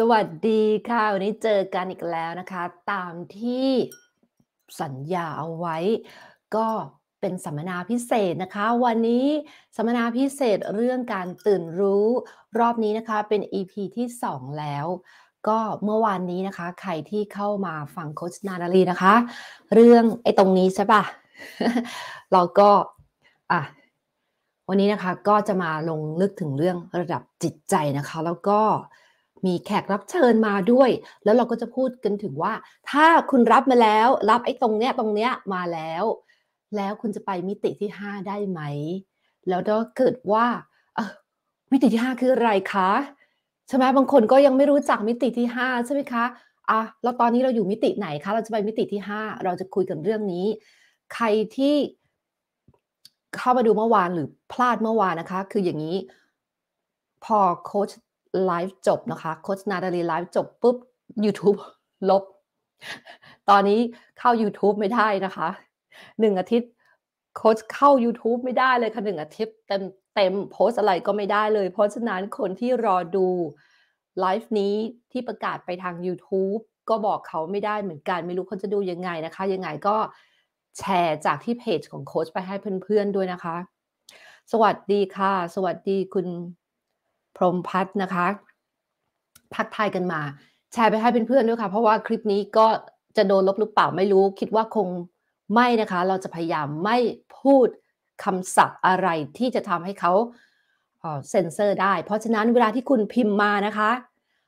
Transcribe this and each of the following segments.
สวัสดีค่ะวันนี้เจอกันอีกแล้วนะคะตามที่สัญญาเอาไว้ ก็เป็นสัมมนาพิเศษนะคะ วันนี้สัมมนาพิเศษเรื่องการตื่นรู้รอบนี้นะคะเป็น EP ที่2 แล้ว ก็เมื่อวานนี้นะคะ ใครที่เข้ามาฟังโคชนาดาลีนะคะเรื่องไอ้ตรงนี้ใช่ปะเราก็อ่ะวันนี้นะคะก็จะมาลงลึกถึงเรื่องระดับจิตใจนะคะ แล้วก็มีแขกรับเชิญมาด้วย แล้วเราก็จะพูดกันถึงว่า ถ้าคุณรับมาแล้ว รับไอ้ตรงเนี้ยตรงเนี้ยมาแล้ว แล้วคุณจะไปมิติที่ 5 ได้ไหม แล้วถ้าเกิดว่ามิติที่ 5 คืออะไรคะใช่ไหมบางคนก็ยังไม่รู้จักมิติที่5ใช่ไหมคะอ่ะแล้วตอนนี้เราอยู่มิติไหนคะเราจะไปมิติที่5เราจะคุยกันเรื่องนี้ ใครที่เข้ามาดูเมื่อวานหรือพลาดเมื่อวานนะคะ คืออย่างนี้พอโค้ชไลฟ์จบนะคะโฆษณาดาลีไลฟ์จบปุ๊บ YouTube ลบ ตอนนี้เข้า YouTube ไม่ได้นะคะหนึ่งอาทิตย์โค้ชเข้า YouTube ไม่ได้เลยค่ะหนึ่งอาทิตย์เต็มเต็มโพสอะไรก็ไม่ได้เลย เพราะฉะนั้นคนที่รอดู ไลฟ์นี้ที่ประกาศไปทาง YouTube ก็บอกเขาไม่ได้เหมือนกัน ไม่รู้เขาจะดูยังไงนะคะ ยังไงก็แชร์จากที่เพจของโค้ชไปให้เพื่อนๆด้วยนะคะ สวัสดีค่ะ สวัสดีคุณพรมพัฒน์นะคะทักทายกันมา แชร์ไปให้เพื่อนๆด้วยค่ะ เพราะว่าคลิปนี้ก็จะโดนลบหรือเปล่าไม่รู้คิดว่าคงไม่นะคะ เราจะพยายามไม่พูดคำศัพท์อะไรที่จะทำให้เขาเซ็นเซอร์ได้ เพราะฉะนั้นเวลาที่คุณพิมพ์มานะคะ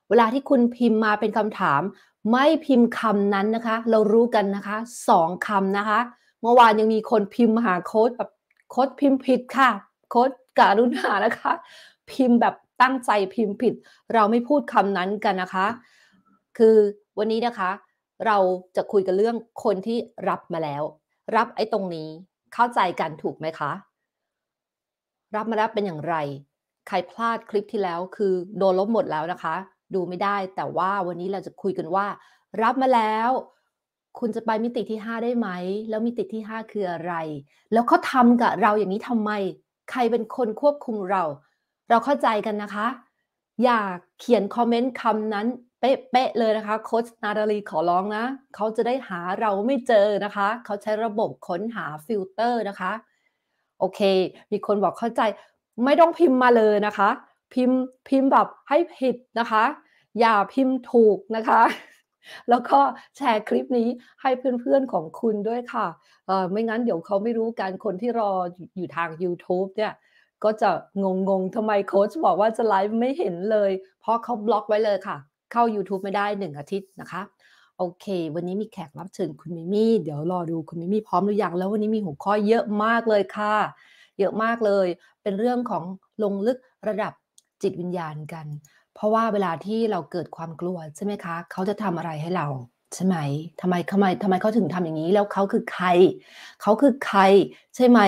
เวลาที่คุณพิมพ์มาเป็นคำถาม ไม่พิมพ์คำนั้นนะคะ เรารู้กันนะคะสองคำนะคะ เมื่อวานยังมีคนพิมพ์หาโค้ดแบบโค้ดพิมพ์ผิดค่ะโค้ดการุณานะคะ พิมพ์แบบตั้งใจพิมพ์ผิดเราไม่พูดคำนั้นกันนะคะ คือวันนี้นะคะ เราจะคุยกันเรื่องคนที่รับมาแล้ว รับไอ้ตรงนี้เข้าใจกันถูกไหมคะ รับมาแล้วเป็นอย่างไร ใครพลาดคลิปที่แล้ว คือโดนลบหมดแล้วนะคะ ดูไม่ได้แต่ว่าวันนี้เราจะคุยกันว่า รับมาแล้ว คุณจะไปมิติที่ 5 ได้ไหมแล้วมิติที่ 5 คืออะไร แล้วเขาทำกับเราอย่างนี้ทำไม ใครเป็นคนควบคุมเราเราเข้าใจกันนะคะ อยากเขียนคอมเมนต์คำนั้น เป๊ะะเลยนะคะ โค้ชนาดาลีขอร้องนะ เขาจะได้หาเราไม่เจอนะคะ เขาใช้ระบบค้นหาฟิลเตอร์นะคะ โอเค มีคนบอกเข้าใจ ไม่ต้องพิมพ์มาเลยนะคะ พิมพ์พิมพ์แบบให้ผิดนะคะ อย่าพิมพ์ถูกนะคะ แล้วก็แชร์คลิปนี้ให้เพื่อนๆของคุณด้วยค่ะ ไม่งั้นเดี๋ยวเขาไม่รู้การ คนที่รออยู่ทาง YouTube เนี่ยก็จะงงงทำไมโค้ชบอกว่าจะไลฟ์ไม่เห็นเลย เพราะเขาบล็อกไว้เลยค่ะ เข้า YouTube ไม่ได้ 1 อาทิตย์นะคะ โอเค วันนี้มีแขกรับเชิญคุณมิมี่เดี๋ยวรอดูคุณมิมี่พร้อมหรือยัง แล้ววันนี้มีหัวข้อเยอะมากเลยค่ะ เยอะมากเลย เป็นเรื่องของลงลึกระดับจิตวิญญาณกัน เพราะว่าเวลาที่เราเกิดความกลัวใช่ไหมคะ เขาจะทำอะไรให้เราใช่ไหมทำไมทำไม ทำไมเขาถึงทำอย่างนี้ แล้วเขาคือใคร เขาคือใคร ใช่ไหม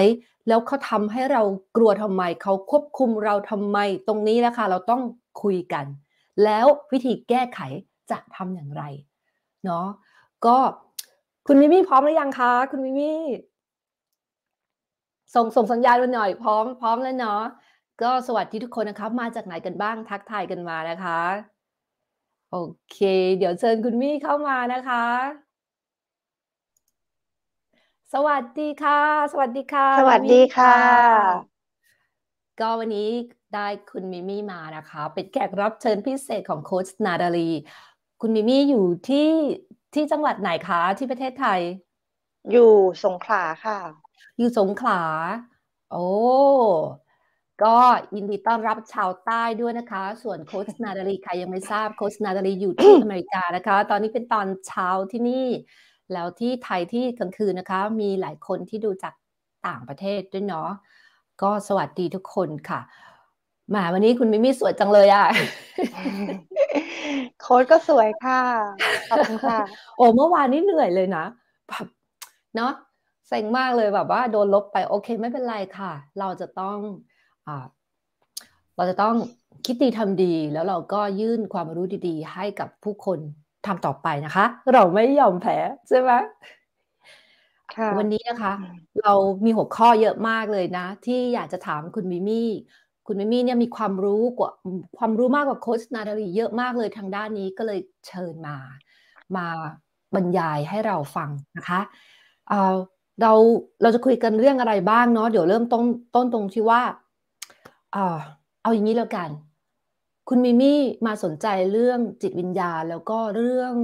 แล้วเขาทำให้เรากลัวทำไมเขาควบคุมเราทำไม ตรงนี้แหละค่ะ เราต้องคุยกัน แล้ววิธีแก้ไขจะทำอย่างไร เนาะ ก็คุณมิมี่พร้อมหรือยังคะ คุณมิมี่ส่งส่งสัญญาณมาหน่อย พร้อม พร้อมแล้วเนาะ ก็สวัสดีทุกคนนะคะมาจากไหนกันบ้าง ทักทายกันมานะคะโอเค เดี๋ยวเชิญคุณมี่เข้ามานะคะ สวัสดีค่ะ สวัสดีค่ะ สวัสดีค่ะก็วันนี้ได้คุณมิมี่มานะคะ เป็นแขกรับเชิญพิเศษของโค้ชนาดาลีคุณมิมี่อยู่ที่ที่จังหวัดไหนคะที่ประเทศไทย อยู่สงขลาค่ะ อยู่สงขลาโอ้ก็ยินดีต้อนรับชาวใต้ด้วยนะคะ ส่วนโค้ชนาดาลีใครยังไม่ทราบโค้ชนาดาลีอยู่ที่อเมริกานะคะ ตอนนี้เป็นตอนเช้าที่นี่ แล้วที่ไทยที่กลางคืนนะคะ มีหลายคนที่ดูจากต่างประเทศด้วยเนาะก็สวัสดีทุกคนค่ะ มาวันนี้คุณมิมี่สวยจังเลยอ่ะโค้ชก็สวยค่ะขอบคุณค่ะ โอ้เมื่อวานนี่เหนื่อยเลยนะแบบเนาะเซ็งมากเลยแบบว่าโดนลบไปโอเคไม่เป็นไรค่ะ เราจะต้องเราจะต้องคิดดีทำดีแล้วเราก็ยื่นความรู้ดีๆให้กับผู้คนทำต่อไปนะคะ เราไม่ยอมแพ้ใช่ไหมวันนี้นะคะเรามีหัวข้อเยอะมากเลยนะ ที่อยากจะถามคุณมิมี่คุณมิมี่เนี่ยมีความรู้กว่าความรู้มากกว่าโค้ชนาดารีเยอะมากเลยทางด้านนี้ก็เลยเชิญมา มาบรรยายให้เราฟังนะคะเเราเราจะคุยกันเรื่องอะไรบ้างเนาะเดี๋ยวเริ่มต้นต้นตรงที่ว่าอเอาอย่างนี้แล้วกัน คุณมิมี่มาสนใจเรื่องจิตวิญญาณ แล้วก็เรื่อง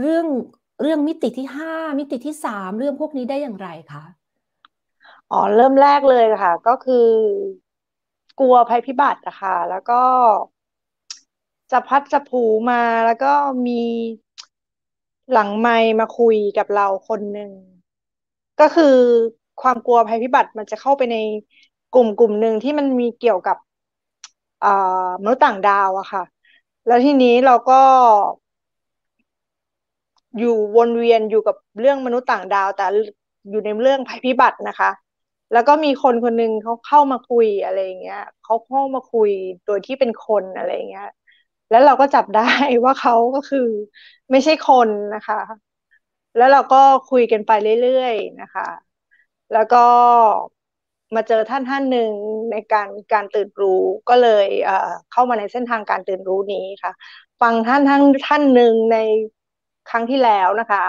เรื่องเรื่องมิติที่ห้ามิติที่สามเรื่องพวกนี้ได้อย่างไรคะอ๋อเริ่มแรกเลยค่ะ ก็คือ กลัวภัยพิบัติะค่ะ แล้วก็จะพัดจะผูมาแล้วก็มีหลังไมมาคุยกับเราคนหนึ่งก็คือความกลัวภัยพิบัติมันจะเข้าไปในกลุ่มกลุ่มหนึ่งที่มันมีเกี่ยวกับมนุษย์ต่างดาวอะค่ะ แล้วทีนี้เราก็ อยู่วนเวียนอยู่กับเรื่องมนุษย์ต่างดาวแต่อยู่ในเรื่องภัยพิบัตินะคะ แล้วก็มีคนคนหนึ่งเขาเข้ามาคุยอะไรเงี้ยเขาเข้ามาคุยโดยที่เป็นคนอะไรเงี้ย แล้วเราก็จับได้ว่าเขาก็คือไม่ใช่คนนะคะ แล้วเราก็คุยกันไปเรื่อยๆนะคะ แล้วก็มาเจอท่านท่านหนึ่งในการการตื่นรู้ ก็เลยเเข้ามาในเส้นทางการตื่นรู้นี้ค่ะ ฟังท่านท่านท่านหนึ่งในครั้งที่แล้วนะคะ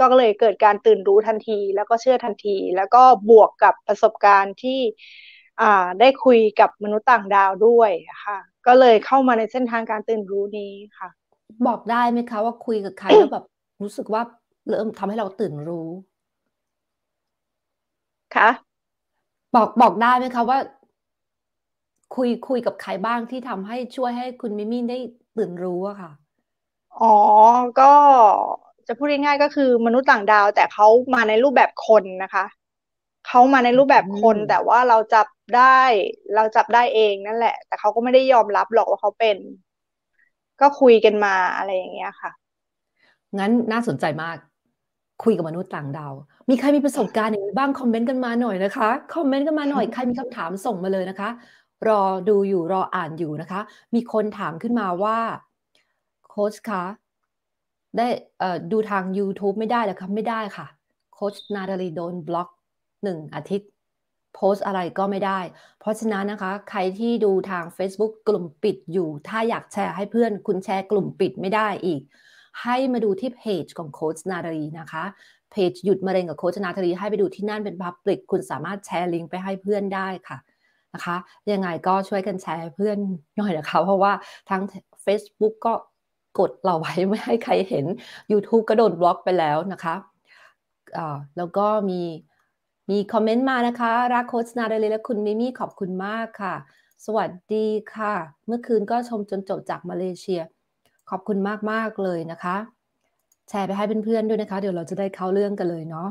ก็เลยเกิดการตื่นรู้ทันทีแล้วก็เชื่อทันที แล้วก็บวกกับประสบการณ์ที่ได้คุยกับมนุษย์ต่างดาวด้วยค่ะ ก็เลยเข้ามาในเส้นทางการตื่นรู้นี้ค่ะ บอกได้ไหมคะว่าคุยกับใครแล้วแบบรู้สึกว่าเริ่มทำให้เราตื่นรู้ค่ะบอกบอกได้ไหมคะว่า คุยคุยกับใครบ้างที่ทำให้ช่วยให้คุณมิมี่ได้ตื่นรู้อะค่ะ อ๋อก็จะพูดง่ายๆก็คือมนุษย์ต่างดาว แต่เขามาในรูปแบบคนนะคะเขามาในรูปแบบคน แต่ว่าเราจับได้เราจับได้เองนั่นแหละ แต่เขาก็ไม่ได้ยอมรับหรอกว่าเขาเป็น ก็คุยกันมาอะไรอย่างเงี้ยค่ะ งั้นน่าสนใจมากคุยกับมนุษย์ต่างดาว มีใครมีประสบการณ์อย่างนี้บ้าง คอมเมนต์กันมาหน่อยนะคะ คอมเมนต์กันมาหน่อยใครมีคำถามส่งมาเลยนะคะ รอดูอยู่รออ่านอยู่นะคะ มีคนถามขึ้นมาว่า โค้ชคะได้ดูทาง YouTube ไม่ได้หรอคะไม่ได้ค่ะ โค้ชนาดาลีโดนบล็อกหนึ่งอาทิตย์โพสอะไรก็ไม่ได้ เพราะฉะนั้นนะคะ ใครที่ดูทาง Facebook กลุ่มปิดอยู่ถ้าอยากแชร์ให้เพื่อนคุณแชร์กลุ่มปิดไม่ได้อีกให้มาดูที่เพจของโค้ชนารี นะคะเพจหยุดมะเร็งกับโค้ชนาตรี ให้ไปดูที่นั่นเป็นพับลิกคุณสามารถแชร์ลิงก์ไปให้เพื่อนได้ค่ะนะคะยังไงก็ช่วยกันแชร์เพื่อนหน่อยนะคะ เพราะว่าทั้ง Facebook ก็กดเราไว้ไม่ให้ใครเห็น YouTube ก็โดนบล็อก ไปแล้วนะคะ แล้วก็มีมีคอมเมนต์มานะคะ รักโคชนาตรียและคุณมิมี่ขอบคุณมากค่ะ สวัสดีค่ะ เมื่อคืนก็ชมจนจบจากมาเลเซียขอบคุณมาก ๆ เลยนะคะ แชร์ไปให้เพื่อน ๆ ด้วยนะคะ เดี๋ยวเราจะได้เข้าเรื่องกันเลยเนาะ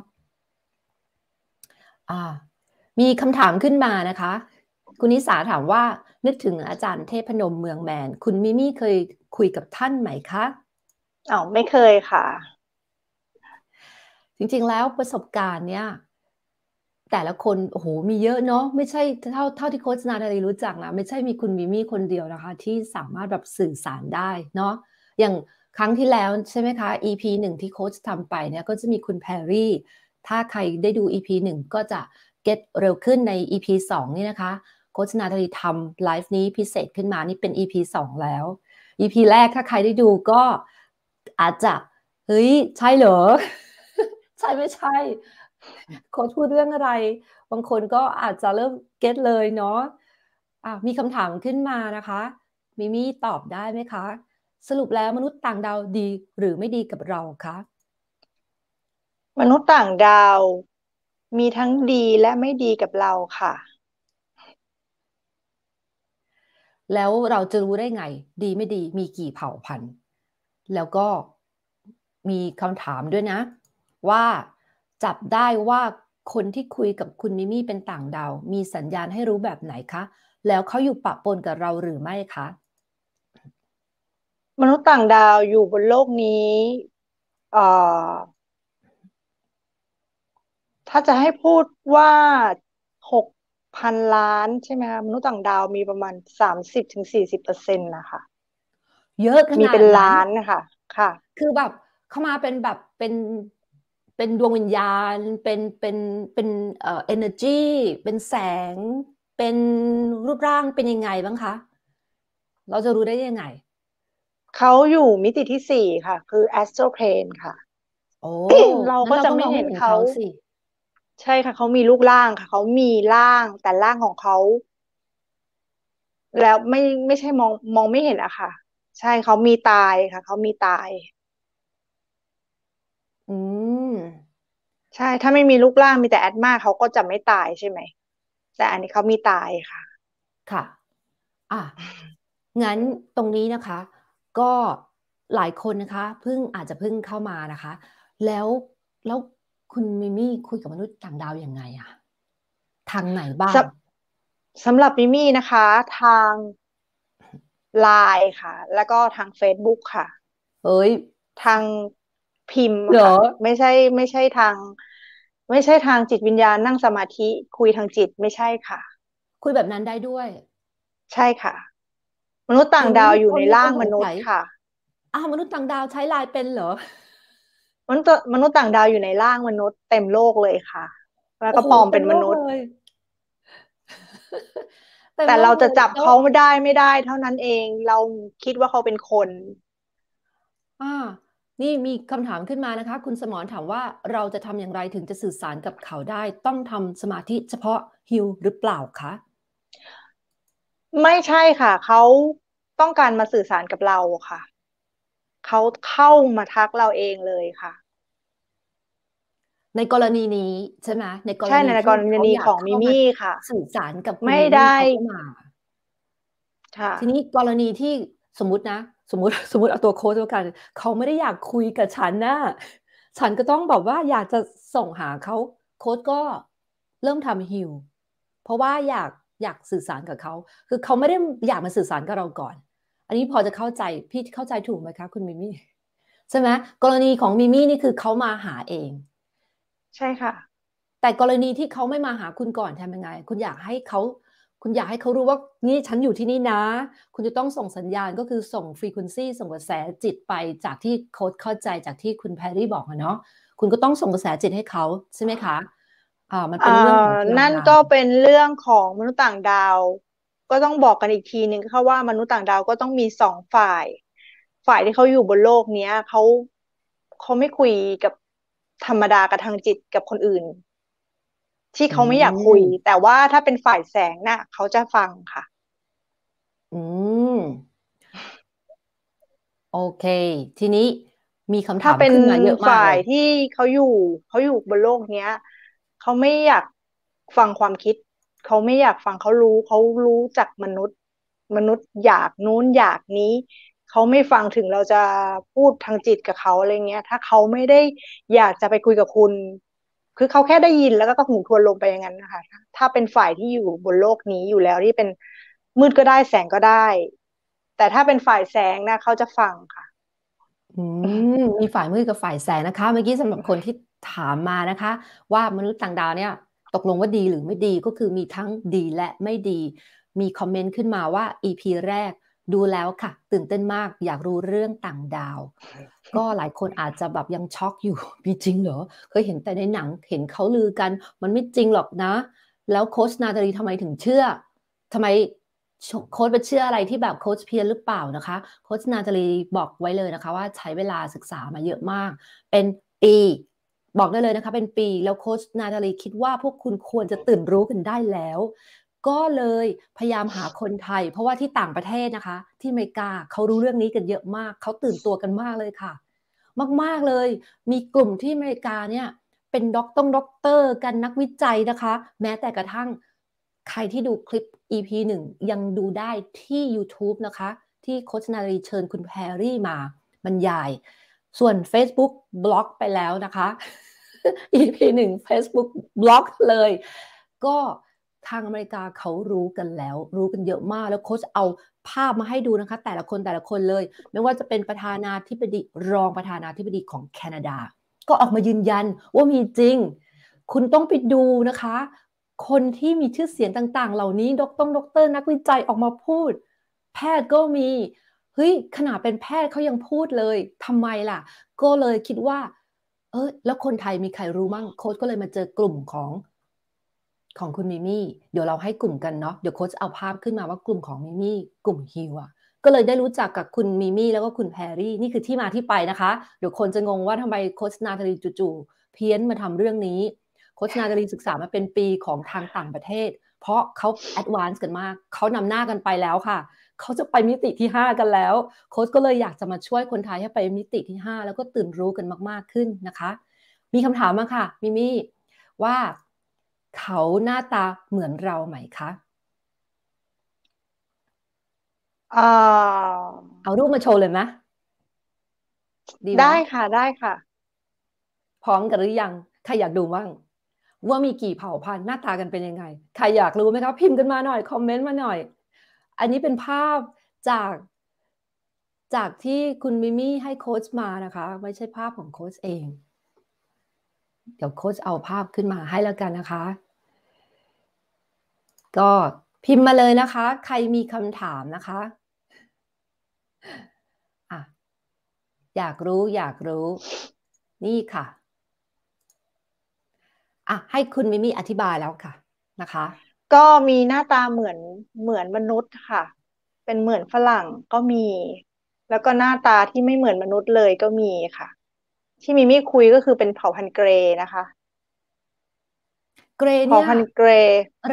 ะมีคำถามขึ้นมานะคะ คุณนิสาถามว่านึกถึงอาจารย์เทพนมเมืองแมน คุณมิมี่เคยคุยกับท่านไหมคะอ๋อไม่เคยค่ะ จริงๆแล้วประสบการณ์เนี่ยแต่ละคนโอ้โหมีเยอะเนาะไม่ใช่เท่าเท่าที่โค้ชนาตาลีรู้จักนะ ไม่ใช่มีคุณมิมี่คนเดียวนะคะ ที่สามารถแบบสื่อสารได้เนาะอย่างครั้งที่แล้วใช่ไหมคะ EP หนึ่งที่โค้ชทำไปเนี่ย ก็จะมีคุณแพรรี่ ถ้าใครได้ดู EP หนึ่งก็จะ เก็ตเร็วขึ้นใน EP สองนี่นะคะ โค้ชนาตาลีทำไลฟ์นี้พิเศษขึ้นมานี่เป็น EP สองแล้ว EP แรกถ้าใครได้ดูก็อาจจะเฮ้ยใช่เหรอใช่ไม่ใช่โค้ชพูดเรื่องอะไร บางคนก็อาจจะเริ่มเก็ตเลยเนาะะมีคำถามขึ้นมานะคะมิมี่ตอบได้ไหมคะสรุปแล้วมนุษย์ต่างดาวดีหรือไม่ดีกับเราคะมนุษย์ต่างดาว มีทั้งดีและไม่ดีกับเราค่ะ แล้วเราจะรู้ได้ไง ดีไม่ดีมีกี่เผ่าพันธุ์แล้วก็มีคำถามด้วยนะ ว่าจับได้ว่าคนที่คุยกับคุณมิมี่เป็นต่างดาว มีสัญญาณให้รู้แบบไหนคะ แล้วเขาอยู่ปะปนกับเราหรือไม่คะมนุษย์ต่างดาวอยู่บนโลกนี้ถ้าจะให้พูดว่าหกพันล้าน ใช่ไหมคะมนุษย์ต่างดาวมีประมาณสามสิบถึงสี่สิบเปอร์เซ็นต์นะคะเยอะขนาดมีเป็นล้านนะคะค่ะ คือแบบเข้ามาเป็นแบบเป็นเป็นดวงวิญญาณเป็นเป็นเป็นเอ่อ energy เป็นแสงเป็นรูปร่างเป็นยังไงบ้างคะ เราจะรู้ได้ยังไง เขาอยู่มิติที่สี่ค่ะ คือ astral plane ค่ะ โอ้เราก็จะไม่เห็นเขาสิใช่ค่ะ เขามีรูปร่างค่ะเขามีร่างแต่ร่างของเขา แล้วไม่ไม่ใช่มองมองไม่เห็นอะค่ะ ใช่เขามีตายค่ะเขามีตายอืม ใช่ถ้าไม่มีรูปร่างมีแต่แอดมาเขาก็จะไม่ตายใช่ไหม แต่อันนี้เขามีตายค่ะ ค่ะ อ่ะ งั้นตรงนี้นะคะ ก็หลายคนนะคะ เพิ่งอาจจะเพิ่งเข้ามานะคะ แล้วแล้วคุณมิมี่คุยกับมนุษย์ต่างดาวยังไงอะทางไหนบ้างสำหรับมิมี่นะคะ ทางไลน์ค่ะ แล้วก็ทางเฟซบุ๊กค่ะ เฮ้ย ทางพิมพ์ค่ะไม่ใช่ ไม่ใช่ทาง ไม่ใช่ทางจิตวิญญาณนั่งสมาธิคุยทางจิต ไม่ใช่ค่ะ คุยแบบนั้นได้ด้วย ใช่ค่ะ มนุษย์ต่างดาวอยู่ในร่างมนุษย์ค่ะอ้าวมนุษย์ต่างดาวใช้ไลน์เป็นเหรอมนุษย์มนุษย์ต่างดาวอยู่ในร่างมนุษย์เต็มโลกเลยค่ะแล้วก็ปลอมเป็นมนุษย์แต่เราจะจับ เขาไม่ได้ไม่ได้ เท่านั้นเองเราคิดว่าเขาเป็นคนอ่านี่มีคำถามขึ้นมานะคะ คุณสมรถามว่าเราจะทำอย่างไรถึงจะสื่อสารกับเขาได้ ต้องทำสมาธิเฉพาะฮิวหรือเปล่าคะไม่ใช่ค่ะ เขาต้องการมาสื่อสารกับเราค่ะ เขาเข้ามาทักเราเองเลยค่ะ ในกรณีนี้ใช่ไหมในกรณีใช่ในกรณีของมิมี่ค่ะ สื่อสารกับไม่ได้ทีนี้กรณีที่สมมตินะสมมติสมมติเอาตัวโค้ชล้วกันเขาไม่ได้อยากคุยกับฉันนะฉันก็ต้องบอกว่าอยากจะส่งหาเขาโค้ชก็เริ่มทำฮิวเพราะว่าอยากอยากสื่อสารกับเขา คือเขาไม่ได้อยากมาสื่อสารกับเราก่อน อันนี้พอจะเข้าใจพี่เข้าใจถูกไหมคะ คุณมิมี่ใช่ไหมกรณีของมิมี่นี่คือเขามาหาเอง ใช่ค่ะ แต่กรณีที่เขาไม่มาหาคุณก่อนทำยังไง คุณอยากให้เขาคุณอยากให้เขารู้ว่านี่ฉันอยู่ที่นี่นะ คุณจะต้องส่งสัญญาณก็คือส่งฟรีควนซีส่งกระแสจิตไปจากที่โค้ดเข้าใจจากที่คุณแพรรี่บอกเนาะคุณก็ต้องส่งกระแสจิตให้เขา ใช่ไหมคะอ่ามันเป็นเรื่องนั่นก็เป็นเรื่องของมนุษย์ต่างดาว ก็ต้องบอกกันอีกทีหนึ่งค่ะว่ามนุษย์ต่างดาวก็ต้องมีสองฝ่าย ฝ่ายที่เขาอยู่บนโลกเนี้ยเขาเขาไม่คุยกับธรรมดากับทางจิตกับคนอื่นที่เขาไม่อยากคุยแต่ว่าถ้าเป็นฝ่ายแสงนะ่ะ เขาจะฟังค่ะ อืมโอเค ทีนี้มีคำถามถ้าเป็นฝ่ายที่เขาอยู่เขาอยู่บนโลกเนี้ยเขาไม่อยากฟังความคิดเขาไม่อยากฟังเขารู้ เขารู้จากมนุษย์ มนุษย์ อยากนู้นอยากนี้เขาไม่ฟังถึงเราจะพูดทางจิตกับเขาอะไรเงี้ย ถ้าเขาไม่ได้อยากจะไปคุยกับคุณคือเขาแค่ได้ยินแล้วก็หูทวนลมไปอย่างนั้นนะคะถ้าเป็นฝ่ายที่อยู่บนโลกนี้อยู่แล้วที่เป็น มืดก็ได้ แสงก็ได้ แต่ถ้าเป็นฝ่ายแสงนะเขาจะฟังค่ะ มีฝ่ายมืดกับฝ่ายแสงนะคะ เมื่อกี้สำหรับคนที่ถามมานะคะ ว่ามนุษย์ต่างดาวเนี่ย ตกลงว่าดีหรือไม่ดีก็คือมีทั้งดีและไม่ดี มีคอมเมนต์ขึ้นมาว่า EP แรกดูแล้วค่ะตื่นเต้นมากอยากรู้เรื่องต่างดาว ก็หลายคนอาจจะแบบยังช็อกอยู่มีจริง เหรอเคยเห็นแต่ในหนังเห็นเขาลือกัน มันไม่จริงหรอกนะ แล้วโค้ชนาตาลีทำไมถึงเชื่อทำไมโค้ชไปเชื่ออะไรที่แบบโค้ชเพียนหรือเปล่านะคะ โค้ชนาตาลีบอกไว้เลยนะคะว่าใช้เวลาศึกษามาเยอะมาก เป็นปีบอกได้เลยนะคะเป็นปี แล้วโค้ชนาตาลีคิดว่าพวกคุณควรจะตื่นรู้กันได้แล้วก็เลย พยายามหาคนไทย เพราะว่าที่ต่างประเทศนะคะ ที่อเมริกาเขารู้เรื่องนี้กันเยอะมาก เขาตื่นตัวกันมากเลยค่ะ มาก ๆ เลย มีกลุ่มที่อเมริกาเนี่ย เป็นด็อกต้องด็อกเตอร์กันนักวิจัยนะคะ แม้แต่กระทั่งใครที่ดูคลิป EP 1 ยังดูได้ที่ YouTube นะคะ ที่โคชนารีเชิญคุณแพรรี่มาบรรยาย ส่วน Facebook บล็อกไปแล้วนะคะ EP 1 Facebook บล็อกเลย ก็ทางอเมริกาเขารู้กันแล้ว รู้กันเยอะมาก แล้วโค้ชเอาภาพมาให้ดูนะคะ แต่ละคนแต่ละคนเลย ไม่ว่าจะเป็นประธานาธิบดีรองประธานาธิบดีของแคนาดา ก็ออกมายืนยัน ว่ามีจริง คุณต้องไปดูนะคะ คนที่มีชื่อเสียงต่าง ๆ เหล่านี้ด็อกตดกเตอร์นักวิจัยออกมาพูด แพทย์ก็มีเฮ้ยขนาดเป็นแพทย์เขายังพูดเลย ทำไมล่ะ ก็เลยคิดว่า เออแล้วคนไทยมีใครรู้มั่งโค้ชก็เลยมาเจอกลุ่มของของคุณมิมี่เดี๋ยวเราให้กลุ่มกันเนาะเดี๋ยวโค้ชเอาภาพขึ้นมาว่ากลุ่มของมิมี่กลุ่มฮิวอะก็เลยได้รู้จักกับคุณมิมี่แล้วก็คุณแพรรี่นี่คือที่มาที่ไปนะคะ เดี๋ยวคนจะงงว่าทำไมโค้ชนาตาลีจู่ๆเพี้ยนมาทำเรื่องนี้ โค้ชนาตาลีศึกษามาเป็นปีของทางต่างประเทศ เพราะเขาแอดวานซ์กันมาก เขานำหน้ากันไปแล้วค่ะเขาจะไปมิติที่ 5 กันแล้ว โค้ชก็เลยอยากจะมาช่วยคนไทยให้ไปมิติที่ 5 แล้วก็ตื่นรู้กันมากๆขึ้นนะคะ มีคำถามมาค่ะมิมี่ว่าเขาหน้าตาเหมือนเราไหมคะเอารูปมาโชว์เลยไหมดีไหมได้ค่ะได้ค่ะ พร้อมกันหรือยังใครอยากดูบ้างว่ามีกี่เผ่าพันธุ์หน้าตากันเป็นยังไงใครอยากรู้ไหมครับพิมพ์กันมาหน่อยคอมเมนต์มาหน่อย อันนี้เป็นภาพจาก จากที่คุณมิมี่ให้โค้ชมานะคะ ไม่ใช่ภาพของโค้ชเอง เดี๋ยวโค้ชเอาภาพขึ้นมาให้แล้วกันนะคะก็พิมพ์มาเลยนะคะ ใครมีคำถามนะคะอะอยากรู้อยากรู้ นี่ค่ะอ่ะให้คุณมิมี่อธิบายแล้วค่ะนะคะ ก็มีหน้าตาเหมือนเหมือนมนุษย์ค่ะ เป็นเหมือนฝรั่งก็มี แล้วก็หน้าตาที่ไม่เหมือนมนุษย์เลยก็มีค่ะ ที่มิมี่คุยก็คือเป็นเผ่าพันธุ์เกรนะคะเกรเนี่ยอพันเกร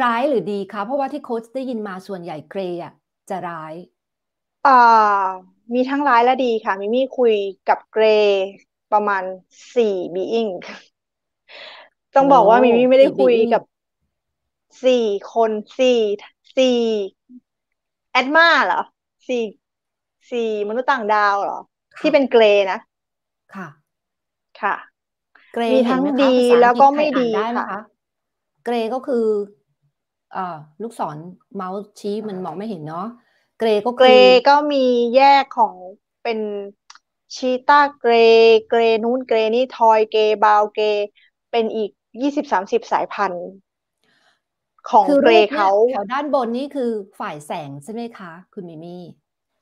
ร้ายหรือดีคะเพราะว่าที่โค้ชได้ยินมาส่วนใหญ่เกรอ่ะ จะร้ายอ่ามีทั้งร้ายและดีค่ะมิมี่คุยกับเกรประมาณสี่บีอิงต้องบอกว่ามิมี่ไม่ได้คุยกับสี่คนสี่สี่แอดมาเหรอสี่สี่มนุษย์ต่างดาวเหรอ ที่เป็นเกรนะ ค่ะ ค่ะ เกรมีทั้งดีแล้วก็ไม่ดีค่ะเกรก็คืออ่าลูกศรเมาส์ชี้มันมองไม่เห็นเนาะ เกรก็ เกรก็มีแยกของเป็นชีต้าเกรเกรนู้นเกรนี่ทอยเกรบาวเกรเป็นอีกยี่สิบสามสิบสายพันธุ์ ของเกรเขาแถวด้านบนนี่คือฝ่ายแสงใช่ไหมคะ คุณมิมี่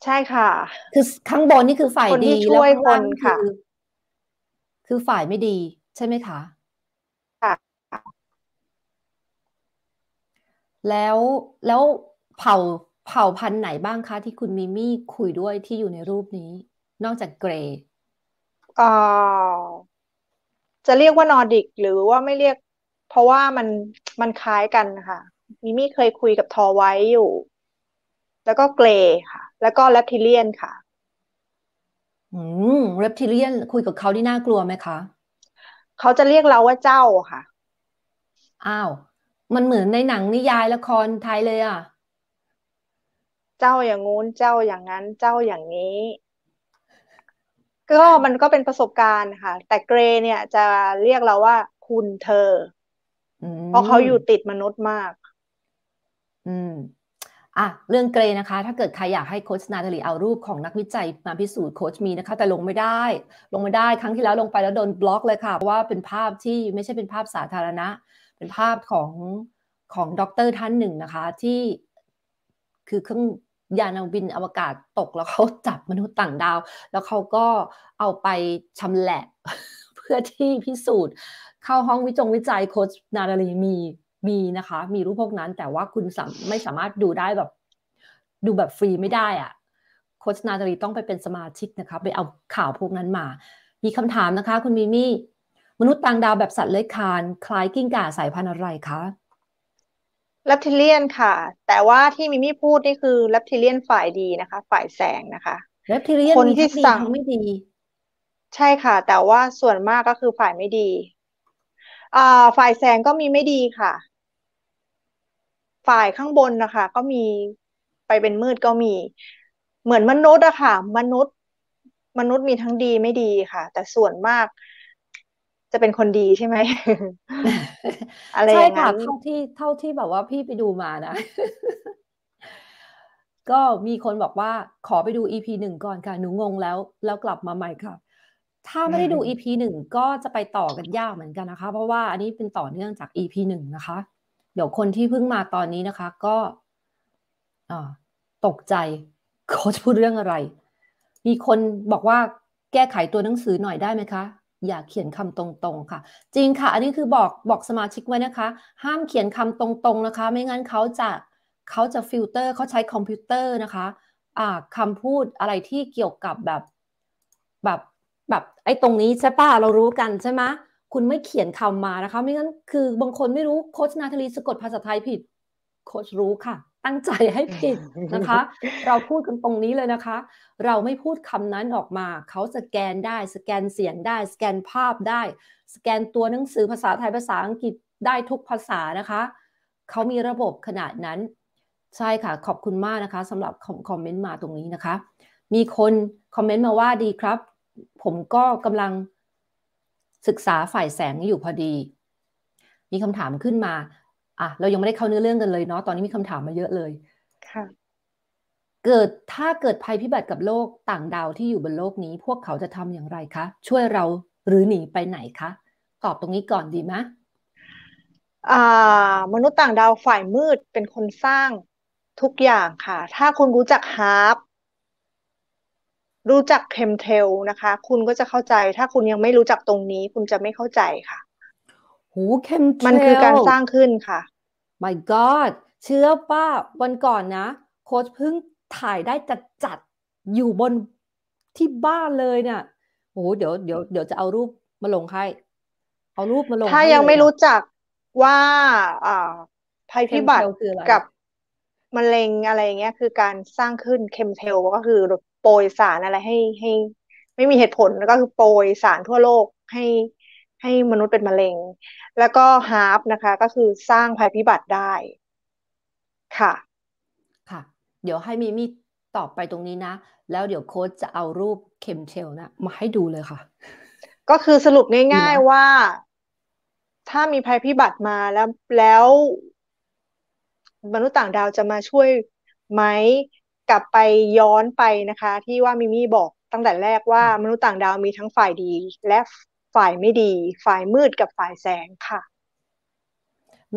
ใช่ค่ะ คือข้างบนนี่คือฝ่ายดีแล้วข้างล่างคือคือฝ่ายไม่ดี ใช่ไหมคะแล้วแล้วเผ่าเผ่าพันธุ์ไหนบ้างคะที่คุณมิมี่คุยด้วยที่อยู่ในรูปนี้ นอกจากเกรย์จะเรียกว่านอร์ดิกหรือว่าไม่เรียก เพราะว่ามันมันคล้ายกันค่ะมิมี่เคยคุยกับทอไว้อยู่ แล้วก็เกรย์ค่ะ แล้วก็แรปทิเลียนค่ะอืมเรปทิเลียนคุยกับเขาที่น่ากลัวไหมคะเขาจะเรียกเราว่าเจ้าค่ะ อ้าวมันเหมือนในหนังนิยายละครไทยเลยอ่ะ เจ้าอย่างงู้น เจ้าอย่างนั้นเจ้าอย่างนี้ ก็มันก็เป็นประสบการณ์ค่ะ แต่เกรเนี่ยจะเรียกเราว่าคุณเธอ เพราะเขาอยู่ติดมนุษย์มาก อืม อ่ะเรื่องเกรนะคะ ถ้าเกิดใครอยากให้โคชนาตาลีเอารูปของนักวิจัยมาพิสูจน์โคชมีนะคะ แต่ลงไม่ได้ ลงไม่ได้ครั้งที่แล้วลงไปแล้วโดนบล็อกเลยค่ะเพราะว่าเป็นภาพที่ไม่ใช่เป็นภาพสาธารณะเป็นภาพของ ของด็อกเตอร์ท่านหนึ่งนะคะที่คือเครื่องยานบินอวกาศตกแล้วเขาจับมนุษย์ต่างดาว แล้วเขาก็เอาไปชำแหละเพื่อที่พิสูจน์ เข้าห้องวิจง วิจัยโคชนาดาลีมีมีนะคะ มีรูปพวกนั้นแต่ว่าคุณไม่สามารถดูได้แบบ ดูแบบฟรีไม่ได้อะ โคชนาดาลีต้องไปเป็นสมาชิกนะคะไปเอาข่าวพวกนั้นมา มีคำถามนะคะคุณมีมี่มนุษย์ต่างดาวแบบสัตว์เลื้อยคลานคล้ายกิ้งก่าสายพันธุ์อะไรคะแรปทิเลียนค่ะ แต่ว่าที่มิมี่พูดนี่คือแรปทิเลียนฝ่ายดีนะคะ ฝ่ายแสงนะคะแรปทิเลียนคนที่สั่งไม่ดี ใช่ค่ะ แต่ว่าส่วนมากก็คือฝ่ายไม่ดีอ่าฝ่ายแสงก็มีไม่ดีค่ะ ฝ่ายข้างบนนะคะก็มี ไปเป็นมืดก็มี เหมือนมนุษย์อะค่ะ มนุษย์ มนุษย์มีทั้งดีไม่ดีค่ะ แต่ส่วนมากจะเป็นคนดีใช่ไหมอะไรอย่างนเท่าที่เท่าที่แบบว่าพี่ไปดูมานะ ก็มีคนบอกว่าขอไปดู EP หนึ่งก่อนค่ะหนูงงแล้ว แล้วกลับมาใหม่ค่ะถ้าไม่ได้ดู EP หนึ่งก็จะไปต่อกันยากเหมือนกันนะคะ เพราะว่าอันนี้เป็นต่อเนื่องจาก EP หนึ่งนะคะ เดี๋ยวคนที่เพิ่งมาตอนนี้นะคะ ก็ตกใจเขาจะพูดเรื่องอะไร มีคนบอกว่าแก้ไขตัวหนังสือหน่อยได้ไหมคะอย่าเขียนคำตรงๆค่ะ จริงค่ะ อันนี้คือบอกบอกสมาชิกไว้นะคะ ห้ามเขียนคำตรงๆนะคะ ไม่งั้นเขาจะเขาจะฟิลเตอร์เขาใช้คอมพิวเตอร์นะคะคำคำพูดอะไรที่เกี่ยวกับแบบ แบบแบบไอ้ตรงนี้ใช่ป่ะเรารู้กันใช่ไหมคุณไม่เขียนคำมานะคะ ไม่งั้นคือบางคนไม่รู้ โคชนาทลีสะกดภาษาไทยผิด โคชรู้ค่ะตั้งใจให้ผิดนะคะ เราพูดกันตรงนี้เลยนะคะ เราไม่พูดคำนั้นออกมา เขาสแกนได้ สแกนเสียงได้ สแกนภาพได้ สแกนตัวหนังสือภาษาไทยภาษาอังกฤษ ได้ทุกภาษานะคะ เขามีระบบขนาดนั้น ใช่ค่ะขอบคุณมากนะคะสำหรับคอมเมนต์มาตรงนี้นะคะ มีคนคอมเมนต์มาว่าดีครับ ผมก็กำลังศึกษาฝ่ายแสงอยู่พอดี มีคำถามขึ้นมาอ่ะเรายังไม่ได้เข้าเนื้อเรื่องกันเลยเนาะตอนนี้มีคำถามมาเยอะเลยค่ะ เกิดถ้าเกิดภัยพิบัติกับโลกต่างดาวที่อยู่บนโลกนี้พวกเขาจะทำอย่างไรคะช่วยเราหรือหนีไปไหนคะตอบตรงนี้ก่อนดีไหมอมนุษย์ต่างดาวฝ่ายมืดเป็นคนสร้างทุกอย่างค่ะ ถ้าคุณรู้จักฮาร์ปรู้จักเคมเทลนะคะ คุณก็จะเข้าใจ ถ้าคุณยังไม่รู้จักตรงนี้ คุณจะไม่เข้าใจค่ะ หูเคมเทลมันคือการสร้างขึ้นค่ะ my god เชื่อป้าวันก่อนนะ โค้ชเพิ่งถ่ายได้จัดจัด อยู่บนที่บ้านเลยเนะี่ยโอ้โหเดี๋ยวเดี๋ยวเดี๋ยวจะเอารูปมาลงให้ เอารูปมาลงถ้ายังไม่รู้จักว่าอ่าภัยพิบัติกับ มะเร็งอะไรเงี้ย คือการสร้างขึ้นเคมเทลก็คือโปรยสารอะไรให้ให้ ไม่มีเหตุผลแล้วก็คือโปรยสารทั่วโลกให้ให้มนุษย์เป็นมะเร็ง แล้วก็ฮาร์ปนะคะ ก็คือสร้างภัยพิบัติได้ ค่ะ ค่ะ เดี๋ยวให้มีมีตอบไปตรงนี้นะแล้วเดี๋ยวโค้ชจะเอารูปเข็มเชลนะมาให้ดูเลยค่ะ ก็คือสรุปง่าย ๆว่า ถ้ามีภัยพิบัติมาแล้วแล้ว มนุษย์ต่างดาวจะมาช่วยไหมกลับไปย้อนไปนะคะ ที่ว่ามิมี่บอกตั้งแต่แรกว่ามนุษย์ต่างดาวมีทั้งฝ่ายดีและฝ่ายไม่ดีฝ่ายมืดกับฝ่ายแสงค่ะ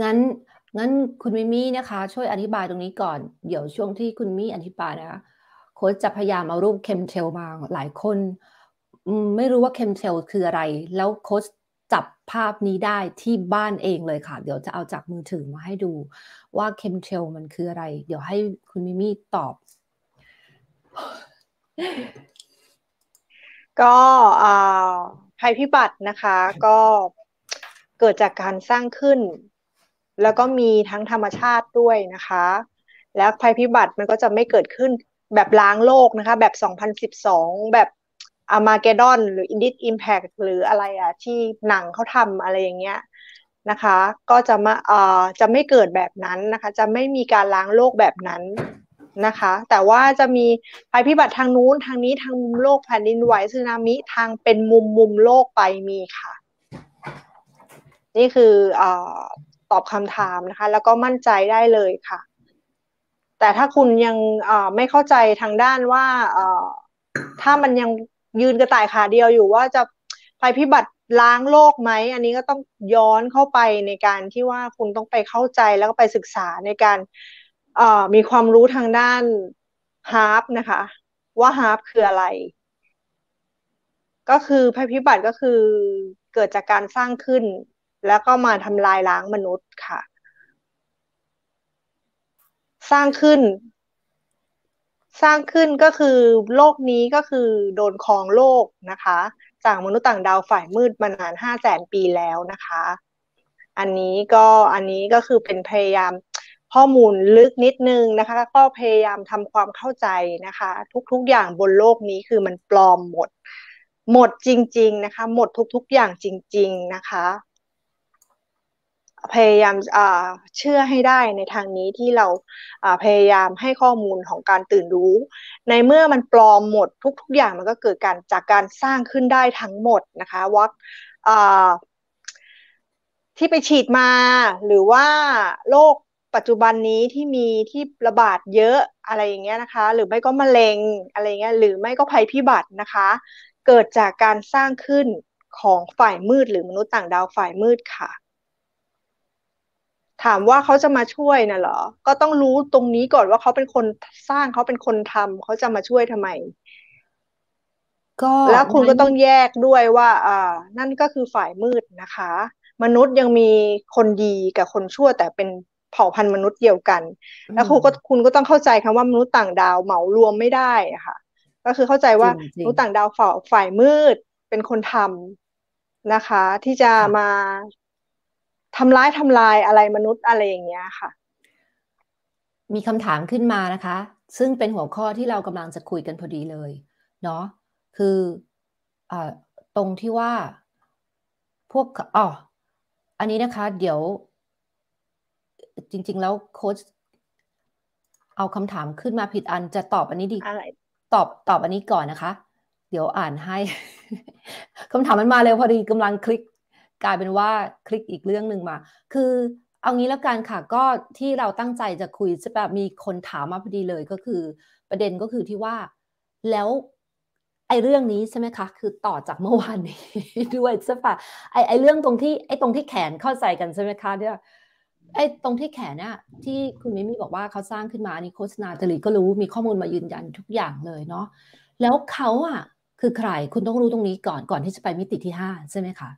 งั้นงั้นคุณมิมี่นะคะ ช่วยอธิบายตรงนี้ก่อนเดี๋ยวช่วงที่คุณมี่อธิบายนะคะโค้ชจะพยายามเอารูปเคมเทลมาหลายคน ไม่รู้ว่าเคมเทลคืออะไร แล้วโค้ชจับภาพนี้ได้ที่บ้านเองเลยค่ะ เดี๋ยวจะเอาจากมือถือมาให้ดูว่าเคมเทลมันคืออะไรเดี๋ยวให้คุณมิมี่ตอบ ก็อาภัยพิบัตินะคะก็เกิดจากการสร้างขึ้น แล้วก็มีทั้งธรรมชาติด้วยนะคะ แล้วภัยพิบัติมันก็จะไม่เกิดขึ้นแบบล้างโลกนะคะ แบบ 2012แบบอามาเกดอนหรืออินดิสอิมแพกหรืออะไรอะที่หนังเขาทำอะไรอย่างเงี้ยนะคะ ก็จะมาเอ่อจะไม่เกิดแบบนั้นนะคะ จะไม่มีการล้างโลกแบบนั้นนะคะแต่ว่าจะมีภัยพิบัติทางนู้นทางนี้ทางมุมโลกแผ่นดินไหวสึนามิทางเป็นมุมมุมโลกไปมีค่ะนี่คืออตอบคำถามนะคะ แล้วก็มั่นใจได้เลยค่ะ แต่ถ้าคุณยังไม่เข้าใจทางด้านว่าถ้ามันยังยืนกระต่ายขาเดียวอยู่ว่าจะภัยพิบัติล้างโลกไหมอันนี้ก็ต้องย้อนเข้าไปในการที่ว่าคุณต้องไปเข้าใจแล้วก็ไปศึกษาในการมีความรู้ทางด้านฮาร์ปนะคะว่าฮาร์ปคืออะไร ก็คือภัยพิบัติก็คือเกิดจากการสร้างขึ้น แล้วก็มาทำลายล้างมนุษย์ค่ะ สร้างขึ้น สร้างขึ้นก็คือโลกนี้ก็คือโดนครองโลกนะคะจากมนุษย์ต่างดาวฝ่ายมืดมานานห้าแสนปีแล้วนะคะอันนี้ก็อันนี้ก็คือเป็นพยายามข้อมูลลึกนิดนึงนะคะก็พยายามทำความเข้าใจนะคะทุกๆอย่างบนโลกนี้คือมันปลอมหมด หมดจริงๆนะคะหมดทุกๆอย่างจริงๆนะคะ พยายามเชื่อให้ได้ในทางนี้ที่เราพยายามให้ข้อมูลของการตื่นรู้ ในเมื่อมันปลอมหมดทุกๆอย่าง มันก็เกิดการจากการสร้างขึ้นได้ทั้งหมดนะคะวัคที่ไปฉีดมาหรือว่าโรคปัจจุบันนี้ที่มีที่ระบาดเยอะอะไรอย่างเงี้ยนะคะ หรือไม่ก็มะเร็งอะไรเงี้ยหรือไม่ก็ภัยพิบัตินะคะ เกิดจากการสร้างขึ้นของฝ่ายมืดหรือมนุษย์ต่างดาวฝ่ายมืดค่ะ ถามว่าเขาจะมาช่วยนะเหรอก็ต้องรู้ตรงนี้ก่อนว่าเขาเป็นคนสร้างเขาเป็นคนทำเขาจะมาช่วยทำไม ก็แล้วคุณก็ต้องแยกด้วยว่าอ่านั่นก็คือฝ่ายมืดนะคะ มนุษย์ยังมีคนดีกับคนชั่วแต่เป็นเผ่าพันธุ์มนุษย์เดียวกัน แล้วคุณก็คุณก็ต้องเข้าใจคำว่ามนุษย์ต่างดาวเหมารวมไม่ได้ะค่ะ ก็คือเข้าใจว่ามนุษย์ต่างดาวฝ่าฝ่ายมืดเป็นคนทำนะคะ ที่จะมาทำร้ายทำลายอะไรมนุษย์อะไรอย่างเงี้ยค่ะ มีคำถามขึ้นมานะคะ ซึ่งเป็นหัวข้อที่เรากำลังจะคุยกันพอดีเลย เนาะคืออตรงที่ว่าพวกอ๋ออันนี้นะคะ เดี๋ยวจริงๆแล้วโค้ชเอาคำถามขึ้นมาผิดอันจะตอบอันนี้ดีอะไรตอบตอบอันนี้ก่อนนะคะ เดี๋ยวอ่านให้คำถามมันมาเร็วพอดีกำลังคลิก กลายเป็นว่าคลิกอีกเรื่องหนึ่งมา คือเอางี้แล้วกันค่ะก็ที่เราตั้งใจจะคุยจะแบบมีคนถามมาพอดีเลยก็คือ ประเด็นก็คือที่ว่าแล้วไอ้เรื่องนี้ใช่ไหมคะ คือต่อจากเมื่อวานนี้ด้วยใช่ปะไอ้ไอ้เรื่องตรงที่ไอ้ตรงที่แขนเข้าใจกันใช่ไหมคะเนี่ยไอ้ตรงที่แขนน่ะ ที่คุณมิมี่บอกว่าเขาสร้างขึ้นมานี่โฆษณาจริตก็รู้มีข้อมูลมายืนยันทุกอย่างเลยเนาะแล้วเขาอ่ะคือใครคุณต้องรู้ตรงนี้ก่อนก่อนที่จะไปมิติที่ห้าใช่ไหมคะ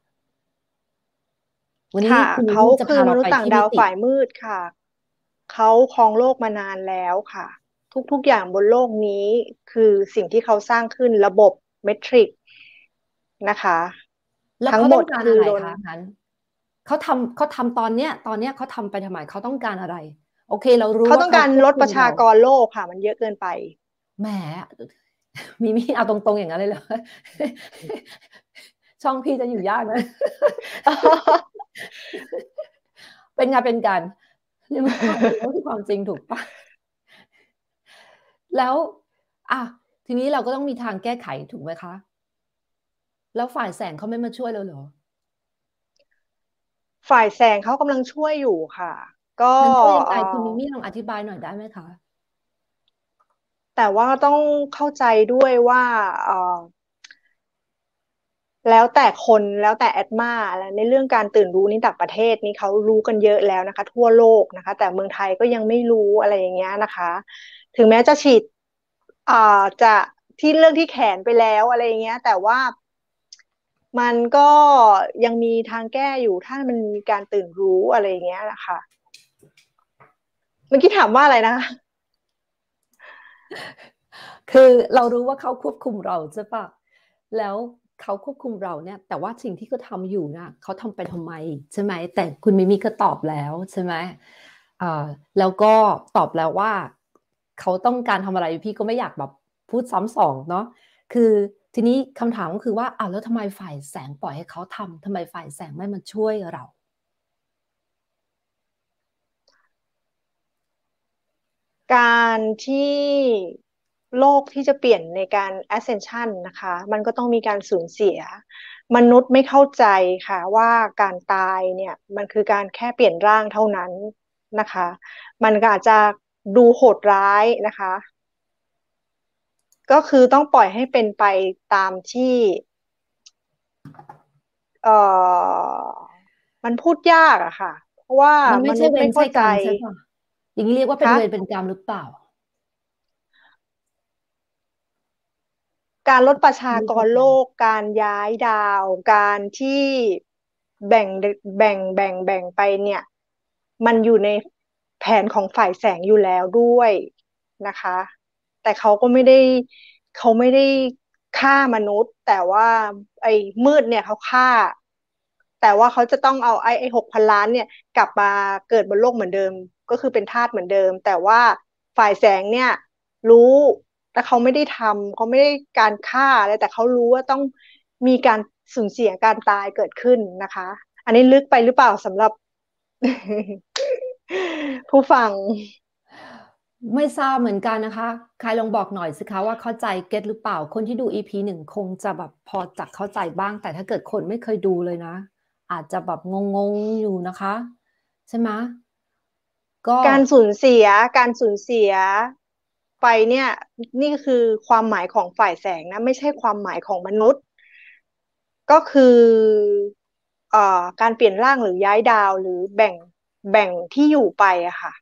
วันนี้คุณเขาคืามนุษย์ต่างดาวฝ่ายมืดค่ะเขาครองโลกมานานแล้วค่ะ ทุกๆอย่างบนโลกนี้คือสิ่งที่เขาสร้างขึ้นระบบเมทริกนะคะทั้งหมดคือโดนเขาทำเขาทำตอนเนี้ย ตอนเนี้ยเขาทำไปทำไมเขาต้องการอะไร โอเค เรารู้เขาต้องการลดประชากรโลกค่ะ มันเยอะเกินไปแหมมีมีเอาตรงๆอย่างนั้นเลยเหรอช่องพี่จะอยู่ยากนะ เป็นงานเป็นการนี่มันคือความจริงถูกปะแล้ว อ่ะทีนี้เราก็ต้องมีทางแก้ไขถูกไหมคะ แล้วฝ่ายแสงเขาไม่มาช่วยเราเหรอฝ่ายแสงเขากำลังช่วยอยู่ค่ะ ก็ช่วยไงคุณมิมี่ลองอธิบายหน่อยได้ไหมคะแต่ว่าต้องเข้าใจด้วยว่าแล้วแต่คนแล้วแต่แอดมาและในเรื่องการตื่นรู้นี่ต่างประเทศนี่เขารู้กันเยอะแล้วนะคะ ทั่วโลกนะคะ แต่เมืองไทยก็ยังไม่รู้อะไรอย่างเงี้ยนะคะ ถึงแม้จะฉีดอ่าจะที่เรื่องที่แขนไปแล้วอะไรอย่างเงี้ย แต่ว่ามันก็ยังมีทางแก้อยู่ถ้ามันมีการตื่นรู้อะไรอย่างเงี้ยนะคะเมื่อกี้ถามว่าอะไรนะ คือเรารู้ว่าเขาควบคุมเราใช่ปะแล้วเขาควบคุมเราเนี่ย แต่ว่าสิ่งที่เขาทาอยู่นะ่ะเขาทำไปทำไม ใช่ไหมแต่คุณมิมิก็ตอบแล้ว ใช่ไหมอแล้วก็ตอบแล้วว่าเขาต้องการทำอะไรพี่ก็ไม่อยากแบบพูดซ้ำสอง เนาะคือทีนี้คำถามก็คือว่าอ้าวแล้วทำไมฝ่ายแสงปล่อยให้เขาทำทำไมฝ่ายแสงไม่มาช่วยเรา การที่โลกที่จะเปลี่ยนในการ ascension นะคะ มันก็ต้องมีการสูญเสีย มนุษย์ไม่เข้าใจค่ะว่าการตายเนี่ยมันคือการแค่เปลี่ยนร่างเท่านั้นนะคะ มันก็อาจจะดูโหดร้ายนะคะก็คือต้องปล่อยให้เป็นไปตามที่เอ่อมันพูดยากอะค่ะ เพราะว่า มันไม่ใช่เวรใช่กรรมใช่ปะอย่างนี้เรียกว่าเป็นเวรเป็นกรรมหรือเปล่า การลดประชากรโลกการย้ายดาว การที่แบ่งแบ่งแบ่งแบ่งไปเนี่ย มันอยู่ในแผนของฝ่ายแสงอยู่แล้วด้วยนะคะแต่เขาก็ไม่ได้เขาไม่ได้ฆ่ามนุษย์ แต่ว่าไอ้มืดเนี่ยเขาฆ่า แต่ว่าเขาจะต้องเอาไอ้ไอ้หกพันล้าน เนี่ย กลับมาเกิดบนโลกเหมือนเดิม ก็คือเป็นทาสเหมือนเดิม แต่ว่าฝ่ายแสงเนี่ย รู้ แต่เขาไม่ได้ทำเขาไม่ได้การฆ่าอะไรแต่เขารู้ว่าต้องมีการสูญเสียการตายเกิดขึ้นนะคะ อันนี้ลึกไปหรือเปล่าสำหรับ ผู้ฟังไม่ทราบเหมือนกันนะคะ ใครลองบอกหน่อยสิคะว่าเข้าใจเก็ตหรือเปล่า คนที่ดูอีพีหนึ่งคงจะแบบพอจะเข้าใจบ้าง แต่ถ้าเกิดคนไม่เคยดูเลยนะ อาจจะแบบงงๆอยู่นะคะ ใช่ไหมก็การสูญเสียการสูญเสียไปเนี่ยนี่คือความหมายของฝ่ายแสงนะ ไม่ใช่ความหมายของมนุษย์ ก็คืออการเปลี่ยนร่างหรือย้ายดาวหรือแบ่งแบ่งที่อยู่ไปอะค่ะ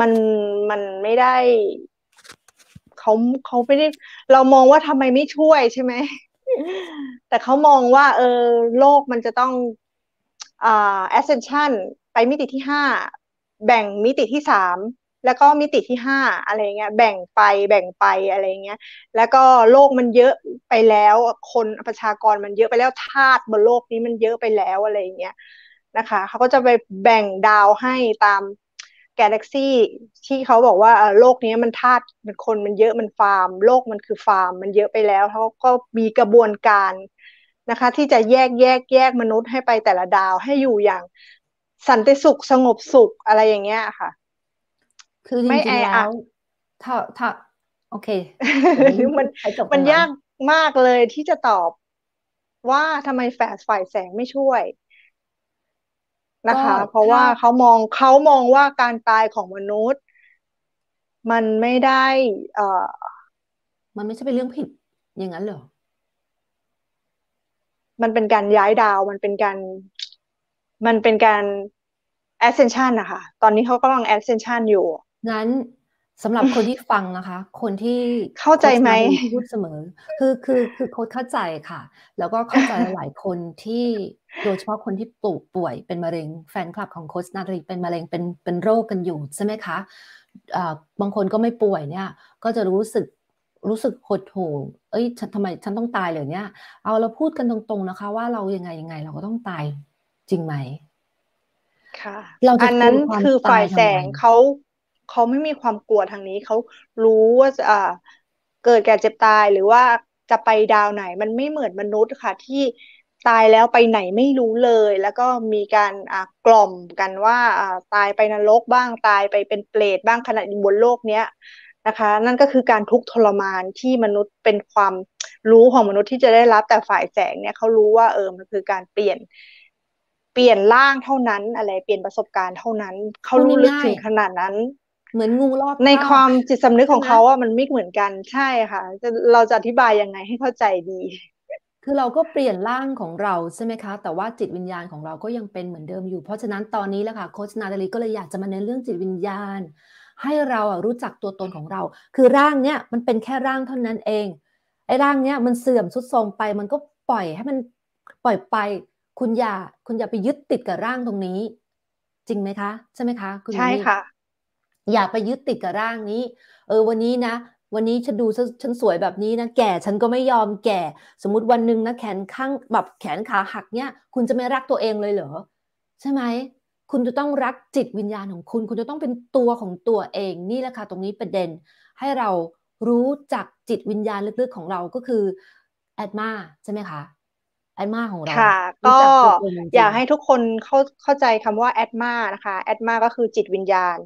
มันมันไม่ได้เขาเขาไม่ได้ เรามองว่าทำไมไม่ช่วยใช่ไหม แต่เขามองว่า เออโลกมันจะต้องอ่า ascension ไปมิติที่ห้าแบ่งมิติที่สามแล้วก็มิติที่ห้าอะไรเงี้ยแบ่งไปแบ่งไปอะไรเงี้ย แล้วก็โลกมันเยอะไปแล้ว คนประชากรมันเยอะไปแล้วธาตุบนโลกนี้มันเยอะไปแล้วอะไรเงี้ย นะคะเขาก็จะไปแบ่งดาวให้ตามกาแล็กซี่ที่เขาบอกว่า โลกนี้มันธาตุมันคนมันเยอะมันฟาร์ม โลกมันคือฟาร์ม มันเยอะไปแล้ว เขาก็มีกระบวนการนะคะ ที่จะแยกแยกแยกมนุษย์ให้ไปแต่ละดาวให้อยู่อย่าง สันติสุข สงบสุขอะไรอย่างเงี้ยค่ะ คือไม่แออัดถ้าถ้า โอเคมันมันยากมากเลยที่จะตอบว่าทำไมแฝดฝ่ายแสงไม่ช่วยนะคะ เพราะว่าเขามองเขามองว่าการตายของมนุษย์ มันไม่ได้อ่ามันไม่ใช่เป็นเรื่องผิด อย่างนั้นเหรอมันเป็นการย้ายดาวมันเป็นการมันเป็นการ ascension นะคะตอนนี้เขากำลัง ascension อยู่งั้นสำหรับคนที่ฟังนะคะ คนที่เข้าใจไหมพูดเสมอ คือคือคือโค้ดเข้าใจค่ะ แล้วก็เข้าใจหลายคนที่โดยเฉพาะคนที่ปลูกป่วย เป็นมะเร็ง แฟนคลับของโค้ดนารีเป็นมะเร็งเป็นเป็นโรคกันอยู่ใช่ไหมคะ บางคนก็ไม่ป่วยเนี่ย ก็จะรู้สึกรู้สึกหดหู่ เอ้ยฉันทำไมฉันต้องตายเลยเนี่ยเอาเราพูดกันตรงๆนะคะ ว่าเรายังไงยังไงเราก็ต้องตาย จริงไหม ค่ะ อันนั้นคือฝ่ายแสงเขาเขาไม่มีความกลัวทางนี้ เขารู้ว่าจะเกิดแก่เจ็บตายหรือว่าจะไปดาวไหน มันไม่เหมือนมนุษย์ค่ะที่ตายแล้วไปไหนไม่รู้เลย แล้วก็มีการกล่อมกันว่า ตายไปนรก บ้างตายไปเป็นเปรตบ้างขณะบนโลกเนี้ยนะคะ นั่นก็คือการทุกข์ทรมานที่มนุษย์เป็นความรู้ของมนุษย์ที่จะได้รับแต่ฝ่ายแสงเนี่ยเขารู้ว่าเออ มันคือการเปลี่ยน เปลี่ยนร่างเท่านั้นอะไร เปลี่ยนประสบการณ์เท่านั้น เขารู้ลึกถึงขนาดนั้นเหมือนงูรอบในความจิตสำนึกของเขาอ่ะมันไม่เหมือนกันใช่ค่ะ จะเราจะอธิบายยังไงให้เข้าใจดี คือเราก็เปลี่ยนร่างของเราใช่ไหมคะ แต่ว่าจิตวิญญาณของเราก็ยังเป็นเหมือนเดิมอยู่ เพราะฉะนั้นตอนนี้แล้วค่ะโคชนาตาลีก็เลยอยากจะมาเน้นเรื่องจิตวิญญาณ ให้เราอ่ะรู้จักตัวตนของเรา คือร่างเนี้ยมันเป็นแค่ร่างเท่านั้นเองไอ้ร่างเนี้ยมันเสื่อมสุดโทรมไป มันก็ปล่อยให้มันปล่อยไป คุณอย่าคุณอย่าไปยึดติดกับร่างตรงนี้ จริงไหมคะใช่ไหมคะคุณใช่ค่ะอย่าไปยึดติดกับร่างนี้ เออวันนี้นะ วันนี้ฉันดูฉันสวยแบบนี้นะแก่ ฉันก็ไม่ยอมแก่ สมมติวันหนึ่งนะแขนข้างแบบแขนขาหักเนี่ย คุณจะไม่รักตัวเองเลยเหรอใช่ไหม คุณจะต้องรักจิตวิญญาณของคุณ คุณจะต้องเป็นตัวของตัวเองนี่แหละค่ะตรงนี้ประเด็น ให้เรารู้จักจิตวิญญาณลึกๆของเราก็คือแอดมาใช่ไหมคะแอดมาของเราค่ะก็อยากให้ทุกคนเข้าเข้าใจคำว่าแอดมานะคะแอดมาก็คือจิตวิญญาณ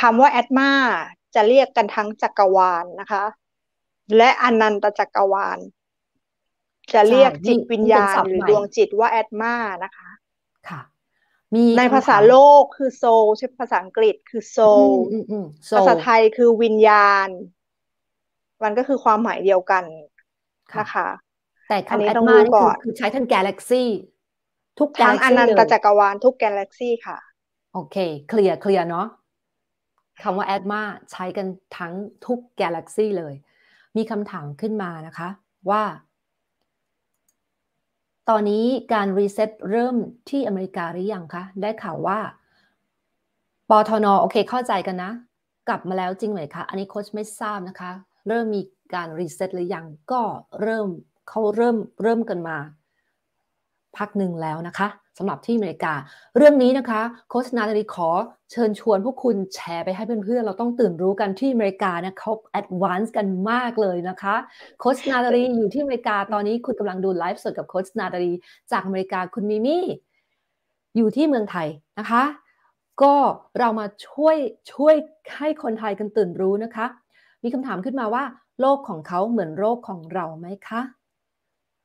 คำว่าแอดมา จะเรียกกันทั้งจักรวาลนนะคะ และอนันตจักรวาล จะเรียกจิตวิญญาณ หรือดวงจิตว่าแอดมานะคะ ค่ะ มีในภาษาโลกคือโซลใช่ภาษาอังกฤษคือโซลภาษาไทยคือวิญญาณมันก็คือความหมายเดียวกันนะคะแต่คำนี้ต้องมูก่อนคือใช้ทั้งแกลเล็กซี่ทุกทั้งอนันตจักรวาล ทุกแกลเล็กซี่ค่ะ โอเคเคลียร์เคลียร์เนาะคำว่าแอดมาใช้กันทั้งทุกกาแล็กซี่เลย มีคำถามขึ้นมานะคะว่า ตอนนี้การรีเซ็ตเริ่มที่อเมริกาหรือยังคะ ได้ข่าวว่าปทนโอเคเข้าใจกันนะ กลับมาแล้วจริงไหมคะ อันนี้โค้ชไม่ทราบนะคะ เริ่มมีการรีเซ็ตหรือยังก็เริ่มเขาเริ่มเริ่มกันมา พักหนึ่งแล้วนะคะสำหรับที่อเมริกา เรื่องนี้นะคะโคชนาลีขอเชิญชวนพวกคุณแชร์ไปให้เพื่อนๆเราต้องตื่นรู้กันที่อเมริกาเนี่ยเขาแอดวานซ์กันมากเลยนะคะโคชนาดารีอยู่ที่อเมริกาตอนนี้คุณกำลังดูไลฟ์สดกับโคชนาดารีจากอเมริกาคุณมิมี่อยู่ที่เมืองไทยนะคะ ก็เรามาช่วยช่วยให้คนไทยกันตื่นรู้นะคะ มีคำถามขึ้นมาว่าโลกของเขาเหมือนโลกของเราไหมคะ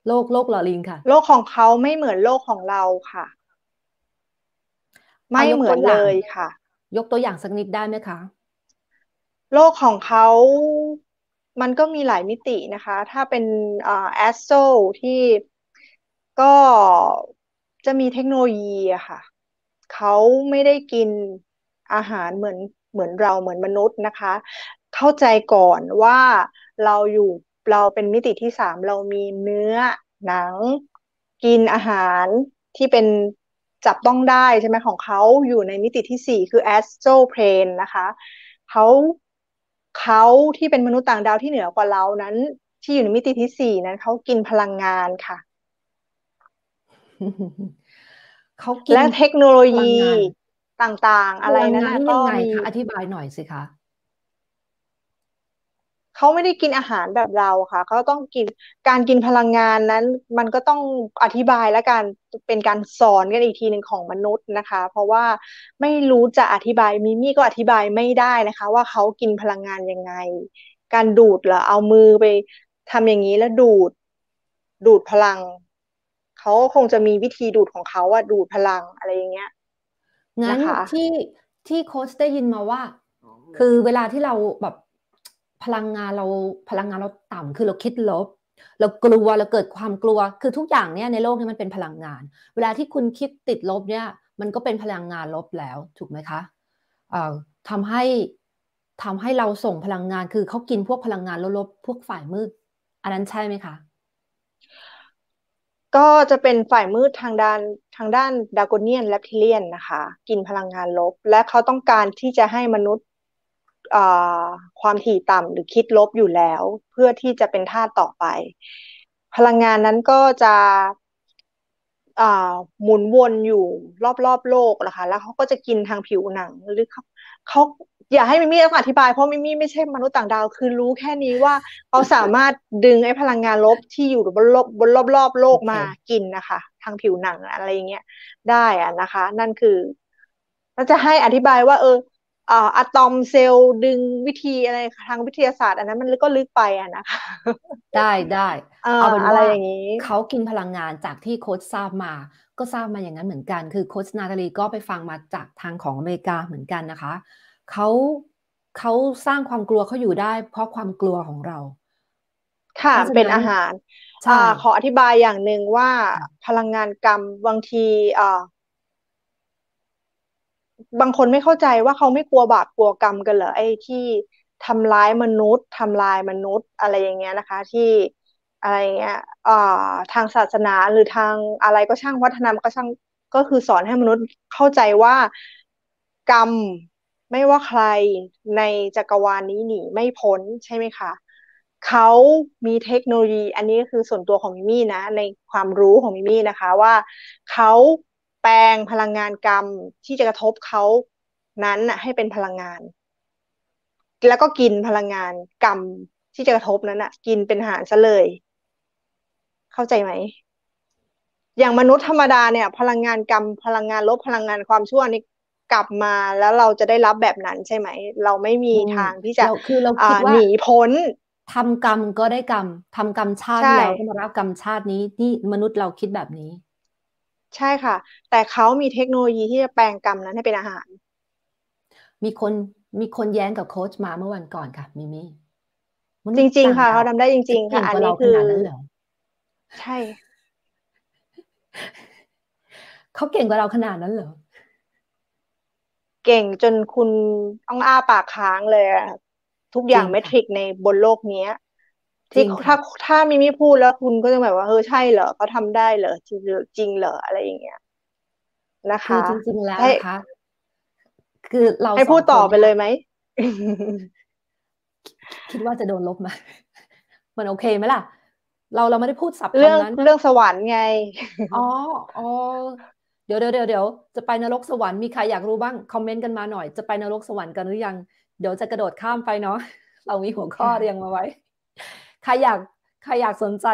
โลก โลกลอลิงค่ะ โลก ของเขาไม่เหมือน โลกของเราค่ะ ไม่เหมือนเลยค่ะ ยกตัวอย่าง สักนิดได้ไหมคะ โลก ของเขา มันก็มีหลายมิตินะคะ ถ้าเป็นแอสโซที่ก็จะมีเทคโนโลยีอะค่ะเขาไม่ได้กินอาหารเหมือนเหมือนเราเหมือนมนุษย์นะคะ เข้าใจก่อนว่าเราอยู่เราเป็นมิติที่สามเรามีเนื้อหนังกินอาหารที่เป็นจับต้องได้ใช่ไหมของเขาอยู่ในมิติที่สี่คือ astral plane นะคะเขาเขาที่เป็นมนุษย์ต่างดาวที่เหนือกว่าเรานั้นที่อยู่ในมิติที่สี่นั้นเขากินพลังงานค่ะเขากินและเทคโนโลยีต่างๆอะไรนั้นก็มีอธิบายหน่อยสิคะเขาไม่ได้กินอาหารแบบเราค่ะ เขาต้องกินการกินพลังงานนั้น มันก็ต้องอธิบายและการเป็นการสอนกันอีกทีหนึ่งของมนุษย์นะคะ เพราะว่าไม่รู้จะอธิบายมิมี่ก็อธิบายไม่ได้นะคะ ว่าเขากินพลังงานยังไง การดูดเหรอเอามือไปทำอย่างนี้แล้วดูด ดูดพลัง เขาคงจะมีวิธีดูดของเขาอะดูดพลังอะไรอย่างเงี้ยงั้นนะะที่ที่โค้ชได้ยินมาว่า คือเวลาที่เราแบบพลังงานเราพลังงานเราต่ำ คือเราคิดลบ เรากลัวเราเกิดความกลัว คือทุกอย่างเนี่ยในโลกนี้มันเป็นพลังงาน เวลาที่คุณคิดติดลบเนี่ยมันก็เป็นพลังงานลบแล้วถูกไหมคะทำให้ทำให้เราส่งพลังงานคือเขากินพวกพลังงานลบๆพวกฝ่ายมืด อันนั้นใช่ไหมคะก็จะเป็นฝ่ายมืดทางด้านทางด้านดากเนียนและทิเลียนนะคะ กินพลังงานลบและเขาต้องการที่จะให้มนุษยความถี่ต่ำหรือคิดลบอยู่แล้ว เพื่อที่จะเป็นธาตุต่อไป พลังงานนั้นก็จะหมุนวนอยู่รอบๆโลกนะคะ แล้วเขาก็จะกินทางผิวหนัง หรือเขาเขาอย่าให้มิมี่ต้องอธิบายเพราะมิมี่ไม่ใช่มนุษย์ต่างดาวคือรู้แค่นี้ว่าเขาสามารถดึงไอ้พลังงานลบที่อยู่บนรบบนรอบๆโลกมากินนะคะ ทางผิวหนังอะไรอย่างเงี้ย ได้อะนะคะ นั่นคือเราจะให้อธิบายว่า เอออะตอมเซลล์ดึงวิธีอะไรทางวิทยาศาสตร์ อันนั้นมันก็ลึกไปอะนะคะได้ได้เอาเป็นว่าเขากินพลังงานจากที่โค้ชทราบมา ก็ทราบมาอย่างนั้นเหมือนกัน คือโค้ชนาตาลีก็ไปฟังมาจากทางของอเมริกาเหมือนกันนะคะเขาเขาสร้างความกลัวเขาอยู่ได้ เพราะความกลัวของเรา ค่ะ เป็นอาหารอขออธิบายอย่างหนึ่งว่า พลังงานกรรมบางทีอบางคนไม่เข้าใจว่าเขาไม่กลัวบาปกลัวกรรมกันเหรอไอ้ที่ทำร้ายมนุษย์ ทำลายมนุษย์อะไรอย่างเงี้ยนะคะ ที่อะไรอย่างเงี้ยอ่ทางศาสนาหรือทางอะไรก็ช่างวัฒนธรรมก็ช่างก็คือสอนให้มนุษย์เข้าใจว่ากรรม ไม่ว่าใครในจักรวาลนี้หนีไม่พ้นใช่ไหมคะเขามีเทคโนโลยีอันนี้คือส่วนตัวของมิมี่นะ ในความรู้ของมิมี่นะคะว่าเขาแปลงพลังงานกรรมที่จะกระทบเขานั้นน่ะ ให้เป็นพลังงาน แล้วก็กินพลังงาน กรรมที่จะกระทบนั้นน่ะ กินเป็นอาหารซะเลย เข้าใจไหม อย่างมนุษย์ธรรมดาเนี่ย พลังงานกรรมพลังงานลบพลังงานความชั่วนี่กลับมาแล้วเราจะได้รับแบบนั้นใช่ไหม เราไม่มีทางที่จะคือเราคิดว่าหนีพ้นทำกรรมก็ได้กรรมทำกรรมชาติแล้วก็มารับกรรมชาตินี้ที่มนุษย์เราคิดแบบนี้ใช่ค่ะ แต่เขามีเทคโนโลยีที่จะแปลงกรรมนั้นให้เป็นอาหาร มีคนมีคนแย้งกับโค้ชมาเมื่อวันก่อนค่ะมิมี่จริงๆค่ะเขาทำได้จริง ๆ ค่ะอันนี้คือใช่ เขาเก่งกว่าเราขนาดนั้นเหรอ เก่งจนคุณต้องอ้าปากค้างเลยทุกอย่างเมทริกในบนโลกนี้ที่ถ้าถ้ามิมีพูดแล้วคุณก็จะแบบว่าเออใช่เหรอเขาทาได้เหรอจริงจริงเหรออะไรอย่างเงี้ยนะคะคือจริงๆแล้วนะคะคือเราให้พูดต่อไปเลยไหม คิดว่าจะโดนลบไหมมันโอเคไหมล่ะ เราเราไม่ได้พูดสับเรื่องนั้นเรื่องสวรรค์ไงอ๋ออ๋อเดี๋ยวเดี๋ยวเดี๋ยว จะไปนรกสวรรค์มีใครอยากรู้บ้าง คอมเมนต์กันมาหน่อยจะไปนรกสวรรค์กันหรือยัง เดี๋ยวจะกระโดดข้ามไปเนาะเรามีหัวข้อเรียงมาไว้ใครอยากใครอยากสนใจ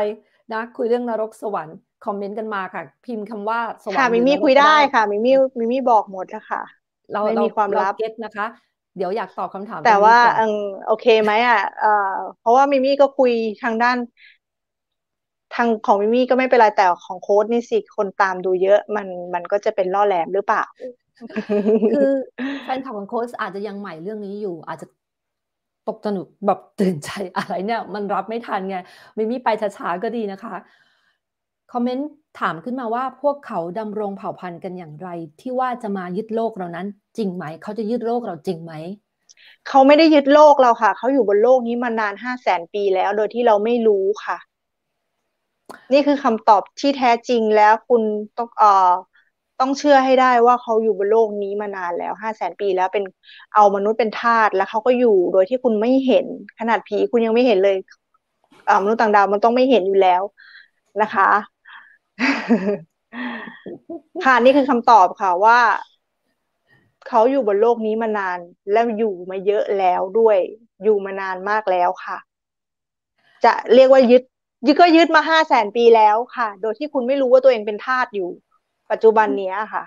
นะ คุยเรื่องนรกสวรรค์คอมเมนต์กันมาค่ะ พิมพ์คำว่าสวรรค์ค่ะมิมีคุยได้ค่ะมิมีมิมีบอกหมดแล้วค่ะ เราไม่มีความลับนะคะ เดี๋ยวอยากตอบคำถามแต่ว่าอโอเคไหมอ่ะเออเพราะว่ามิมีก็คุยทางด้าน ทางของมิมี่ก็ไม่เป็นไรแต่ของโค้ดนี่สิคนตามดูเยอะมันมันก็จะเป็นล่อแหลมหรือเปล่าคือแฟนคลับของโค้ดอาจจะยังใหม่เรื่องนี้อยู่อาจจะตกตนุกแบบตื่นใจอะไรเนี่ย มันรับไม่ทันไงมีมีไปช้าๆก็ดีนะคะคอมเมนต์ถามขึ้นมาว่าพวกเขาดำรงเผ่าพันธุ์กันอย่างไรที่ว่าจะมายึดโลกเรานั้น จริงไหมเขาจะยึดโลกเราจริงไหมเขาไม่ได้ยึดโลกเราค่ะเขาอยู่บนโลกนี้มานานห้าแสนปีแล้วโดยที่เราไม่รู้ค่ะนี่คือคำตอบที่แท้จริงแล้วคุณต้องเอ่อต้องเชื่อให้ได้ว่าเขาอยู่บนโลกนี้มานานแล้วห้าแสนปีแล้วเป็นเอามนุษย์เป็นทาสแล้วเขาก็อยู่โดยที่คุณไม่เห็นขนาดผีคุณยังไม่เห็นเลย มนุษย์ต่างดาวมันต้องไม่เห็นอยู่แล้วนะคะ ค่ะนี่คือคำตอบค่ะว่า เขาอยู่บนโลกนี้มานานแล้วอยู่มาเยอะแล้วด้วย อยู่มานานมากแล้วค่ะ จะเรียกว่ายึด ยึดก็ยึดมาห้าแสนปีแล้วค่ะ โดยที่คุณไม่รู้ว่าตัวเองเป็นทาสอยู่ปัจจุบันเนี้ยค่ะ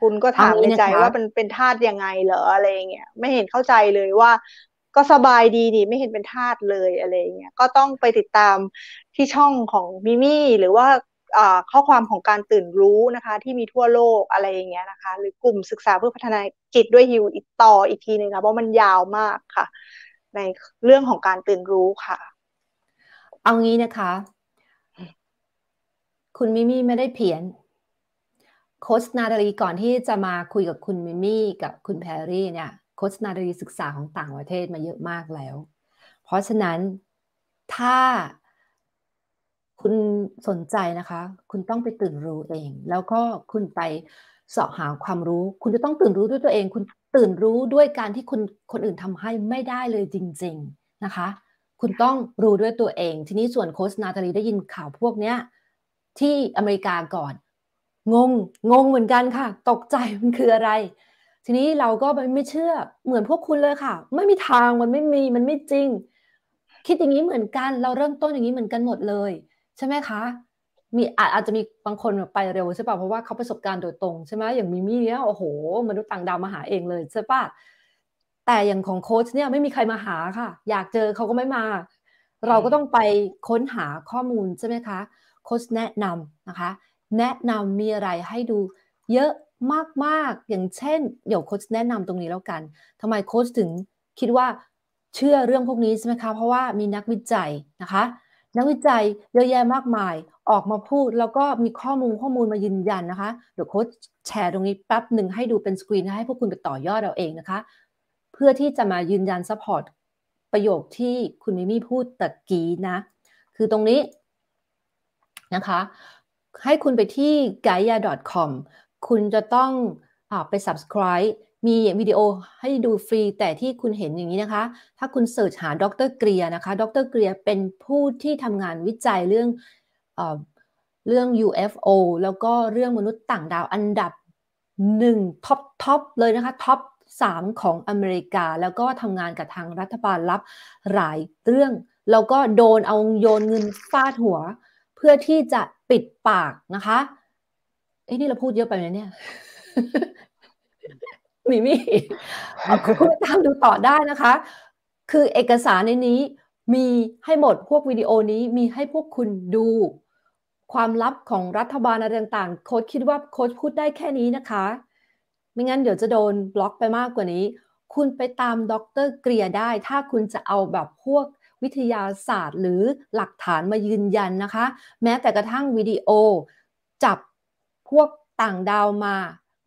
คุณก็ถามในใจว่ามันเป็นธาตุยังไงเหรออะไรเงี้ยไม่เห็นเข้าใจเลยว่า ก็สบายดีนี่ไม่เห็นเป็นธาตุเลยอะไรเงี้ยก็ต้องไปติดตามที่ช่องของมิมี่หรือว่าข้อความของการตื่นรู้นะคะ ที่มีทั่วโลกอะไรอย่างเงี้ยนะคะ หรือกลุ่มศึกษาเพื่อพัฒนาจิตด้วยฮิวอีกต่ออีกทีหนึ่งค่ะเพราะมันยาวมากค่ะ ในเรื่องของการตื่นรู้ค่ะ เอางี้นะคะ คุณมิมี่ไม่ได้เพี้ยนโค้ชนาดารีก่อนที่จะมาคุยกับคุณมิมี่กับคุณแพรรี่เนี่ยโค้ชนาดารีศึกษาของต่างประเทศมาเยอะมากแล้ว เพราะฉะนั้นถ้าคุณสนใจนะคะคุณต้องไปตื่นรู้เอง แล้วก็คุณไปเสาะหาความรู้ คุณจะต้องตื่นรู้ด้วยตัวเอง คุณตื่นรู้ด้วยการที่คุณคนอื่นทำให้ไม่ได้เลยจริงๆนะคะคุณต้องรู้ด้วยตัวเอง ทีนี้ส่วนโค้ชนาตาลีได้ยินข่าวพวกเนี้ยที่อเมริกาก่อนงงงงเหมือนกันค่ะ ตกใจมันคืออะไร ทีนี้เราก็ไม่เชื่อเหมือนพวกคุณเลยค่ะ ไม่มีทางมันไม่มี มันไม่จริง คิดอย่างนี้เหมือนกัน เราเริ่มต้นอย่างนี้เหมือนกันหมดเลย ใช่ไหมคะ มีอาจจะมีบางคนไปเร็วใช่ป่ะเพราะว่าเขาประสบการณ์โดยตรงใช่ไหมอย่างมิมี่เนี้ยโอ้โหมนุษย์ต่างดาวมาหาเองเลยใช่ป่ะแต่อย่างของโค้ชเนี่ยไม่มีใครมาหาค่ะอยากเจอเขาก็ไม่มา เราก็ต้องไปค้นหาข้อมูลใช่ไหมคะโค้ชแนะนำนะคะแนะนำมีอะไรให้ดูเยอะมากๆอย่างเช่นเดี๋ยวโค้ชแนะนำตรงนี้แล้วกันทำไมโค้ชถึงคิดว่าเชื่อเรื่องพวกนี้ใช่ไหมคะเพราะว่ามีนักวิจัยนะคะ นักวิจัยเยอะแยะมากมายออกมาพูดแล้วก็มีข้อมูลข้อมูลมายืนยันนะคะ เดี๋ยวโค้ชแชร์ตรงนี้แป๊บหนึ่งให้ดูเป็นสกรีนให้พวกคุณไปต่อยอดเราเองนะคะเพื่อที่จะมายืนยันซัพพอร์ตประโยคที่คุณมิมี่พูดตะกี้นะคือตรงนี้นะคะให้คุณไปที่ gaia.com คุณจะต้องอไป subscribe มีวิดีโอให้ดูฟรี แต่ที่คุณเห็นอย่างนี้นะคะ ถ้าคุณเสิร์ชหาดรเกรียนะคะดรเกรียเป็นผู้ที่ทำงานวิจัยเรื่องเอเรื่อง UFO แล้วก็เรื่องมนุษย์ต่างดาว อันดับหนึ่งท็อปท็อปเลยนะคะ ท็อปสามของอเมริกา แล้วก็ทำงานกับทางรัฐบาลรับหลายเรื่อง แล้วก็โดนเอาโยนเงินฟาดหัวพื่อที่จะปิดปากนะคะ เอ้นี่เราพูดเยอะไปไหมเนี่ยมีมีคุณตามดูต่อได้นะคะ คือเอกสารในนี้มีให้หมดพวกวิดีโอนี้มีให้พวกคุณดู ความลับของรัฐบาลอะไรต่าง ๆ โค้ชคิดว่าโค้ชพูดได้แค่นี้นะคะ ไม่งั้นเดี๋ยวจะโดนบล็อกไปมากกว่านี้ คุณไปตามดรเกลียได้ ถ้าคุณจะเอาแบบพวกวิทยาศาสตร์หรือหลักฐานมายืนยันนะคะ แม้แต่กระทั่งวิดีโอ จับพวกต่างดาวมา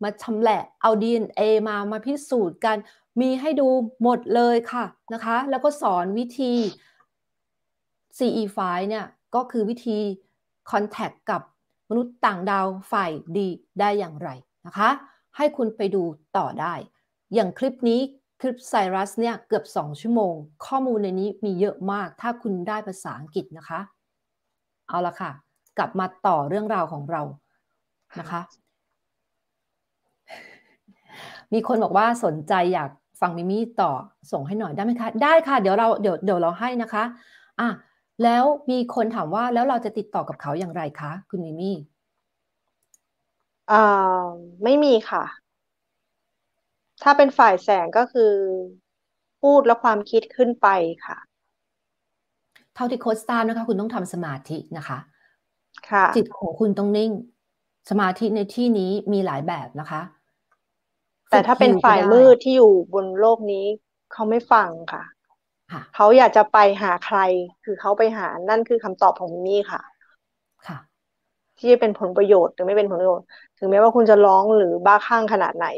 มาชำแหละ เอา DNA มามาพิสูจน์กัน มีให้ดูหมดเลยค่ะนะคะ แล้วก็สอนวิธี CE5 เนี่ย ก็คือวิธีคอนแทคกับมนุษย์ต่างดาวฝ่ายดี ได้อย่างไรนะคะ ให้คุณไปดูต่อได้ อย่างคลิปนี้คลิปไซรัสเนี่ยเกือบ 2 ชั่วโมง ข้อมูลในนี้มีเยอะมากถ้าคุณได้ภาษาอังกฤษนะคะ เอาละค่ะ กลับมาต่อเรื่องราวของเรานะคะ มีคนบอกว่าสนใจอยากฟังมิมี่ต่อ ส่งให้หน่อยได้ไหมคะ ได้ค่ะเดี๋ยวเราเดี๋ยวเดี๋ยวเราให้นะคะ อ่ะ แล้วมีคนถามว่าแล้วเราจะติดต่อกับเขาอย่างไรคะ คุณมิมี่อ่าไม่มีค่ะถ้าเป็นฝ่ายแสงก็คือพูดและความคิดขึ้นไปค่ะ เท่าที่โค้ชทราบนะคะ คุณต้องทำสมาธินะคะ ค่ะ จิตของคุณต้องนิ่ง สมาธิในที่นี้มีหลายแบบนะคะ แต่ถ้าเป็นฝ่ายมืดที่อยู่บนโลกนี้เขาไม่ฟังค่ะ เขาอยากจะไปหาใครคือเขาไปหา นั่นคือคำตอบของมินี่ค่ะค่ะ ที่จะเป็นผลประโยชน์หรือไม่เป็นผลประโยชน์ถึงแม้ว่าคุณจะร้องหรือบ้าคลั่งขนาดไหน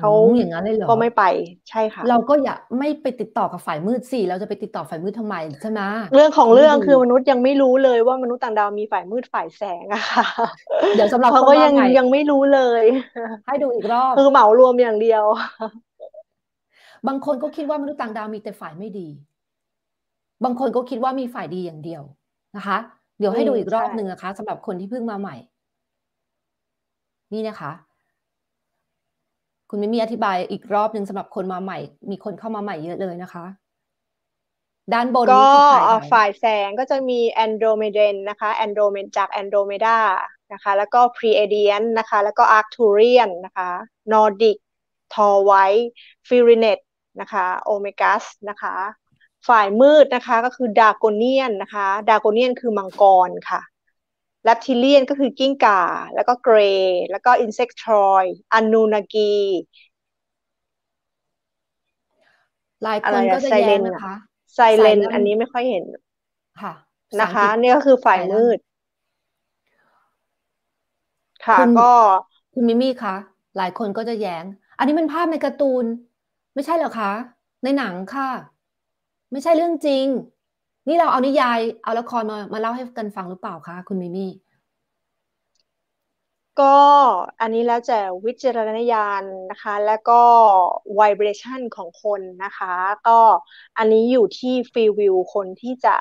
เขาอย่างนั้นเลยเหรอก็ไม่ไปใช่ค่ะ เราก็อย่าไม่ไปติดต่อกับฝ่ายมืดสิเราจะไปติดต่อฝ่ายมืดทำไม ใช่ไหมเรื่องของเรื่องคือมนุษย์ยังไม่รู้เลยว่ามนุษย์ต่างดาวมีฝ่ายมืดฝ่ายแสงอะค่ะเดี๋ยวสำหรับเขาก็ยังยังไม่รู้เลยให้ดูอีกรอบคือเหมารวมอย่างเดียว บางคนก็คิดว่ามนุษย์ต่างดาวมีแต่ฝ่ายไม่ดี บางคนก็คิดว่ามีฝ่ายดีอย่างเดียวนะคะ เดี๋ยวให้ดูอีกรอบหนึ่งนะคะ สำหรับคนที่เพิ่งมาใหม่ นี่นะคะคุณไม่มีอธิบายอีกรอบหนึ่งสำหรับคนมาใหม่ มีคนเข้ามาใหม่เยอะเลยนะคะ ด้านบนก็ฝ่ายแสงก็จะมีแอนโดเมเดนนะคะแอนโดเม d จากแอนโดเมดานะคะแล้วก็พรีเอเดียนนะคะแล้วก็อาร์คทูเรียนนะคะนอร์ดิกทอไวท์ฟิรินเนตนะคะโอเมกัสนะคะฝ่ายมืดนะคะก็คือดากเนียนนะคะดากเนียนคือมังกรค่ะลับทิเลียนก็คือกิ้งก่า แล้วก็เกรย์แล้วก็อินเซ็กทรอยอันนูนากีหลายคนก็จะแย้งนะคะ ไซเลน อันนี้ไม่ค่อยเห็นค่ะ นะคะนี่ก็คือฝ่ายมืดค่ะก็คุณมิมี่คะหลายคนก็จะแย้ง อันนี้มันภาพในการ์ตูน ไม่ใช่เหรอคะในหนังค่ะ ไม่ใช่เรื่องจริงนี่เราเอานิยาย เอาละครมามาเล่าให้กันฟังหรือเปล่าคะคุณมิมี่ก็อันนี้แล้วแต่วิจารณญาณนะคะ แล้วก็ายเบรชั่นของคนนะคะ ก็อันนี้อยู่ที่ฟีวิ w คนที่จะ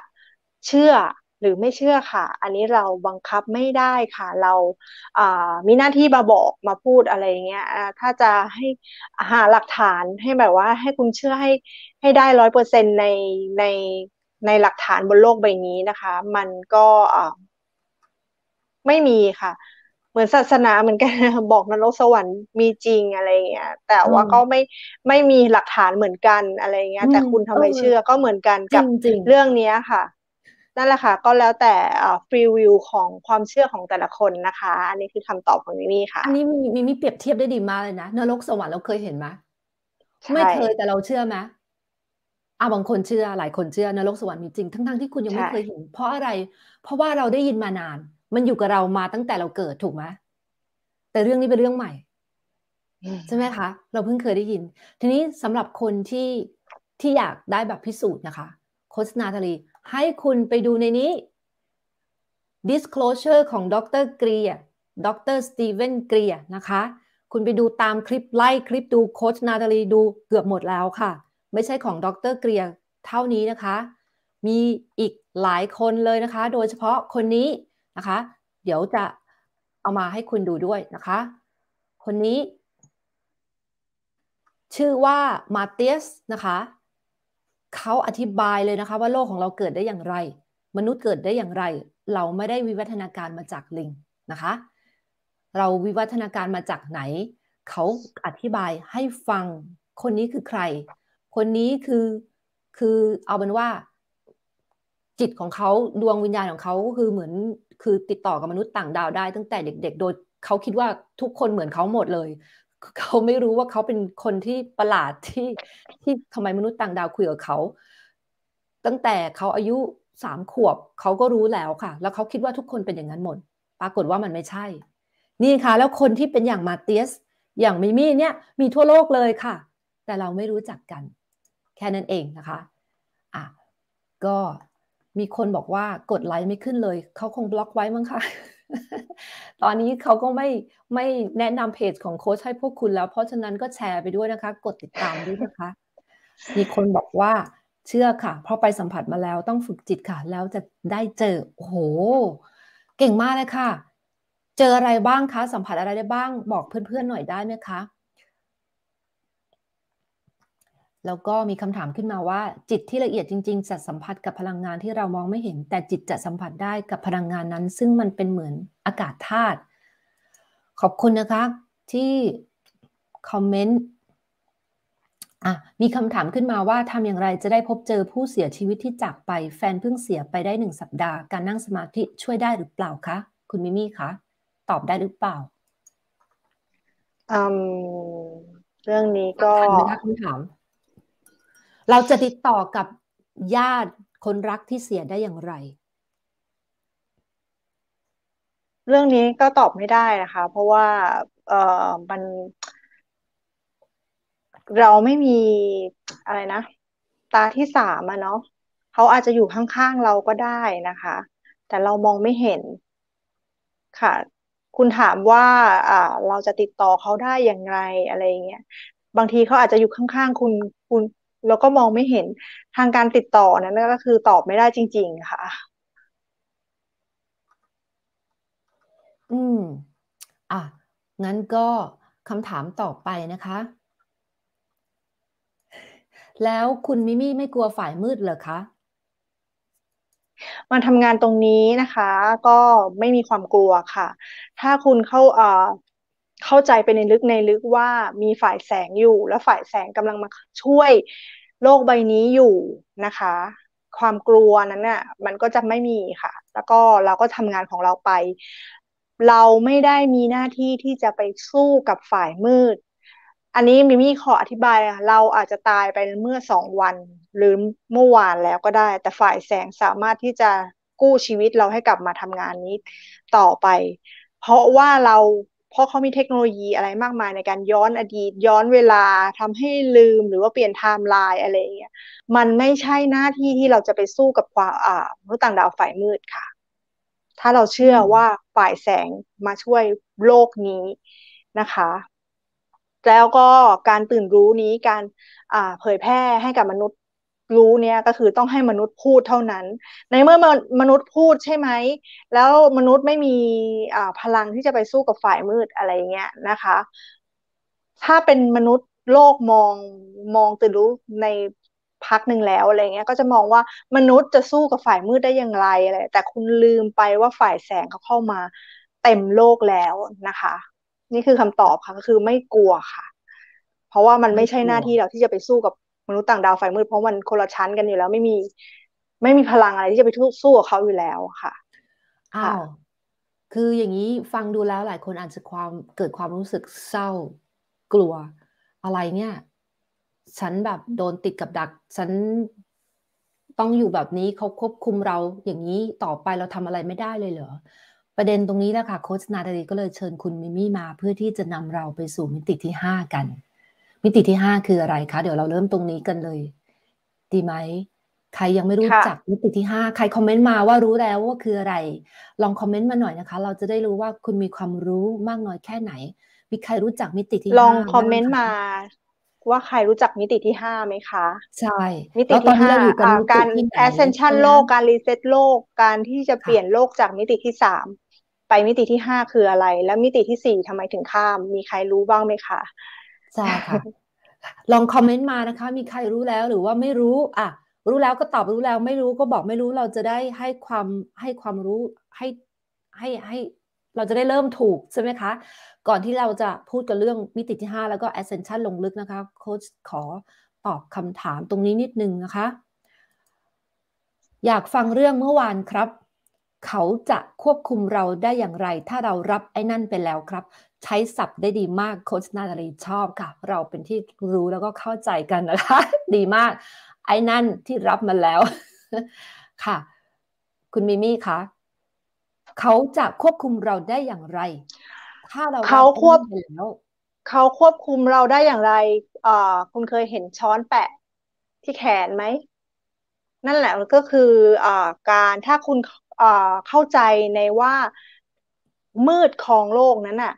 เชื่อหรือไม่เชื่อค่ะ อันนี้เราบังคับไม่ได้ค่ะ เราามีหน้าที่มาบอกมาพูดอะไรเงี้ยถ้าจะให้หาหลักฐานให้แบบว่า ให้คุณเชื่อให้ให้ได้ร้อยเปอร์เซ็นในในในหลักฐานบนโลกใบนี้นะคะ มันก็ไม่มีค่ะ เหมือนศาสนาเหมือนกันบอกนรกสวรรค์มีจริงอะไรเงี้ยแต่ว่าก็ไม่ไม่มีหลักฐานเหมือนกันอะไรเงี้ย แต่คุณทำไมเชื่อก็เหมือนกันกับเรื่องเนี้ยค่ะนั่นแหละค่ะ ก็แล้วแต่ฟรีวิวของความเชื่อของแต่ละคนนะคะ อันนี้คือคำตอบของมิมี่ค่ะอันนี้มีมีเปรียบเทียบได้ดีมากเลยนะนรกสวรรค์เราเคยเห็นไหมไม่เคยแต่เราเชื่อไหมอาบางคนเชื่อ หลายคนเชื่อนรกสวรรค์มีจริง ทั้งๆ ที่คุณยังไม่เคยเห็น เพราะอะไร เพราะว่าเราได้ยินมานาน มันอยู่กับเรามาตั้งแต่เราเกิดถูกไหม แต่เรื่องนี้เป็นเรื่องใหม่ ใช่ไหมคะ เราเพิ่งเคยได้ยิน ทีนี้สำหรับคนที่ที่อยากได้แบบพิสูจน์นะคะโคสนาทลี ให้คุณไปดูในนี้ disclosure ของดรเกรียดรสตีเวนเกรียนะคะ คุณไปดูตามคลิปไล่คลิปดูโคชนาตาลีดูเกือบหมดแล้วค่ะไม่ใช่ของดรเกรียงเท่านี้นะคะ มีอีกหลายคนเลยนะคะ โดยเฉพาะคนนี้นะคะ เดี๋ยวจะเอามาให้คุณดูด้วยนะคะ คนนี้ ชื่อว่ามาเตียสนะคะเขาอธิบายเลยนะคะว่าโลกของเราเกิดได้อย่างไร มนุษย์เกิดได้อย่างไร เราไม่ได้วิวัฒนาการมาจากลิงนะคะ เราวิวัฒนาการมาจากไหน เขาอธิบายให้ฟังคนนี้คือใครคนนี้คือคือเอาเป็นว่าจิตของเขาดวงวิญญาณของเขาก็คือเหมือนคือติดต่อกับมนุษย์ต่างดาวได้ ตั้งแต่เด็ก ๆ โดยเขาคิดว่าทุกคนเหมือนเขาหมดเลยเขาไม่รู้ว่าเขาเป็นคนที่ประหลาดที่ที่ทำไมมนุษย์ต่างดาวคุยกับเขาตั้งแต่เขาอายุสามขวบเขาก็รู้แล้วค่ะ แล้วเขาคิดว่าทุกคนเป็นอย่างนั้นหมด ปรากฏว่ามันไม่ใช่ นี่ค่ะแล้วคนที่เป็นอย่างมาเตียสอย่างมิมี่เนี่ยมีทั่วโลกเลยค่ะ แต่เราไม่รู้จักกันแค่นั้นเองนะคะ อ่ะ ก็มีคนบอกว่ากดไลค์ไม่ขึ้นเลย เขาคงบล็อกไว้มั้งคะตอนนี้เขาก็ไม่ไม่แนะนำเพจของโค้ชให้พวกคุณแล้ว เพราะฉะนั้นก็แชร์ไปด้วยนะคะ กดติดตามด้วย นะคะ มีคนบอกว่าเชื่อค่ะ เพราะไปสัมผัสมาแล้ว ต้องฝึกจิตค่ะ แล้วจะได้เจอ โอ้โห เก่งมากเลยค่ะ เจออะไรบ้างคะ สัมผัสอะไรได้บ้าง บอกเพื่อนๆหน่อยได้ไหมคะแล้วก็มีคำถามขึ้นมาว่าจิตที่ละเอียดจริงๆ จะสัมผัสกับพลังงานที่เรามองไม่เห็น แต่จิตจะสัมผัสได้กับพลังงานนั้น ซึ่งมันเป็นเหมือนอากาศธาตุขอบคุณนะคะที่คอมเมนต์อ่ะมีคำถามขึ้นมาว่าทำอย่างไรจะได้พบเจอผู้เสียชีวิตที่จากไปแฟนเพิ่งเสียไปได้หนึ่งสัปดาห์การนั่งสมาธิช่วยได้หรือเปล่าคะคุณมิมี่คะตอบได้หรือเปล่าอืมเรื่องนี้ก็คำถามเราจะติดต่อกับญาติคนรักที่เสียได้อย่างไร เรื่องนี้ก็ตอบไม่ได้นะคะ เพราะว่าเออมัน เราไม่มีอะไรนะ ตาที่สามอะเนาะเขาอาจจะอยู่ข้างๆเราก็ได้นะคะ แต่เรามองไม่เห็นค่ะ คุณถามว่า อ่าเราจะติดต่อเขาได้อย่างไรอะไรเงี้ย บางทีเขาอาจจะอยู่ข้างๆคุณคุณแล้วก็มองไม่เห็นทางการติดต่อนั้นก็คือตอบไม่ได้จริง ๆ ค่ะ อืม อ่ะ งั้นก็คำถามต่อไปนะคะ แล้วคุณมิมี่ไม่กลัวฝ่ายมืดเหรอคะ มาทำงานตรงนี้นะคะ ก็ไม่มีความกลัวค่ะ ถ้าคุณเข้าเข้าใจไปในลึกในลึกว่ามีฝ่ายแสงอยู่ และฝ่ายแสงกำลังมาช่วยโลกใบนี้อยู่นะคะ ความกลัวนั้นน่ะมันก็จะไม่มีค่ะ แล้วก็เราก็ทำงานของเราไป เราไม่ได้มีหน้าที่ที่จะไปสู้กับฝ่ายมืด อันนี้มิมี่ขออธิบายเราอาจจะตายไปเมื่อสองวันหรือเมื่อวานแล้วก็ได้ แต่ฝ่ายแสงสามารถที่จะกู้ชีวิตเราให้กลับมาทำงานนี้ต่อไป เพราะว่าเราพราะเขามีเทคโนโลยีอะไรมากมายในการย้อนอดีต ย้อนเวลาทำให้ลืมหรือว่าเปลี่ยนไทม์ไลน์อะไรอย่างเงี้ยมันไม่ใช่หน้าที่ที่เราจะไปสู้กับความอ่ามนุษย์ต่างดาวฝ่ายมืดค่ะ ถ้าเราเชื่อว่าฝ่ายแสงมาช่วยโลกนี้นะคะ แล้วก็การตื่นรู้นี้การอ่าเผยแพร่ให้กับมนุษย์รู้เนี่ยก็คือต้องให้มนุษย์พูดเท่านั้น ในเมื่อมนุษย์พูดใช่ไหม แล้วมนุษย์ไม่มีพลังที่จะไปสู้กับฝ่ายมืดอะไรเงี้ยนะคะ ถ้าเป็นมนุษย์โลกมองมองตื่นรู้ในพักหนึ่งแล้วอะไรเงี้ย ก็จะมองว่ามนุษย์จะสู้กับฝ่ายมืดได้อย่างไรอะไรแต่คุณลืมไปว่าฝ่ายแสงเขาเข้ามาเต็มโลกแล้วนะคะ นี่คือคำตอบค่ะก็คือไม่กลัวค่ะ เพราะว่ามันไม่ใช่หน้าที่เราที่จะไปสู้กับมนุษย์ต่างดาวไฟมืดเพราะมันคนละชั้นกันอยู่แล้วไม่มีไม่มีพลังอะไรที่จะไปสู้กับเขาอยู่แล้วค่ะอ้าวคืออย่างนี้ฟังดูแล้วหลายคนอาจจะความเกิดความรู้สึกเศร้ากลัว อะไรเนี่ยฉันแบบโดนติดกับดัก ฉันต้องอยู่แบบนี้เขาควบคุมเรา อย่างนี้ต่อไปเราทำอะไรไม่ได้เลยเหรอประเด็นตรงนี้แหละค่ะโค้ชนาดาลีก็เลยเชิญคุณมิมี่มา เพื่อที่จะนำเราไปสู่มิติที่5กันมิติที่ 5 คืออะไรคะ เดี๋ยวเราเริ่มตรงนี้กันเลย ดีไหมใครยังไม่รู้จักมิติที่5ใครคอมเมนต์มาว่ารู้แล้วว่าคืออะไร ลองคอมเมนต์มาหน่อยนะคะ เราจะได้รู้ว่าคุณมีความรู้มากน้อยแค่ไหน มีใครรู้จักมิติที่ลองคอมเมนต์มาว่าใครรู้จักมิติที่ห้าไหมคะ ใช่มิติที่ห้าการ ascension โลกการรีเซ็ตโลก การที่จะเปลี่ยนโลกจากมิติที่สามไปมิติที่ห้าคืออะไร และมิติที่สี่ทำไมถึงข้าม มีใครรู้บ้างไหมคะใช่ค่ะลองคอมเมนต์มานะคะ มีใครรู้แล้วหรือว่าไม่รู้ อ่ะ รู้แล้วก็ตอบรู้แล้วไม่รู้ก็บอกไม่รู้เราจะได้ให้ความให้ความรู้ให้ให้ให้เราจะได้เริ่มถูกใช่ไหมคะ ก่อนที่เราจะพูดกันเรื่องมิติที่5แล้วก็ ascension ลงลึกนะคะโค้ชขอตอบคำถามตรงนี้นิดนึงนะคะ อยากฟังเรื่องเมื่อวานครับ เขาจะควบคุมเราได้อย่างไร ถ้าเรารับไอ้นั่นไปแล้วครับใช้ศัพท์ได้ดีมากโค้ชนาตาลีชอบ ค่ะเราเป็นที่รู้แล้วก็เข้าใจกันนะคะ ดีมาก ไอ้นั่นที่รับมาแล้ว ค่ะ คุณมิมี่คะเขาจะควบคุมเราได้อย่างไร ถ้าเราเขาควบเขาควบคุมเราได้อย่างไรเอ่อคุณเคยเห็นช้อนแปะที่แขนไหมนั่นแหละก็คือเอ่อการถ้าคุณเอ่อเข้าใจในว่ามืดของโลกนั้นน่ะ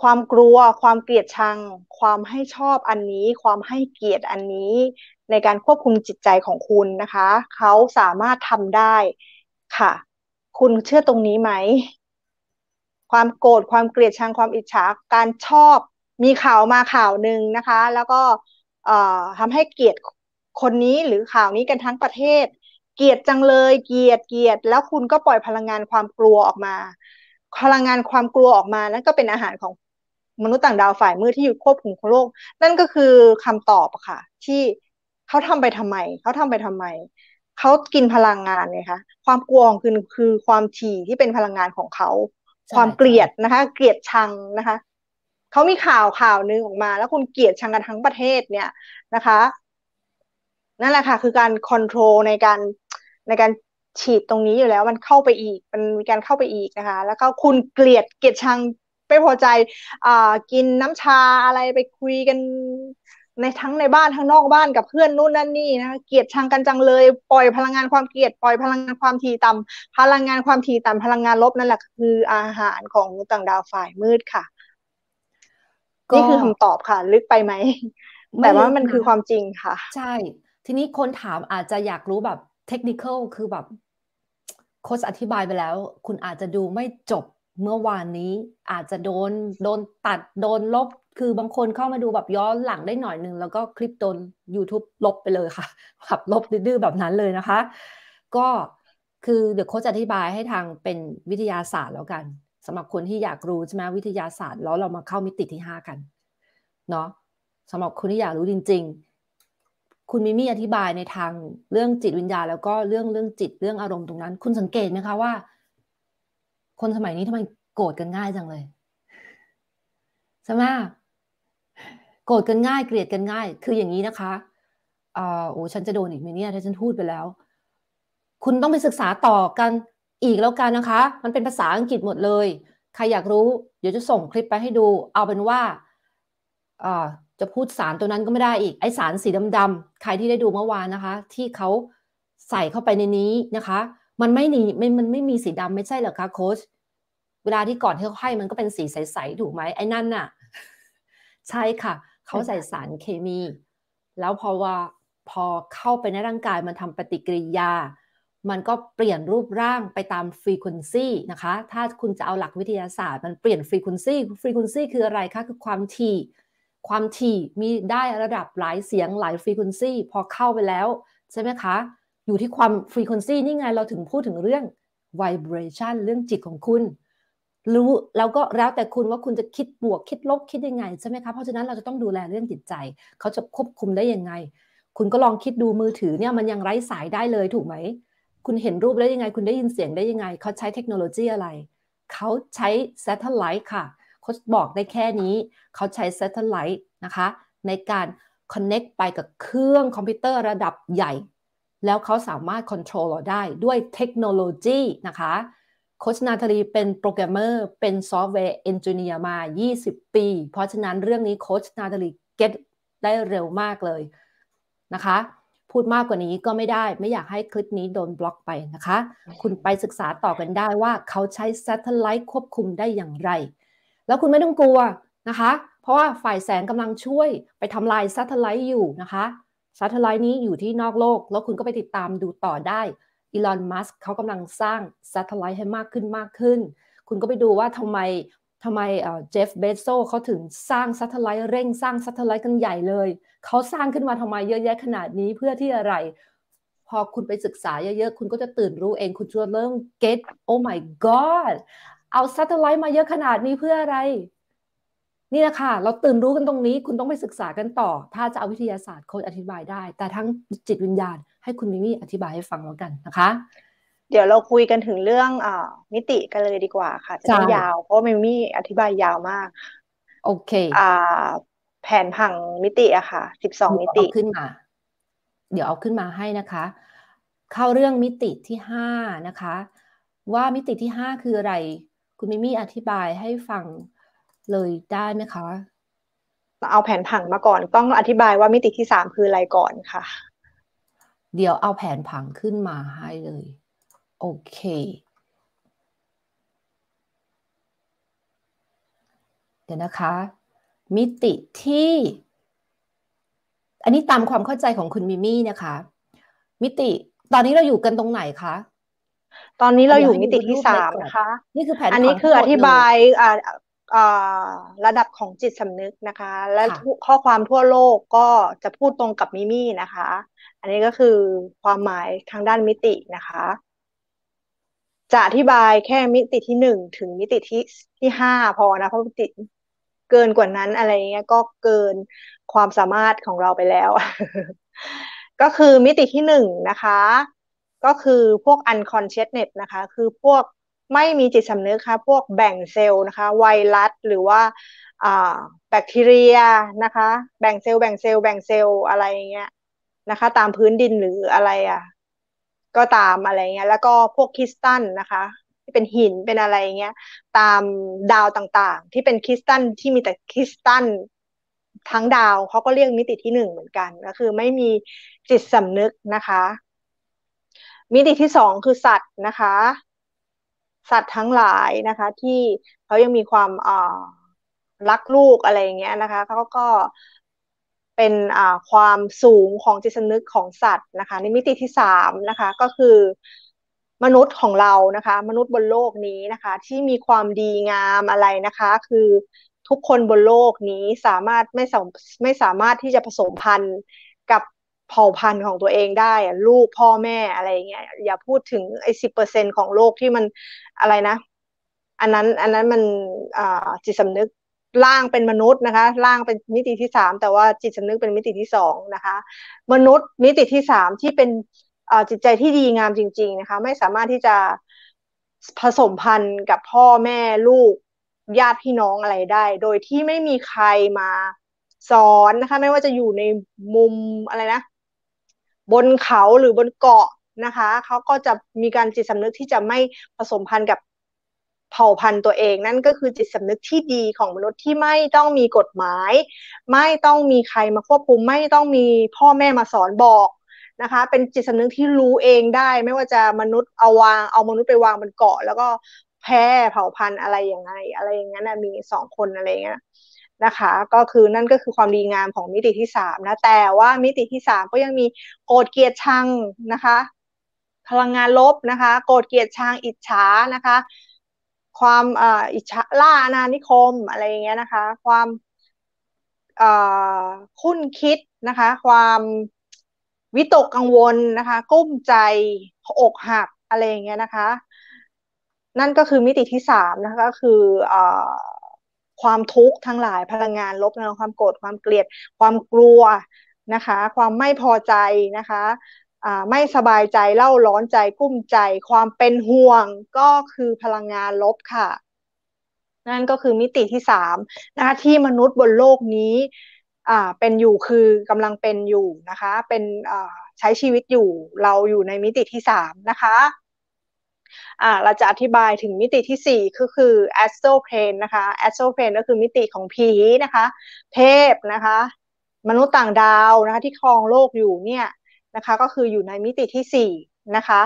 ความกลัว ความเกลียดชัง ความให้ชอบอันนี้ ความให้เกียรติอันนี้ในการควบคุมจิตใจของคุณนะคะ เขาสามารถทำได้ค่ะ คุณเชื่อตรงนี้ไหม ความโกรธ ความเกลียดชัง ความอิจฉา การชอบ มีข่าวมาข่าวหนึ่งนะคะ แล้วก็ทำให้เกลียด คนนี้หรือข่าวนี้กันทั้งประเทศ เกลียดจังเลย เกลียด เกลียด แล้วคุณก็ปล่อยพลังงานความกลัวออกมา พลังงานความกลัวออกมา นั่นก็เป็นอาหารของมนุษย์ ต่าง ดาวฝ่ายมืดที่อยู่ควบคุมโลก นั่นก็คือคำตอบค่ะ ที่เขาทำไปทำไมเขาทำไปทำไมเขากินพลังงานไงคะความกลัวของคือคือความถี่ที่เป็นพลังงานของเขาความเกลียดนะคะ เกลียดชังนะคะเขามีข่าวข่าวนึงออกมา แล้วคุณเกลียดชังกันทั้งประเทศเนี่ยนะคะ นั่นแหละค่ะ คือการคอนโทรลในการในการฉีดตรงนี้อยู่แล้ว มันเข้าไปอีกมันมีการเข้าไปอีกนะคะ แล้วก็คุณเกลียดเกลียดชังไม่พอใจ อ่ากินน้ำชาอะไรไปคุยกัน ในทั้งในบ้านทั้งนอกบ้านกับเพื่อนนู่นนั่นนี่นะเกลียดชังกันจังเลย ปล่อยพลังงานความเกลียดปล่อยพลังงานความทีต่ำพลังงานความทีต่ำพลังงานลบนั่นแหละ คืออาหารของต่างดาวฝ่ายมืดค่ะนี่คือคำตอบค่ะ ลึกไปไหมแต่ว่ามันคือความจริงค่ะ ใช่ ทีนี้คนถามอาจจะอยากรู้แบบเทคนิคคือแบบโค้ชอธิบายไปแล้ว คุณอาจจะดูไม่จบเมื่อวานนี้อาจจะโดน โดนตัดโดนลบคือบางคนเข้ามาดูแบบย้อนหลังได้หน่อยนึง แล้วก็คลิปโดน YouTube ลบไปเลยค่ะขับลบดื้อแบบนั้นเลยนะคะ ก็ คือเดี๋ยวโค้ชอธิบายให้ทางเป็นวิทยาศาสตร์แล้วกันสำหรับคนที่อยากรู้ ใช่ไหมวิทยาศาสตร์แล้วเรามาเข้ามิติที่ 5 กันเนาะสำหรับคนที่อยากรู้จริง ๆ คุณมิมี่อธิบายในทางเรื่องจิตวิญญาณแล้วก็เรื่องเรื่องจิตเรื่องอารมณ์ตรงนั้น คุณสังเกตไหมคะว่าคนสมัยนี้ทำไมโกรธกันง่ายจังเลยใช่ไหมโกรธกันง่ายเกลียดกันง่ายคืออย่างนี้นะคะอ่อโอ้ฉันจะโดนอีกไหมเนี่ยถ้าฉันพูดไปแล้ว คุณต้องไปศึกษาต่อกันอีกแล้วกันนะคะ มันเป็นภาษาอังกฤษหมดเลย ใครอยากรู้ เดี๋ยวจะส่งคลิปไปให้ดู เอาเป็นว่าอ่าจะพูดสารตัวนั้นก็ไม่ได้ อีกไอสารสีดำๆใครที่ได้ดูเมื่อวานนะคะ ที่เขาใส่เข้าไปในนี้นะคะมันไม่มีไม่มันไม่มีสีดำไม่ใช่เหรอคะโค้ชเวลาที่ก่อนที่เขาให้มันก็เป็นสีใส ๆ ถูกไหมไอ้นั่นน่ะ ใช่ค่ะ เขาใส่สารเคมี แล้วพอว่าพอเข้าไปในร่างกายมันทำปฏิกิริยา มันก็เปลี่ยนรูปร่างไปตามฟรีควนซีนะคะ ถ้าคุณจะเอาหลักวิทยาศาสตร์มันเปลี่ยนฟรีควนซีฟรีควนซีคืออะไรคะคือความถี่ ความถี่มีได้ระดับหลายเสียงหลายฟรีควนซีพอเข้าไปแล้วใช่ไหมคะอยู่ที่ความฟรีคอนซีนี่ไงเราถึงพูดถึงเรื่อง v i เบรชั่นเรื่องจิตของคุณ รู้แล้วก็แล้วแต่คุณว่าคุณจะคิดบวกคิดลบคิดยังไงใช่ไหมคะเพราะฉะนั้นเราจะต้องดูแลเรื่องจิตใจเขาจะควบคุมได้ยังไง คุณก็ลองคิดดูมือถือเนี่ยมันยังไร้สายได้เลยถูกไหม คุณเห็นรูปได้ยังไง คุณได้ยินเสียงได้ยังไงเขาใช้เทคโนโลยีอะไรเขาใช้แซตเทอร์ไลท์ค่ะเขาบอกได้แค่นี้เขาใช้แซตเทอร์ไลท์นะคะในการ connect ไปกับเครื่องคอมพิวเตอร์ระดับใหญ่แล้วเขาสามารถควบคุมเราได้ด้วยเทคโนโลยี นะคะโคชนาทรีเป็นโปรแกรมเมอร์เป็นซอฟต์แวร์เอนจิเนียร์มา 20 ปี เพราะฉะนั้นเรื่องนี้โคชนาทรีเก็ตได้เร็วมากเลยนะคะ พูดมากกว่านี้ก็ไม่ได้ ไม่อยากให้คลิปนี้โดนบล็อกไปนะคะ คุณไปศึกษาต่อกันได้ว่าเขาใช้ซัตเทิร์ไลท์ควบคุมได้อย่างไร แล้วคุณไม่ต้องกลัวนะคะ เพราะว่าฝ่ายแสงกำลังช่วยไปทำลายซัตเทิร์ไลท์อยู่นะคะซาเทไลท์นี้อยู่ที่นอกโลก แล้วคุณก็ไปติดตามดูต่อได้ อีลอน มัสก์เขากำลังสร้างซาเทไลท์ให้มากขึ้นมากขึ้น คุณก็ไปดูว่าทำไม ทำไมเจฟเบโซเขาถึงสร้างซัตเทไลท์เร่งสร้างซัตเทไลท์กันใหญ่เลย เขาสร้างขึ้นมาทำไมเยอะแยะขนาดนี้เพื่อที่อะไร พอคุณไปศึกษา เยอะ ๆ คุณก็จะตื่นรู้เอง คุณจะเริ่มเก็ตโอ้ my god เอาซัตเทไลท์มาเยอะขนาดนี้เพื่ออะไรนี่แหละค่ะเราตื่นรู้กันตรงนี้ คุณต้องไปศึกษากันต่อ ถ้าจะเอาวิทยาศาสตร์โค้ดอธิบายได้ แต่ทั้งจิตวิญญาณให้คุณมิมี่อธิบายให้ฟังแล้วกันนะคะ เดี๋ยวเราคุยกันถึงเรื่องอมิติกันเลยดีกว่าค่ะจะยาว เพราะมิมี่อธิบายยาวมาก โอเคอ่าแผนผังมิติอะค่ะสิบสองมิติขึ้นมา เดี๋ยวเอาขึ้นมาให้นะคะ เข้าเรื่องมิติที่ห้านะคะ ว่ามิติที่ห้าคืออะไร คุณมิมี่อธิบายให้ฟังเลยได้ไหมคะเอาแผนผังมาก่อน ต้องอธิบายว่ามิติที่สามคืออะไรก่อนค่ะ เดี๋ยวเอาแผนผังขึ้นมาให้เลย โอเคเดี๋ยวนะคะ มิติที่ อันนี้ตามความเข้าใจของคุณมิมี่นะคะ มิติ ตอนนี้เราอยู่กันตรงไหนคะ ตอนนี้เราอยู่มิติที่สามนะคะนี่คือแผนอันนี้คืออธิบายอ่ระดับของจิตสำนึกนะคะ และข้อความทั่วโลกก็จะพูดตรงกับมิมี่นะคะ อันนี้ก็คือความหมายทางด้านมิตินะคะจะอธิบายแค่มิติที่หนึ่งถึงมิติที่ที่ห้าพอนะเพราะมิติเกินกว่านั้นอะไรเงี้ยก็เกินความสามารถของเราไปแล้ว ก็คือมิติที่หนึ่งนะคะ ก็คือพวก unconsciousness นะคะ คือพวกไม่มีจิตสำนึกค่ะ พวกแบ่งเซลล์นะคะ ไวรัสหรือว่าแบคทีเรียนะคะ แบ่งเซลล์แบ่งเซลล์แบ่งเซลล์อะไรเงี้ยนะคะ ตามพื้นดินหรืออะไรอ่ะ ก็ตามอะไรเงี้ย แล้วก็พวกคริสตัลนะคะ ที่เป็นหินเป็นอะไรเงี้ยตามดาวต่างๆ ที่เป็นคริสตัลที่มีแต่คริสตัลทั้งดาวเขาก็เรียกมิติที่หนึ่งเหมือนกัน ก็คือ ไม่มีจิตสำนึกนะคะ มิติที่สองคือสัตว์นะคะสัตว์ทั้งหลายนะคะที่เขายังมีความรักลูกอะไรอย่างเงี้ยนะคะเขาก็เป็นความสูงของจิตสนึกของสัตว์นะคะในมิติที่สามนะคะก็คือมนุษย์ของเรานะคะ มนุษย์บนโลกนี้นะคะ ที่มีความดีงามอะไรนะคะ คือทุกคนบนโลกนี้สามารถไม่สไม่สามารถที่จะผสมพันธุ์กับเผ่าพันธุ์ของตัวเองได้ลูกพ่อแม่อะไรเงี้ย อย่าพูดถึงไอ้สิบเปอร์เซ็นของโลกที่มันอะไรนะ อันนั้นอันนั้นมันจิตสำนึกร่างเป็นมนุษย์นะคะร่างเป็นมิติที่สามแต่ว่าจิตสำนึกเป็นมิติที่สองนะคะ มนุษย์มิติที่สามที่เป็นจิตใจที่ดีงามจริง ๆ นะคะ ไม่สามารถที่จะผสมพันธุ์กับพ่อแม่ลูกญาติพี่น้องอะไรได้ โดยที่ไม่มีใครมาสอนนะคะ ไม่ว่าจะอยู่ในมุมอะไรนะบนเขาหรือบนเกาะนะคะเขาก็จะมีการจิตสำนึกที่จะไม่ผสมพันธุ์กับเผ่าพันธุ์ตัวเองนั่นก็คือจิตสำนึกที่ดีของมนุษย์ที่ไม่ต้องมีกฎหมาย ไม่ต้องมีใครมาควบคุมไม่ต้องมีพ่อแม่มาสอนบอกนะคะ เป็นจิตสำนึกที่รู้เองได้ ไม่ว่าจะมนุษย์เอาวางเอามนุษย์ไปวางบนเกาะ แล้วก็แพร่เผ่าพันธุ์อะไรอย่างไง อะไรอย่างนั้นมีสองคนอะไรอย่างเงี้ยนะคะ ก็คือนั่นก็คือความดีงามของมิติที่สามนะแต่ว่ามิติที่สามก็ยังมีโกรธเกลียดชังนะคะ พลังงานลบนะคะ โกรธเกลียดชังอิจฉานะคะ ความอิจฉาล่าอาณานิคมอะไรอย่างเงี้ยนะคะความคุ้นคิดนะคะ ความวิตกกังวลนะคะกุ้มใจอกหัก อะไรอย่างเงี้ยนะคะ นั่นก็คือมิติที่สามนะคะก็คืออความทุกข์ทั้งหลายพลังงานลบในความโกรธความเกลียด ความกลัวนะคะ ความไม่พอใจนะคะไม่สบายใจเล่าร้อนใจกุ้มใจ ความเป็นห่วงก็คือพลังงานลบค่ะ นั่นก็คือมิติที่สามนะคะที่มนุษย์บนโลกนี้เป็นอยู่คือกำลังเป็นอยู่นะคะ เป็นใช้ชีวิตอยู่เราอยู่ในมิติที่สามนะคะเราจะอธิบายถึงมิติที่ 4 ก็คือ a s t r อ p l a n e นะคะ a s t r o p l a n e ก็คือมิติของผีนะคะเทพนะคะ มนุษย์ต่างดาวนะคะที่ครองโลกอยู่เนี่ยนะคะก็คืออยู่ในมิติที่4นะคะ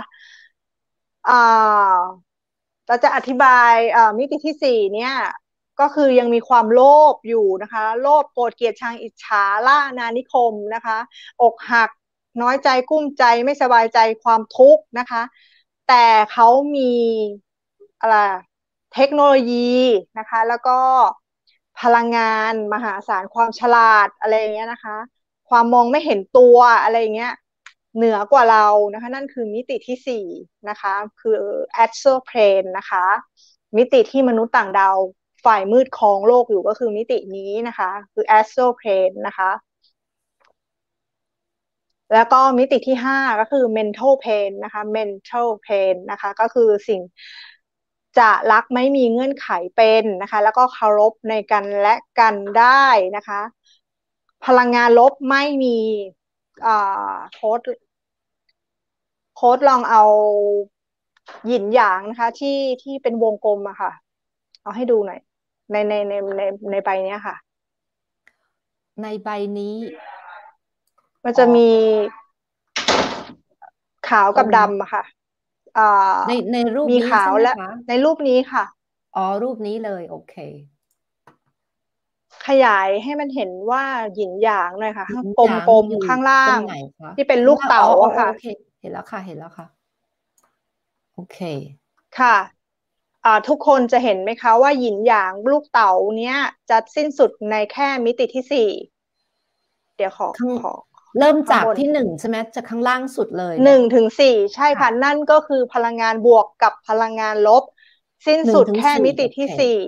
เราจะอธิบายมิติที่4เนี่ยก็คือยังมีความโลภอยู่นะคะ โลภโกรธเกลียดชังอิจฉาล่านานิคมนะคะ อกหักน้อยใจกุ้มใจไม่สบายใจความทุกข์นะคะแต่เขามีอะไร เทคโนโลยีนะคะ แล้วก็พลังงาน มหาศาล ความฉลาด อะไรอย่างเงี้ยนะคะ ความมองไม่เห็นตัว อะไรอย่างเงี้ย เหนือกว่าเรา นะคะ นั่นคือมิติที่4นะคะ คือ astral plane นะคะ มิติที่มนุษย์ต่างดาวฝ่ายมืดของโลกอยู่ก็คือมิตินี้นะคะ คือ astral plane นะคะแล้วก็มิติที่ 5 ก็คือ mental pain นะคะ mental pain นะคะ ก็คือสิ่งจะรักไม่มีเงื่อนไขเป็นนะคะ แล้วก็เคารพในกันและกันได้นะคะ พลังงานลบไม่มีโค้ดโค้ดลองเอาหยินหยางนะคะ ที่ที่เป็นวงกลมอะค่ะ เอาให้ดูหน่อย ในในในในในใบนี้ค่ะ ในใบนี้มันจะมีขาวกับดำค่ะในในรูปมีขาวและในรูปนี้ค่ะ อ๋อ รูปนี้เลย โอเค ขยายให้มันเห็นว่าหยินหยางหน่อยค่ะกลมๆ ข้างล่างที่เป็นลูกเต๋าอะค่ะ เห็นแล้วค่ะ เห็นแล้วค่ะ โอเค ค่ะ อ่า ทุกคนจะเห็นไหมคะ ว่าหยินหยางลูกเต๋าเนี้ยจะสิ้นสุดในแค่มิติที่สี่ เดี๋ยวขอขอเริ่มจากที่หนึ่งใช่ไหมจากข้างล่างสุดเลยหนึ่งถึงสี่ใช่ค่ะนั่นก็คือพลังงานบวกกับพลังงานลบ สิ้นสุดแค่มิติที่สี่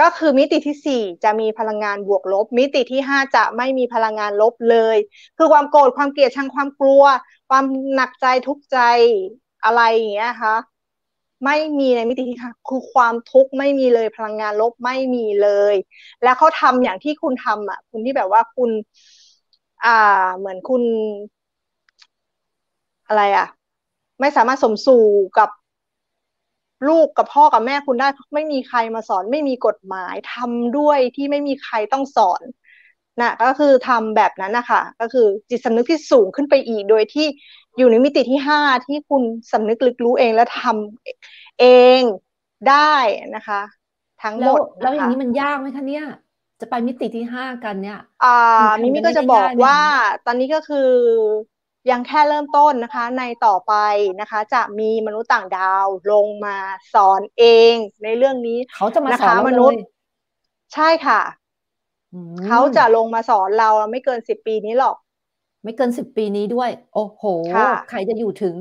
ก็คือมิติที่สี่จะมีพลังงานบวกลบ มิติที่ห้าจะไม่มีพลังงานลบเลย คือความโกรธความเกลียดชังความกลัวความหนักใจทุกใจอะไรอย่างเงี้ยคะไม่มีในมิติที่ค่ะคือความทุกข์ไม่มีเลยพลังงานลบไม่มีเลย แล้วเขาทำอย่างที่คุณทำอ่ะคุณที่แบบว่าคุณอ่าเหมือนคุณ อะไรอ่ะ ไม่สามารถสมสู่กับ ลูกกับพ่อกับแม่คุณได้ไม่มีใครมาสอนไม่มีกฎหมายทำด้วยที่ไม่มีใครต้องสอนนะก็คือทำแบบนั้นนะคะก็คือจิตสำนึกที่สูงขึ้นไปอีก โดยที่อยู่ในมิติที่ห้าที่คุณสำนึกลึกรู้เองและทำเองได้นะคะ ทั้งหมดแล้วอย่างนี้มันยากไหมคะเนี่ยจะไปมิติที่ห้ากันเนี่ยอ่ามิมิก็จะบอกว่า ตอนนี้ก็คือยังแค่เริ่มต้นนะคะ ในต่อไปนะคะ จะมีมนุษย์ต่างดาวลงมาสอนเอง ในเรื่องนี้ เขาจะมาสอนมนุษย์ใช่ค่ะเขาจะลงมาสอนเราไม่เกินสิบปีนี้หรอก ไม่เกินสิบปีนี้ด้วย โอ้โหใครจะอยู่ถึง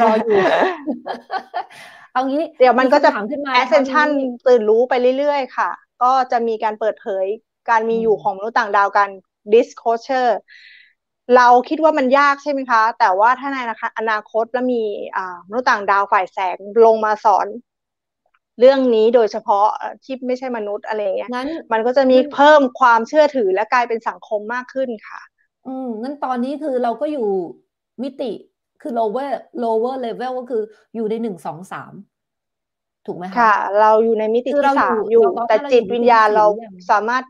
รออยู่เอางี้ เดี๋ยวมันก็จะอสเซนชั่นตื่นรู้ไปเรื่อยๆค่ะก็จะมีการเปิดเผยการมีอยู่ของมนุษย์ต่างดาวกัน disclosure เราคิดว่ามันยากใช่ไหมคะ แต่ว่าถ้าในอนาคตแล้วมีมนุษย์ต่างดาวฝ่ายแสงลงมาสอน เรื่องนี้โดยเฉพาะที่ไม่ใช่มนุษย์อะไรเงี้ยนั้นมันก็จะมีเพิ่มความเชื่อถือและกลายเป็นสังคมมากขึ้นค่ะ อืม งั้นตอนนี้คือเราก็อยู่มิติคือ lower lower level ก็คืออยู่ในหนึ่งสองสามถูกไหมคะค่ะ เราอยู่ในมิติที่สามอยู่แต่จิตวิญญาณเราสามารถ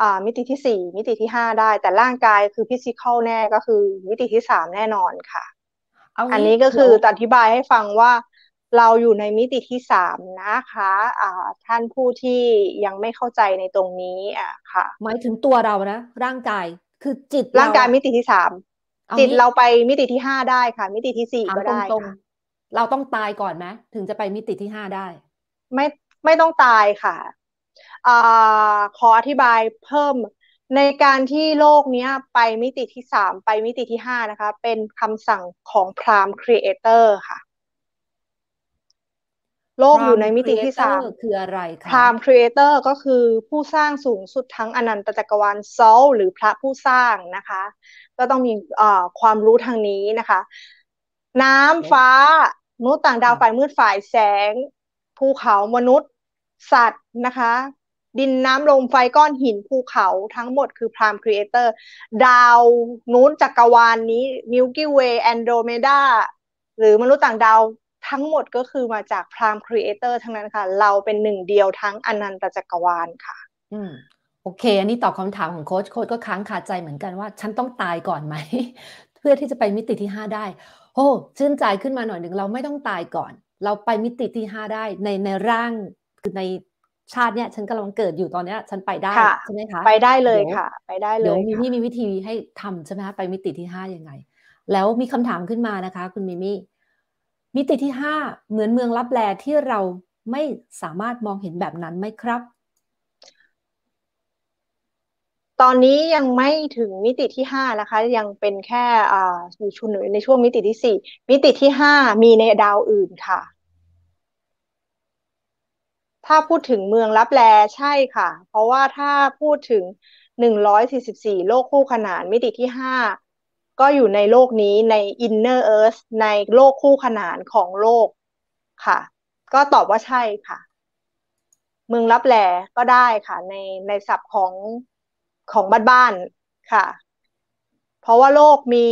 อ่ามิติที่สี่มิติที่ห้าได้ แต่ร่างกายคือพิซิคอลแน่ก็คือมิติที่สามแน่นอนค่ะอันนี้ก็คืออธิบายให้ฟังว่าเราอยู่ในมิติที่สามนะคะ อ่าท่านผู้ที่ยังไม่เข้าใจในตรงนี้อ่ะค่ะหมายถึงตัวเรานะ ร่างกายคือจิตร่างกายมิติที่สามจิตเราไปมิติที่ห้าได้ค่ะ มิติที่สี่ก็ได้ค่ะเราต้องตายก่อนไหมถึงจะไปมิติที่ห้าได้ ไม่ไม่ต้องตายค่ะอขออธิบายเพิ่มในการที่โลกนี้ไปมิติที่สามไปมิติที่ห้านะคะ เป็นคำสั่งของพรามครีเอเตอร์ค่ะ โลกอยู่ในมิติที่สามคืออะไรคะพรามครีเอเตอร์ ก็คือผู้สร้างสูงสุดทั้งอนันตจักรวาลโซลหรือพระผู้สร้างนะคะ ก็ต้องมีความรู้ทางนี้นะคะ น้ำฟ้ามนุษย์ต่างดาวฝ่ายมืดฝ่ายแสงภูเขามนุษย์สัตว์นะคะ ดินน้ำลมไฟก้อนหินภูเขาทั้งหมดคือพรามครีเอเตอร์ดาวนู้นจักกรวาลนนี้มิลกิวเวย์แอนโดเมดาหรือมนุษย์ต่างดาวทั้งหมดก็คือมาจากพรามครีเอเตอร์ทั้งนั้นค่ะ เราเป็นหนึ่งเดียวทั้งอนันตจักรวาลค่ะ อืมโอเค อันนี้ตอบคำถามของโค้ชโค้ชก็ค้างคาใจเหมือนกันว่า ฉันต้องตายก่อนไหมเพื่อที่จะไปมิติที่ห้าได้โอ้ชื่นใจขึ้นมาหน่อยหนึ่งเราไม่ต้องตายก่อน เราไปมิติที่ห้าได้ในในร่างคือในชาติเนี่ยฉันกำลังเกิดอยู่ตอนเนี้ยฉันไปได้ใช่ไหมคะไปได้เลยค่ะ ไปได้เลยเดี๋ยวมิมี่มีวิธีให้ทำใช่ไหมคะไปมิติที่ห้ายังไง แล้วมีคำถามขึ้นมานะคะ คุณมิมี่มิติที่ห้าเหมือนเมืองลับแลที่เราไม่สามารถมองเห็นแบบนั้นไหมครับตอนนี้ยังไม่ถึงมิติที่ห้านะคะ ยังเป็นแค่ออยู่ชุนในช่วงมิติที่สี่มิติที่ห้ามีในดาวอื่นค่ะ ถ้าพูดถึงเมืองรับแลใช่ค่ะ เพราะว่าถ้าพูดถึงหนึ่งร้อยสี่สิบสี่โลกคู่ขนาน มิติที่ห้าก็อยู่ในโลกนี้ใน Inner Earth ในโลกคู่ขนานของโลกค่ะ ก็ตอบว่าใช่ค่ะ เมืองรับแลก็ได้ค่ะ ในในศัพท์ของของบ้านๆ ค่ะ เพราะว่าโลกมี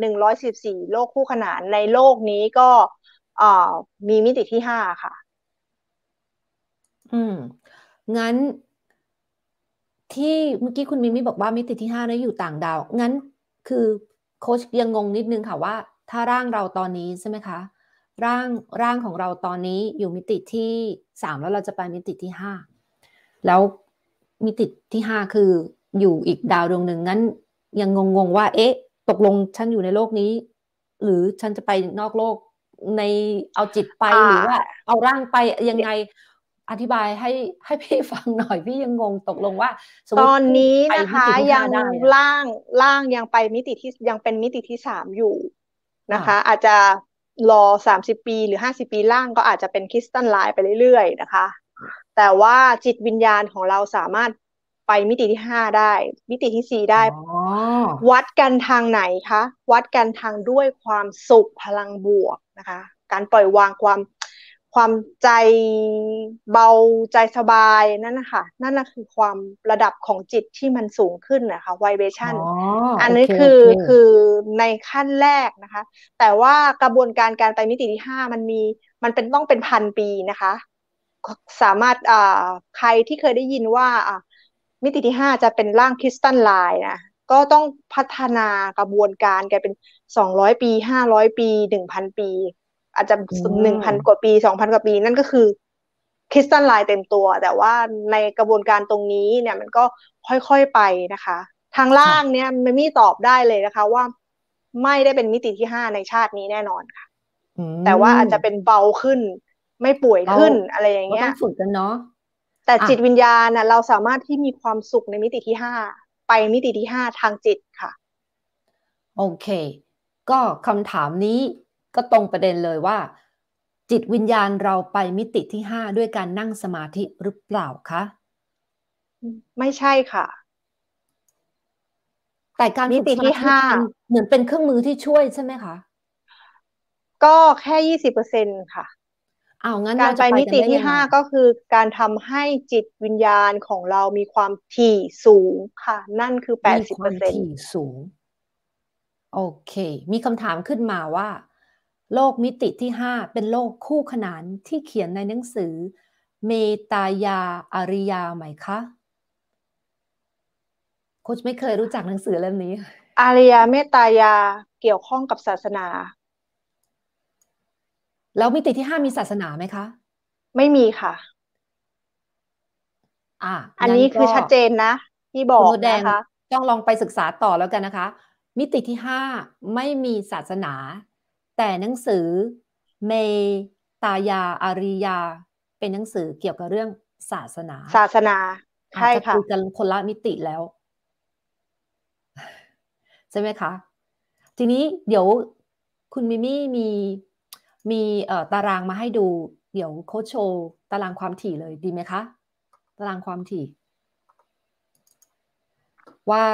หนึ่งร้อยสิบสี่โลกคู่ขนานในโลกนี้ก็มีมิติที่ห้าค่ะ อืม งั้น ที่เมื่อกี้คุณมิมิบอกว่ามิติที่ห้านะอยู่ต่างดาว งั้นคือโค้ชยังงงนิดนึงค่ะว่า ถ้าร่างเราตอนนี้ใช่ไหมคะร่างร่างของเราตอนนี้อยู่มิติที่สามแล้วเราจะไปมิติที่ห้าแล้วมิติที่ห้าคืออยู่อีกดาวดวงหนึ่งงั้น ยังงงๆว่า เอ๊ะตกลงฉันอยู่ในโลกนี้ หรือฉันจะไปนอกโลกในเอาจิตไปหรือว่าเอาร่างไปยังไง อธิบายให้ให้พี่ฟังหน่อยพี่ยังงงตกลงว่า ตอนนี้นะคะยังล่างล่างยังไปมิติที่ยังเป็นมิติที่สามอยู่นะคะ อาจจะรอสามสิบปีหรือห้าสิบปีล่างก็อาจจะเป็นคริสตัลไลน์ไปเรื่อยๆนะคะ แต่ว่าจิตวิญญาณของเราสามารถไปมิติที่ห้าได้ มิติที่สี่ได้วัดกันทางไหนคะ วัดกันทางด้วยความสุขพลังบวกนะคะ การปล่อยวางความความใจเบาใจสบายนั่นนะคะนั่นแหละคือความระดับของจิตที่มันสูงขึ้นนะคะไวเบชั่นอันนี้คือคือในขั้นแรกนะคะ แต่ว่ากระบวนการการไปมิติที่ห้ามันมี มันเป็นต้องเป็นพันปีนะคะ สามารถ อ่า ใครที่เคยได้ยินว่าอ่ามิติที่ห้าจะเป็นร่างคริสตัลไลน์นะก็ต้องพัฒนากระบวนการกลายเป็นสองร้อยปีห้าร้อยปีหนึ่งพันปี อาจจะหนึ่งพันกว่าปีสองพันกว่าปีนั่นก็คือคริสตัลไลน์เต็มตัว แต่ว่าในกระบวนการตรงนี้เนี่ย มันก็ค่อยๆไปนะคะ ทางล่างเนี่ยไม่มีตอบได้เลยนะคะ ว่าไม่ได้เป็นมิติที่ห้าในชาตินี้แน่นอนค่ะแต่ว่าอาจจะเป็นเบาขึ้น ไม่ป่วยขึ้นอะไรอย่างเงี้ยต้องฝึกกันเนาะแต่จิตวิญญาณนะเราสามารถที่มีความสุขในมิติที่ห้าไปมิติที่ห้าทางจิตค่ะ โอเค ก็คำถามนี้ก็ตรงประเด็นเลยว่า จิตวิญญาณเราไปมิติที่ห้าด้วยการนั่งสมาธิหรือเปล่าคะไม่ใช่ค่ะ แต่การมิติที่ห้าเหมือนเป็นเครื่องมือที่ช่วยใช่ไหมคะก็แค่ยี่สิบเปอร์เซ็นค่ะเอางั้นการไปมิติที่ห้าก็คือการทำให้จิตวิญญาณของเรามีความถี่สูงค่ะ นั่นคือแปดสิบเปอร์เซ็นต์ถี่สูง โอเค มีคำถามขึ้นมาว่า โลกมิติที่ห้าเป็นโลกคู่ขนานที่เขียนในหนังสือ เมตายาอาริยาไหมคะโคชไม่เคยรู้จักหนังสือเล่มนี้อาริยาเมตายา เกี่ยวข้องกับศาสนาแล้วมิติที่ห้ามีศาสนาไหมคะ ไม่มีค่ะ อ่า อันนี้คือชัดเจนนะที่บอกนะคะต้องลองไปศึกษาต่อแล้วกันนะคะ มิติที่ห้าไม่มีศาสนา แต่หนังสือ เมตายาอาริยา เป็นหนังสือเกี่ยวกับเรื่อง ศาสนา ศาสนาใช่ค่ะคุยกันคนละมิติแล้วใช่ไหมคะ ทีนี้เดี๋ยวคุณมิมี่มีมีตารางมาให้ดู เดี๋ยวโค้ชโชว์ตารางความถี่เลยดีไหมคะ ตารางความถี่ ว่า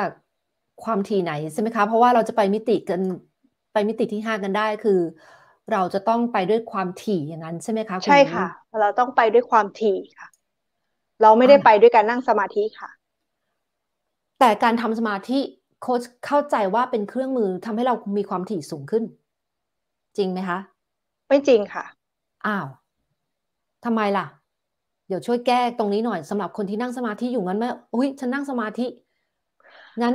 ความถี่ไหนใช่ไหมคะเพราะว่าเราจะไปมิติกันไปมิติที่ห้ากันได้คือ เราจะต้องไปด้วยความถี่อย่างนั้นใช่ไหมคะใช่ค่ะเราต้องไปด้วยความถี่ค่ะ เราไม่ได้ไปด้วยการนั่งสมาธิค่ะ แต่การทำสมาธิโค้ชเข้าใจว่าเป็นเครื่องมือทำให้เรามีความถี่สูงขึ้น จริงไหมคะไม่จริงค่ะ อ้าวทำไมล่ะ เดี๋ยวช่วยแก้ตรงนี้หน่อยสำหรับคนที่นั่งสมาธิอยู่งั้นไหมอุ้ยฉันนั่งสมาธิ งั้น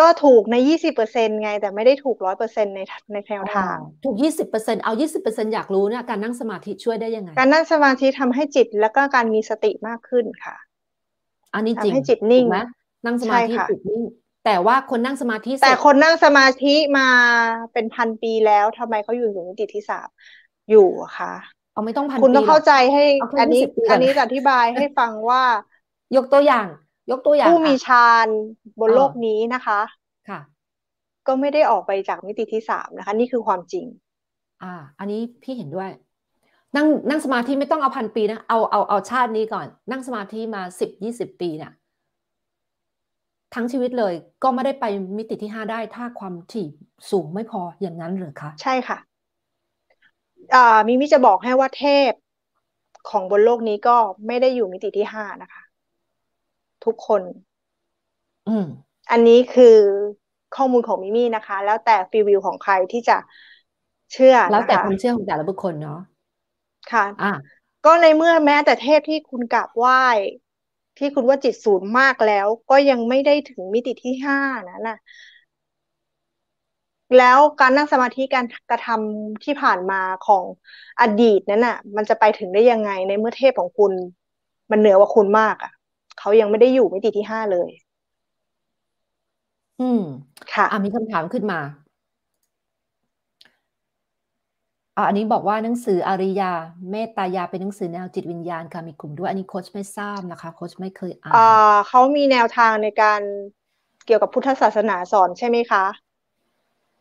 ก็ถูกในยี่สิบเปอร์เซ็นไงแต่ไม่ได้ถูกร้อยเปอร์เซ็นในในแนวทาง ถูกยี่สิบเปอร์เซ็นเอายี่สิบเปอร์เซ็นอยากรู้เนี่ยการนั่งสมาธิช่วยได้ยังไงการนั่งสมาธิทำให้จิตแล้วก็การมีสติมากขึ้นค่ะ อันนี้จริงทำให้จิตนิ่งไหมนั่งสมาธิจิตนิ่งแต่ว่าคนนั่งสมาธิแต่คนนั่งสมาธิมาเป็นพันปีแล้วทำไมเขาอยู่อยู่นิติที่สามอยู่ค่ะเอาไม่ต้องพันคุณต้องเข้าใจให้ อันนี้อันนี้อธิบายให้ฟังว่ายกตัวอย่าง ยกตัวอย่างผู้มีฌานบนโลกนี้นะคะค่ะ ก็ไม่ได้ออกไปจากมิติที่สามนะคะ นี่คือความจริง อ่า อันนี้พี่เห็นด้วย นั่งนั่งสมาธิไม่ต้องเอาพันปีนะเอาเอาเอาชาตินี้ก่อน นั่งสมาธิมาสิบยี่สิบปีเนะี่ยทั้งชีวิตเลยก็ไม่ได้ไปมิติที่ห้าได้ถ้าความถี่สูงไม่พออย่างนั้นหรือคะ ใช่ค่ะมิมิจะบอกให้ว่าเทพของบนโลกนี้ก็ไม่ได้อยู่มิติที่ห้านะคะ ทุกคน อืม อันนี้คือข้อมูลของมิมี่นะคะ แล้วแต่ฟีวิวของใครที่จะ เชื่อแล้ว แต่ความเชื่อของแต่ละบุคคลเนาะค่ะ อ่ะ ก็ในเมื่อแม้แต่เทพที่คุณกราบไหว้ที่คุณว่าจิตศูนย์มากแล้ว ก็ยังไม่ได้ถึงมิติที่ห้านะน่ะ แล้วการนั่งสมาธิการกระทำที่ผ่านมาของอดีตนั้นน่ะ มันจะไปถึงได้ยังไงในเมื่อเทพของคุณ มันเหนือกว่าคุณมากอ่ะเขายังไม่ได้อยู่มิติที่ห้าเลย อืมค่ะอ่ะมีคำถามขึ้นมาอันนี้บอกว่าหนังสืออริยาเมตตายาเป็นหนังสือแนวจิตวิญญาณค่ะมีกลุ่มด้วยอันนี้โค้ชไม่ทราบนะคะ โค้ชไม่เคยอ่านเขามีแนวทางในการเกี่ยวกับพุทธศาสนาสอนใช่ไหมคะ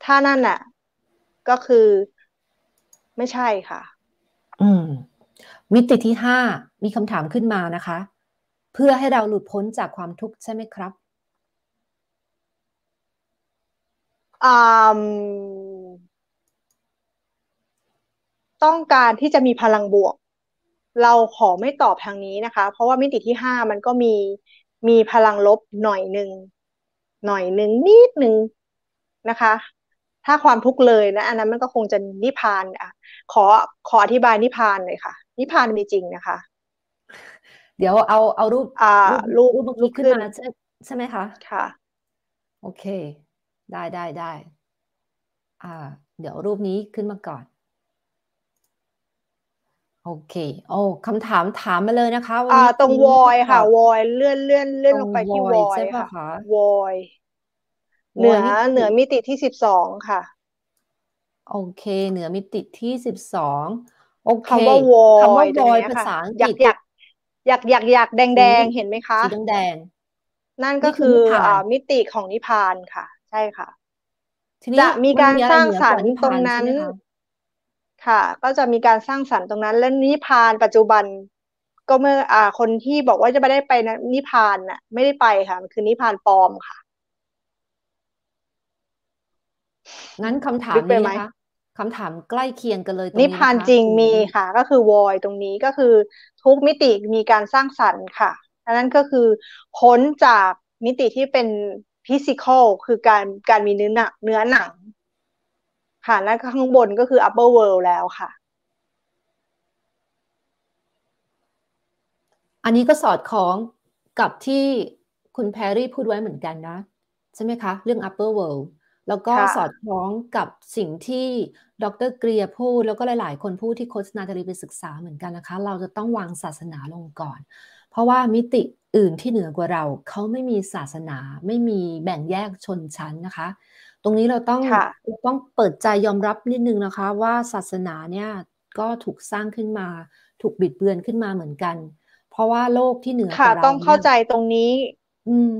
ถ้านั่นน่ะ ก็คือ ไม่ใช่ค่ะ อืม มิติที่ห้า มีคำถามขึ้นมานะคะ เพื่อให้เราหลุดพ้นจากความทุกข์ใช่ไหมครับอ่าต้องการที่จะมีพลังบวก เราขอไม่ตอบทางนี้นะคะ เพราะว่ามิติที่ห้ามันก็มี มีพลังลบหน่อยหนึ่งหน่อยหนึ่งนิดหนึ่งนะคะ ถ้าความทุกข์เลยนะ อันนั้นมันก็คงจะนิพานอ่ะ ขอขออธิบายนิพานเลยค่ะ นิพานมีจริงนะคะ เดี๋ยวเอาเอารูปอ่ารูปรูปีขึ้นมาใช่ไหมคะค่ะโอเค ได้ได้ได้อ่าเดี๋ยวรูปนี้ขึ้นมาก่อนโอเค โอ้ คำถามถามมาเลยนะคะอ่า ตรงวอยค่ะ วอย เลื่อนเลื่อนเลื่อนลงไปที่วอยใช่ะ วอย เหนือเหนือมิติที่สิบสองค่ะ โอเค เหนือมิติที่สิบสองโอเคคำว่าวอยคำว่าวอยภาษาอังกฤษอยาก อยากอยากอยากแดงแดงเห็นไหมคะสีแดง นั่นก็คืออ่ามิติของนิพพานค่ะ ใช่ค่ะ จะมีการสร้างสรรค์ตรงนั้นค่ะก็จะมีการสร้างสรรค์ตรงนั้น และนิพานปัจจุบัน ก็เมื่ออ่าคนที่บอกว่าจะไม่ได้ไป นิพานน่ะไม่ได้ไปค่ะมันคือนิพานปลอมค่ะงั้นคำถามนี้นะคะคำถามใกล้เคียงกันเลยนิพานจริงมีค่ะ ก็คือวอยตรงนี้ก็คือ ทุกมิติมีการสร้างสรรค์ค่ะดังนั้นก็คือพ้นจากมิติที่เป็นพิซิคอลคือการการมีเนื้อหนังเนื้อหนังค่ะและข้างบนก็คือ upper world แล้วค่ะ อันนี้ก็สอดคล้องกับที่คุณแพรรี่พูดไว้เหมือนกันนะ ใช่ไหมคะ เรื่อง upper world แล้วก็สอดคล้องกับสิ่งที่ดรเกรียพูด แล้วก็หลายๆคนพูดที่โฆษณาจะรีไปศึกษาเหมือนกันนะคะ เราจะต้องวางศาสนาลงก่อน เพราะว่ามิติอื่นที่เหนือกว่าเรา เขาไม่มีศาสนาไม่มีแบ่งแยกชนชั้นนะคะตรงนี้เราต้องต้องเปิดใจยอมรับนิดนึงนะคะ ว่าศาสนาเนี่ยก็ถูกสร้างขึ้นมา ถูกบิดเบือนขึ้นมาเหมือนกัน เพราะว่าโลกที่เหนือค่ะ ต้องเข้าใจตรงนี้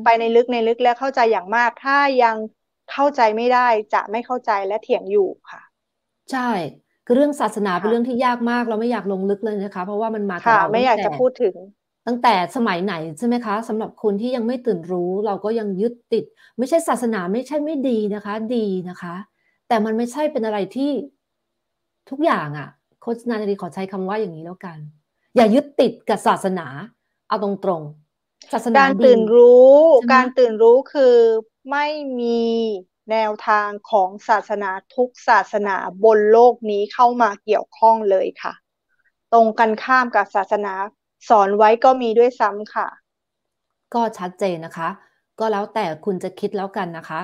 ไปในลึกในลึกแล้วเข้าใจอย่างมาก ถ้ายังเข้าใจไม่ได้จะไม่เข้าใจและเถียงอยู่ค่ะใช่เรื่องศาสนาเป็นเรื่องที่ยากมากเราไม่อยากลงลึกเลยนะคะ เพราะว่ามันมาล่ดไม่อยากจะพูดถึงตั้งแต่สมัยไหน ใช่ไหมคะสำหรับคนที่ยังไม่ตื่นรู้ เราก็ยังยึดติด ไม่ใช่ศาสนาไม่ใช่ไม่ดีนะคะ ดีนะคะ แต่มันไม่ใช่เป็นอะไรที่ ทุกอย่างอะ่ะโคชนารีขอใช้คำว่าอย่างนี้แล้วกันอย่ายึดติดกับศาสนาเอาตรงๆศาสนาการตื่นรู้ การตื่นรู้คือไม่มีแนวทางของศาสนาทุกศาสนาบนโลกนี้เข้ามาเกี่ยวข้องเลยค่ะ ตรงกันข้ามกับศาสนาสอนไว้ก็มีด้วยซ้ำค่ะ ก็ชัดเจนนะคะ ก็แล้วแต่คุณจะคิดแล้วกันนะคะ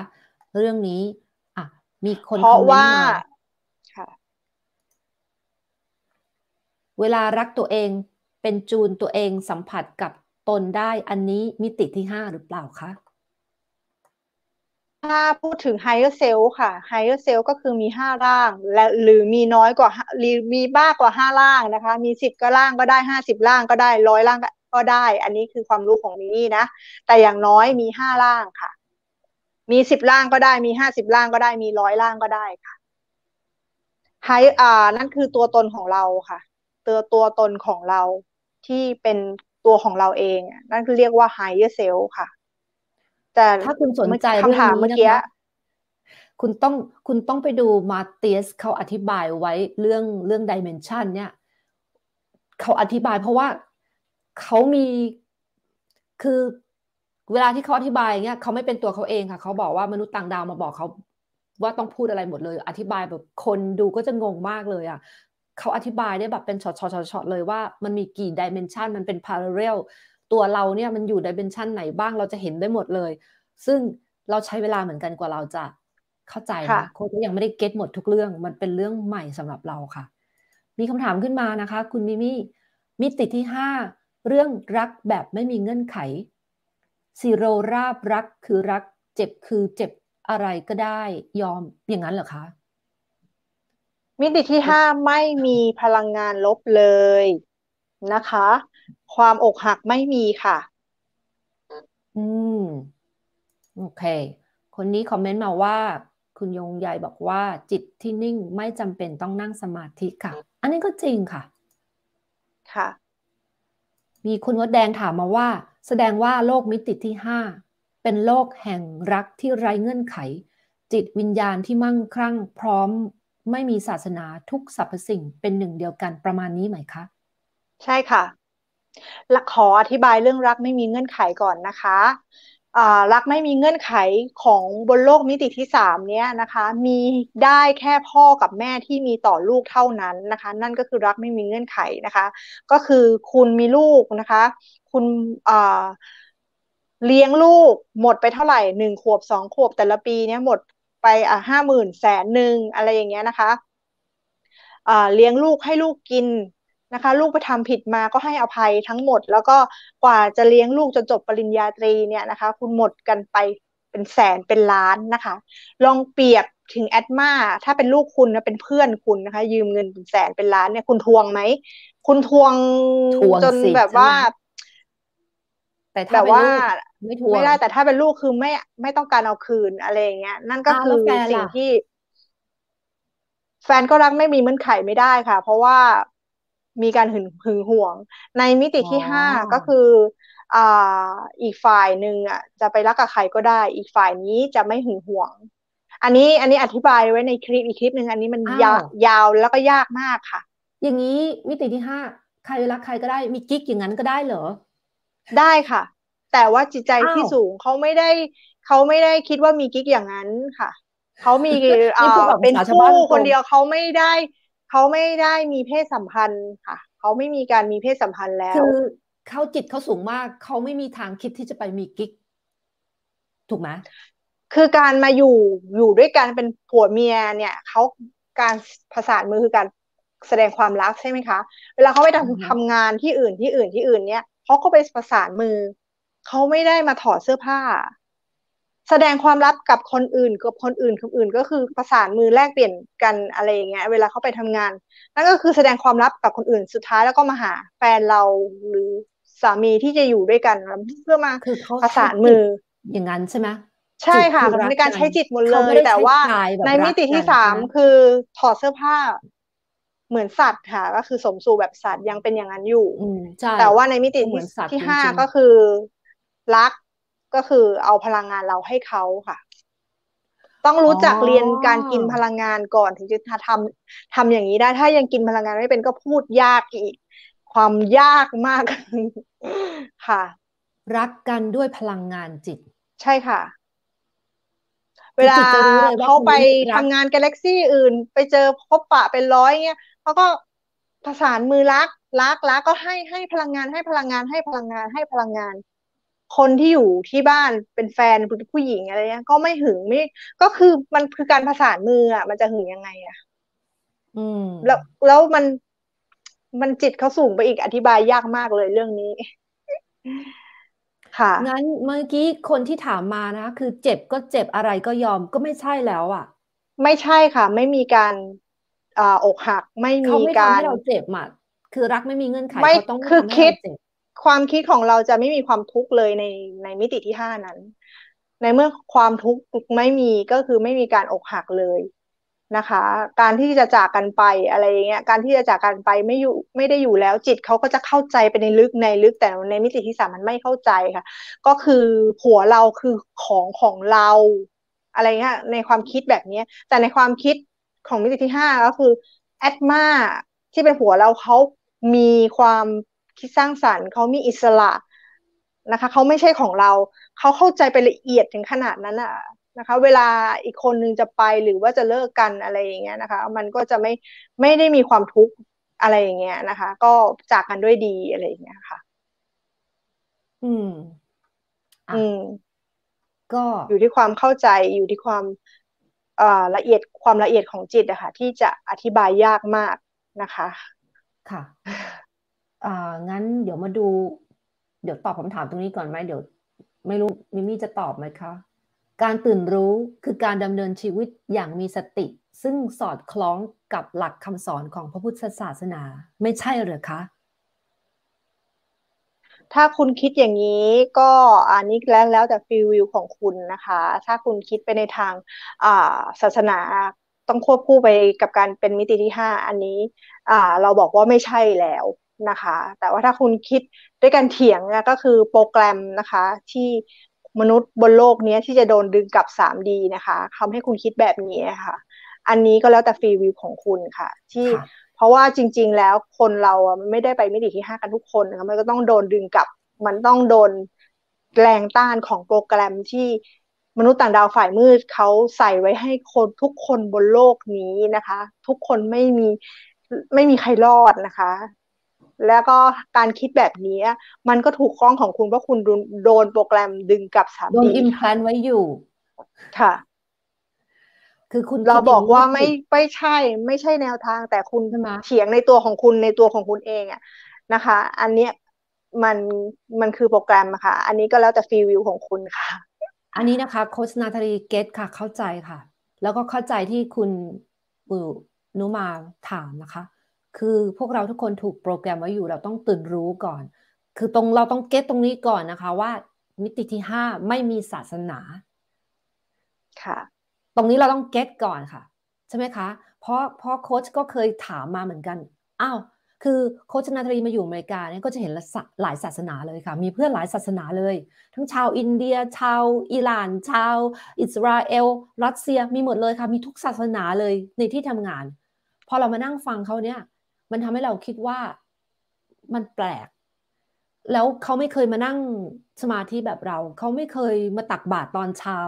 เรื่องนี้ อ่ะ มีคนเพราะว่า ค่ะ เวลารักตัวเอง เป็นจูนตัวเองสัมผัสกับตนได้อันนี้มิติที่ห้าหรือเปล่าคะถ้าพูดถึง higher self ค่ะ higher self ก็คือมีห้าร่าง และหรือมีน้อยกว่าหรือมีบ้ากว่าห้าร่างนะคะ มีสิบก็ร่างก็ได้ห้าสิบร่างก็ได้ร้อยร่างก็ได้ อันนี้คือความรู้ของมินี่นะ แต่อย่างน้อยมีห้าร่างค่ะมีสิบร่างก็ได้มีห้าสิบร่างก็ได้มีร้อยร่างก็ได้ค่ะไฮอ่านั่นคือตัวตนของเราค่ะ ตัวตัวตนของเราที่เป็นตัวของเราเองนั่นคือเรียกว่า higher self ค่ะแต่ถ้าคุณสนใจคำถามเมื่อกี้คุณต้องคุณต้องไปดูมาเตียสเขาอธิบายไว้เรื่องเรื่องดิเมนชันเนี่ย เขาอธิบายเพราะว่าเขามีคือเวลาที่เขาอธิบายเนี่ยเขาไม่เป็นตัวเขาเองค่ะ เขาบอกว่ามนุษย์ต่างดาวมาบอกเขาว่าต้องพูดอะไรหมดเลย อธิบายแบบคนดูก็จะงงมากเลยอ่ะเขาอธิบายได้แบบเป็นช็อตๆๆเลยว่ามันมีกี่ดิเมนชันมันเป็นพาราเรลตัวเราเนี่ยมันอยู่ดิเมนชันไหนบ้างเราจะเห็นได้หมดเลย ซึ่งเราใช้เวลาเหมือนกันกว่าเราจะเข้าใจนะโค้ชยังไม่ได้เก็ตหมดทุกเรื่องมันเป็นเรื่องใหม่สำหรับเราค่ะ มีคำถามขึ้นมานะคะ คุณมิมี่มิติที่ห้าเรื่องรักแบบไม่มีเงื่อนไข ซีโรราบรักคือรักเจ็บคือเจ็บอะไรก็ได้ยอมอย่างนั้นเหรอคะ มิติที่ห้าไม่มีพลังงานลบเลยนะคะความอกหักไม่มีค่ะ อืม โอเค คนนี้คอมเมนต์มาว่า คุณยงใหญ่บอกว่า จิตที่นิ่งไม่จำเป็นต้องนั่งสมาธิค่ะ อันนี้ก็จริงค่ะ ค่ะ มีคุณวัดแดงถามมาว่า แสดงว่าโลกมิติที่ห้า เป็นโลกแห่งรักที่ไร้เงื่อนไข จิตวิญญาณ ที่มั่งครั่ง พร้อมไม่มีศาสนาทุกสรรพสิ่งเป็นหนึ่งเดียวกันประมาณนี้ไหมคะ ใช่ค่ะขออธิบายเรื่องรักไม่มีเงื่อนไขก่อนนะคะ รักไม่มีเงื่อนไขของบนโลกมิติที่สามเนี่ยนะคะมีได้แค่พ่อกับแม่ที่มีต่อลูกเท่านั้นนะคะนั่นก็คือรักไม่มีเงื่อนไขนะคะ ก็คือคุณมีลูกนะคะ คุณเลี้ยงลูกหมดไปเท่าไหร่หนึ่งขวบสองขวบแต่ละปีเนี่ยหมดไปอ่ะห้าหมื่นแสนหนึ่งอะไรอย่างเงี้ยนะคะเลี้ยงลูกให้ลูกกินนะคะลูกไปทำผิดมาก็ให้อภัยทั้งหมด แล้วก็กว่าจะเลี้ยงลูกจนจบปริญญาตรีเนี่ยนะคะ คุณหมดกันไปเป็นแสนเป็นล้านนะคะ ลองเปรียบถึงแอดมาถ้าเป็นลูกคุณนะเป็นเพื่อนคุณนะคะ ยืมเงินเป็นแสนเป็นล้านเนี่ยคุณทวงไหม คุณทวงทวงจนแบบว่า แต่แบบว่าไม่ทวงไม่ได้แต่ถ้าเป็นลูกคือไม่ไม่ต้องการเอาคืนอะไรอย่างเงี้ยนั่นก็คือสิ่งที่ แฟนก็รักไม่มีเงื่อนไขไม่ได้ค่ะ เพราะว่ามีการหึงหึงห่วง ในมิติที่ห้าก็คืออ่าอีกฝ่ายหนึ่งอ่ะ จะไปรักกับใครก็ได้ อีกฝ่ายนี้จะไม่หึงห่วง อันนี้อันนี้อธิบายไว้ในคลิปอีกคลิปหนึ่งอันนี้มันยาว ยาวแล้วก็ยากมากค่ะ อย่างนี้มิติที่ห้าใครรักใครก็ได้มีกิ๊กอย่างนั้นก็ได้เหรอ ได้ค่ะ แต่ว่าจิตใจที่สูงเขาไม่ได้เขาไม่ได้คิดว่ามีกิ๊กอย่างนั้นค่ะเขามีเป็นผู้คนเดียวเขาไม่ได้เขาไม่ได้มีเพศสัมพันธ์ค่ะ เขาไม่มีการมีเพศสัมพันธ์แล้วคือเขาจิตเขาสูงมาก เขาไม่มีทางคิดที่จะไปมีกิ๊กถูกไหมคือการมาอยู่อยู่ด้วยกันเป็นผัวเมียเนี่ย เขาการผสานมือคือการแสดงความรักใช่ไหมคะ เวลาเขาไปทำทำงานที่อื่นที่อื่นที่อื่น เนี่ยเขาก็ไปประสานมือ เขาไม่ได้มาถอดเสื้อผ้าแสดงความลับกับคนอื่น กับคนอื่นคนอื่น ก็คือประสานมือแลกเปลี่ยนกันอะไรอย่างเงี้ยเวลาเขาไปทำงาน นั่นก็คือแสดงความลับกับคนอื่น สุดท้ายแล้วก็มาหาแฟนเราหรือสามีที่จะอยู่ด้วยกันเพื่อมาประสานมืออย่างนั้นใช่ไหมใช่ค่ะ ในการใช้จิตหมดเลยแต่ว่า ในมิติที่สามคือถอดเสื้อผ้า เหมือนสัตว์ ค่ะก็คือสมสู่แบบสัตว์ยังเป็นอย่างนั้นอยู่แต่ว่าในมิติที่ห้าก็คือรักก็คือเอาพลังงานเราให้เขาค่ะ ต้องรู้จักเรียนการกินพลังงานก่อน ถึงจะทำทำอย่างนี้ได้ ถ้ายังกินพลังงานไม่เป็นก็พูดยากอีกความยากมาก ค่ะ รักกันด้วยพลังงานจิต ใช่ค่ะ เวลาเขาไปทำงานกาแล็กซี่อื่น ไปเจอพบปะเป็นร้อยเงี้ยเขาก็ประสานมือรักรักรักก็ให้ให้พลังงานให้พลังงานให้พลังงานให้พลังงานคนที่อยู่ที่บ้านเป็นแฟนผู้หญิงอะไรเงี้ยก็ไม่หึงไม่ ก็คือมันคือการผสานมือ อ่ะมันจะหึงยังไง อ่ะ อืม แล้วแล้วมันมันจิตเขาสูงไปอีกอธิบายยากมากเลยเรื่องนี้ ค่ะงั้นเมื่อกี้คนที่ถามมานะคือเจ็บก็เจ็บอะไรก็ยอมก็ไม่ใช่แล้ว อ่ะ ไม่ใช่ค่ะไม่มีการอ่าอกหักไม่มีการเขาไม่ทำให้เราเจ็บอ่ะคือรักไม่มีเงื่อนไขเขาต้องคือคิดความคิดของเราจะไม่มีความทุกข์เลยในในมิติที่ห้านั้น ในเมื่อความทุกข์ไม่มีก็คือไม่มีการอกหักเลยนะคะ การที่จะจากกันไปอะไรอย่างเงี้ย การที่จะจากกันไปไม่อยู่ไม่ได้อยู่แล้ว จิตเขาก็จะเข้าใจไปในลึกในลึกแต่ในมิติที่สามมันไม่เข้าใจค่ะ ก็คือผัวเราคือของของเรา อะไรเงี้ยในความคิดแบบเนี้ยแต่ในความคิดของมิติที่ห้าก็คือแอดมา ที่เป็นผัวเราเขามีความคิดสร้างสารรค์เขามีอิสระนะคะเขาไม่ใช่ของเรา เขาเข้าใจไปละเอียดถึงขนาดนั้นอะนะคะ เวลาอีกคนนึงจะไปหรือว่าจะเลิกกันอะไรอย่างเงี้ยนะคะ มันก็จะไม่ไม่ได้มีความทุกข์อะไรอย่างเงี้ยนะคะ ก็จากกันด้วยดีอะไรอย่างเงี้ยค่ะ อืมอืมก็อยู่ที่ความเข้าใจอยู่ที่ความอ่ละเอียดความละเอียดของจิตอะคะ่ะ ที่จะอธิบายยากมากนะคะ ค่ะอ่างั้นเดี๋ยวมาดู เดี๋ยวตอบคำถามตรงนี้ก่อนไหมเดี๋ยวไม่รู้มิมี่จะตอบไหมคะ การตื่นรู้คือการดำเนินชีวิตอย่างมีสติ ซึ่งสอดคล้องกับหลักคำสอนของพระพุทธศาสนา ไม่ใช่หรือคะ ถ้าคุณคิดอย่างนี้ก็อันนี้แล้วแล้วแต่ฟีลวิวของคุณนะคะ ถ้าคุณคิดไปในทางศาสนา ต้องควบคู่ไปกับการเป็นมิติที่ห้าอันนี้เราบอกว่าไม่ใช่แล้วนะคะ แต่ว่าถ้าคุณคิดด้วยการเถียงก็คือโปรแกรมนะคะ ที่มนุษย์บนโลกนี้ที่จะโดนดึงกลับ 3D นะคะทำให้คุณคิดแบบนี้ค่ะ อันนี้ก็แล้วแต่ฟรีวิวของคุณค่ะ ที่เพราะว่าจริงๆแล้วคนเราไม่ได้ไปมิติที่ห้ากันทุกคนนะคะมันก็ต้องโดนดึงกลับมันต้องโดน แรงต้านของโปรแกรมที่มนุษย์ต่างดาวฝ่ายมืดเขาใส่ไว้ให้คนทุกคนบนโลกนี้นะคะ ทุกคนไม่มีไม่มีใครรอดนะคะแล้วก็การคิดแบบนี้ มันก็ถูกข้องของคุณเพราะคุณโดนโปรแกรมดึงกับสามีโดนอิมพลานไว้อยู่ค่ะคือคุณเราบอกว่าไม่ไม่ใช่ ไม่ใช่แนวทางแต่คุณเถียงในตัวของคุณในตัวของคุณเองอะนะคะ อันเนี้ยมันมันคือโปรแกรมอะค่ะอันนี้ก็แล้วแต่ฟีวิวของคุณค่ะ อันนี้นะคะโคชนาธรีเกตค่ะ เข้าใจค่ะ แล้วก็เข้าใจที่คุณปุนุมาถามนะคะคือพวกเราทุกคนถูกโปรแกรมไว้อยู่เราต้องตื่นรู้ก่อน คือตรงเราต้องเก็ตตรงนี้ก่อนนะคะว่า มิติที่ห้าไม่มีศาสนา ค่ะ ตรงนี้เราต้องเก็ตก่อนค่ะใช่ไหมคะ เพราะเพราะโค้ชก็เคยถามมาเหมือนกัน อ้าว คือโคชนาทรีมาอยู่อเมริกาเนี่ยก็จะเห็นหลายศาสนาเลยค่ะ มีเพื่อนหลายศาสนาเลย ทั้งชาวอินเดีย ชาว อิหร่าน ชาว อิสราเอล รัสเซีย มีหมดเลยค่ะ มีทุกศาสนาเลยในที่ทำงาน พอเรามานั่งฟังเขาเนี่ยมันทำให้เราคิดว่ามันแปลก แล้วเขาไม่เคยมานั่งสมาธิแบบเรา เขาไม่เคยมาตักบาตรตอนเช้า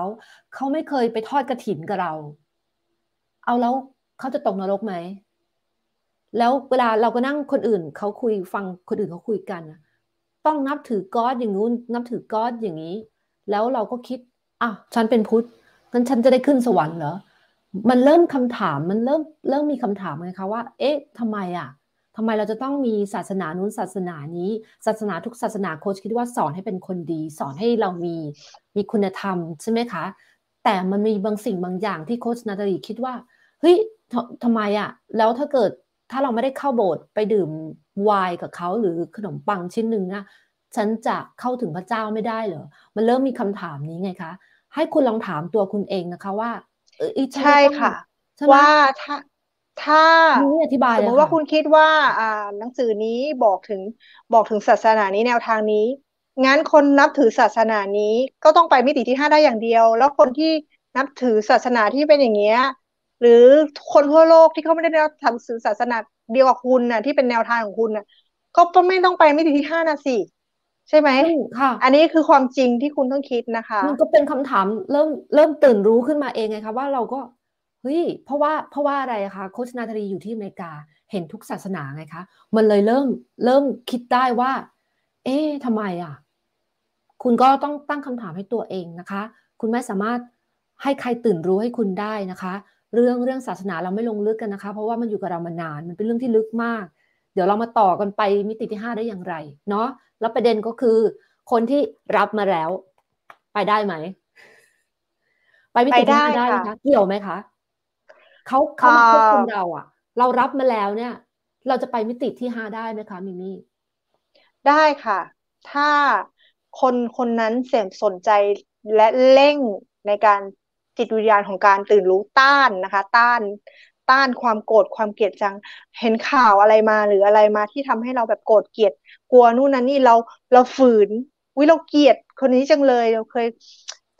เขาไม่เคยไปทอดกระถินกับเรา เอาแล้วเขาจะตกนรกไหม แล้วเวลาเราก็นั่งคนอื่นเขาคุยฟัง คนอื่นเขาคุยกัน ต้องนับถือก๊อดอย่างงู้นนับถือก๊อดอย่างนี้ แล้วเราก็คิด อ่ะฉันเป็นพุทธงั้นฉันจะได้ขึ้นสวรรค์เหรอมันเริ่มคำถามมันเริ่มเริ่มมีคำถามไงคะว่าเอ๊ะทำไมอ่ะทำไมเราจะต้องมีศาสนานู้นศาสนานี้ ศาสนาทุกศาสนาโค้ชคิดว่าสอนให้เป็นคนดี สอนให้เรามี มีคุณธรรมใช่ไหมคะแต่มันมีบางสิ่งบางอย่างที่โค้ชนาตาลีคิดว่าเฮ้ยทำไมอ่ะแล้วถ้าเกิดถ้าเราไม่ได้เข้าโบสถ์ไปดื่มวายกับเขาหรือขนมปังชิ้นหนึ่งนะฉันจะเข้าถึงพระเจ้าไม่ได้เหรอมันเริ่มมีคำถามนี้ไงคะให้คุณลองถามตัวคุณเองนะคะว่าใช่ค่ะว่าถ้าถ้าสมมติว่าคุณคิดว่า อ่าหนังสือนี้บอกถึงบอกถึงศาสนานี้แนวทางนี้งั้นคนนับถือศาสนานี้ก็ต้องไปมิติที่ห้าได้อย่างเดียว แล้วคนที่นับถือศาสนาที่เป็นอย่างเงี้ยหรือคนทั่วโลกที่เขาไม่ได้ทงสื่อศาสนาเดียวกับคุณน่ะที่เป็นแนวทางของคุณน่ะก็ไม่ต้องไปมิติที่ห้านะสิใช่ไหมค่ะอันนี้คือความจริงที่คุณต้องคิดนะคะ มันก็เป็นคำถามเริ่มเริ่มตื่นรู้ขึ้นมาเองไงคะว่าเราก็เฮ้ยเพราะว่าเพราะว่าอะไรคะโคชนาธรีอยู่ที่อเมริกา เห็นทุกศาสนาไงคะมันเลยเริ่มเริ่มคิดได้ว่า เอ๊ะทำไมอ่ะคุณก็ต้องตั้งคำถามให้ตัวเองนะคะ คุณไม่สามารถให้ใครตื่นรู้ให้คุณได้นะคะ เรื่องเรื่องศาสนาเราไม่ลงลึกกันนะคะ เพราะว่ามันอยู่กับเรามานานมันเป็นเรื่องที่ลึกมากเดี๋ยวเรามาต่อกันไปมิติที่ 5 ได้อย่างไร เนาะแล้วประเด็นก็คือคนที่รับมาแล้ว ไปได้ไหมไปมิติที่ห้าได้ไหมคะเกี่ยวไหมคะเขาเขามาควบคุมเราอะเรารับมาแล้วเนี่ย เราจะไปมิติที่ห้าได้ไหมคะมิมี่ได้ค่ะ ถ้าคนคนนั้นเสี่ยงสนใจและเร่งในการจิตวิญญาณของการตื่นรู้ต้านนะคะ ต้านต้านความโกรธความเกลียดจังเห็นข่าวอะไรมาหรืออะไรมาที่ทำให้เราแบบโกรธเกลียด กลัวนู่นนั่นนี่เราเราฝืนวิเราเกลียดคนนี้จังเลย เราเคย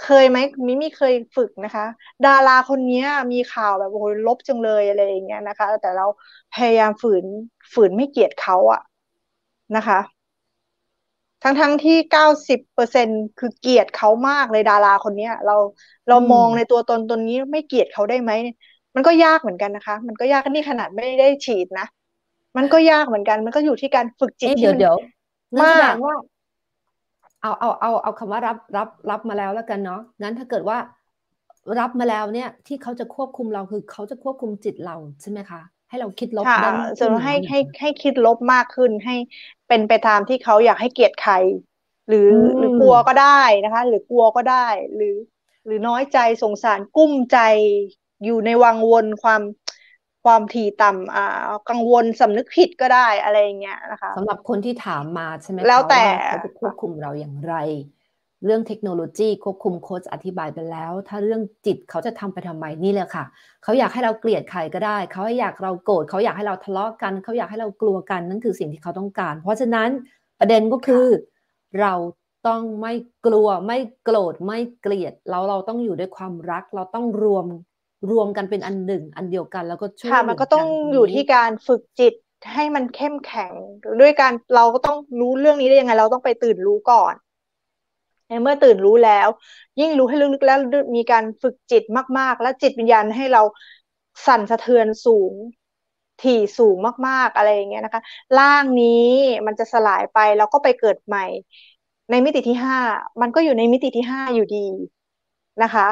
เคยไหมมิมีเคยฝึกนะคะ ดาราคนนี้มีข่าวแบบโอ้ยลบจังเลยอะไรอย่างเงี้ยนะคะแต่เราพยายามฝืนฝืนไม่เกลียดเขาอะนะคะ ทั้งๆทที่เก้าสิบเปอร์เซ็นคือเกลียดเขามากเลยดาราคนนี้เราเรามองในตัวตนตนนี้ไม่เกลียดเขาได้ไหมมันก็ยากเหมือนกันนะคะ มันก็ยากนี่ขนาดไม่ได้ฉีดนะ มันก็ยากเหมือนกัน มันก็อยู่ที่การฝึกจิตเดี๋ยวเดี๋ยวมากว่าเอา เอา เอา เอาคำว่ารับรับ รับมาแล้วแล้วกันเนาะ งั้นถ้าเกิดว่ารับมาแล้วเนี่ย ที่เขาจะควบคุมเราคือเขาจะควบคุมจิตเราใช่ไหมคะ ให้เราคิดลบค่ะจะให้ให้ให้คิดลบมากขึ้นให้เป็นไปตามที่เขาอยากให้เกียรติใครหรือหรือกลัวก็ได้นะคะ หรือกลัวก็ได้ หรือ หรือน้อยใจสงสารกุ้มใจอยู่ในวังวนความความทีต่ำอ่ากังวลสำนึกผิดก็ได้อะไรเงี้ยนะคะสำหรับคนที่ถามมาใช่ไหมแล้วแต่เขาจะควบคุมเราอย่างไร เรื่องเทคโนโลยีควบคุมโค้ชอธิบายไปแล้ว ถ้าเรื่องจิตเขาจะทำไปทำไมนี่แหละค่ะ เขาอยากให้เราเกลียดใครก็ได้ เขาอยากเราโกรธเขาอยากให้เราทะเลาะกัน เขาอยากให้เรากลัวกัน นั่นคือสิ่งที่เขาต้องการ เพราะฉะนั้นประเด็นก็คือเราต้องไม่กลัว ไม่โกรธไม่เกลียดเราเราต้องอยู่ด้วยความรักเราต้องรวมรวมกันเป็นอันหนึ่งอันเดียวกันแล้วก็ช่วยค่ะมันก็ต้องอยู่ที่การฝึกจิตให้มันเข้มแข็งด้วยการเราก็ต้องรู้เรื่องนี้ได้ยังไงเราต้องไปตื่นรู้ก่อนในเมื่อตื่นรู้แล้ว ยิ่งรู้ให้ลึกๆแล้วมีการฝึกจิตมากๆ และจิตวิญญาณให้เราสั่นสะเทือนสูงถี่สูงมาก ๆอะไรอย่างเงี้ยนะคะร่างนี้มันจะสลายไปแล้วก็ไปเกิดใหม่ ในมิติที่ห้ามันก็อยู่ในมิติที่ห้าอยู่ดีนะคะ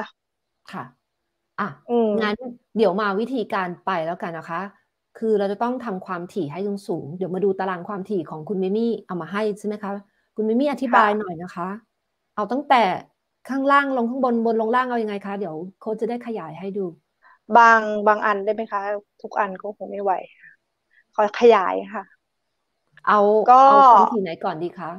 ค่ะอ่ะ งั้น เดี๋ยวมาวิธีการไปแล้วกันนะคะ คือเราจะต้องทำความถี่ให้สูงสูง เดี๋ยวมาดูตารางความถี่ของคุณมิมี่ เอามาให้ใช่ไหมคะ คุณมิมี่อธิบายหน่อยนะคะ เอาตั้งแต่ข้างล่างลงข้างบน บนลงล่างเอาอยัางไงคะ เดี๋ยวโค้ชจะได้ขยายให้ดู บางบางอันได้ไหมคะ ทุกอันก็คงไม่ไหว ขอขยายค่ะ เอาก็ความถี่ไหนก่อนดีคะ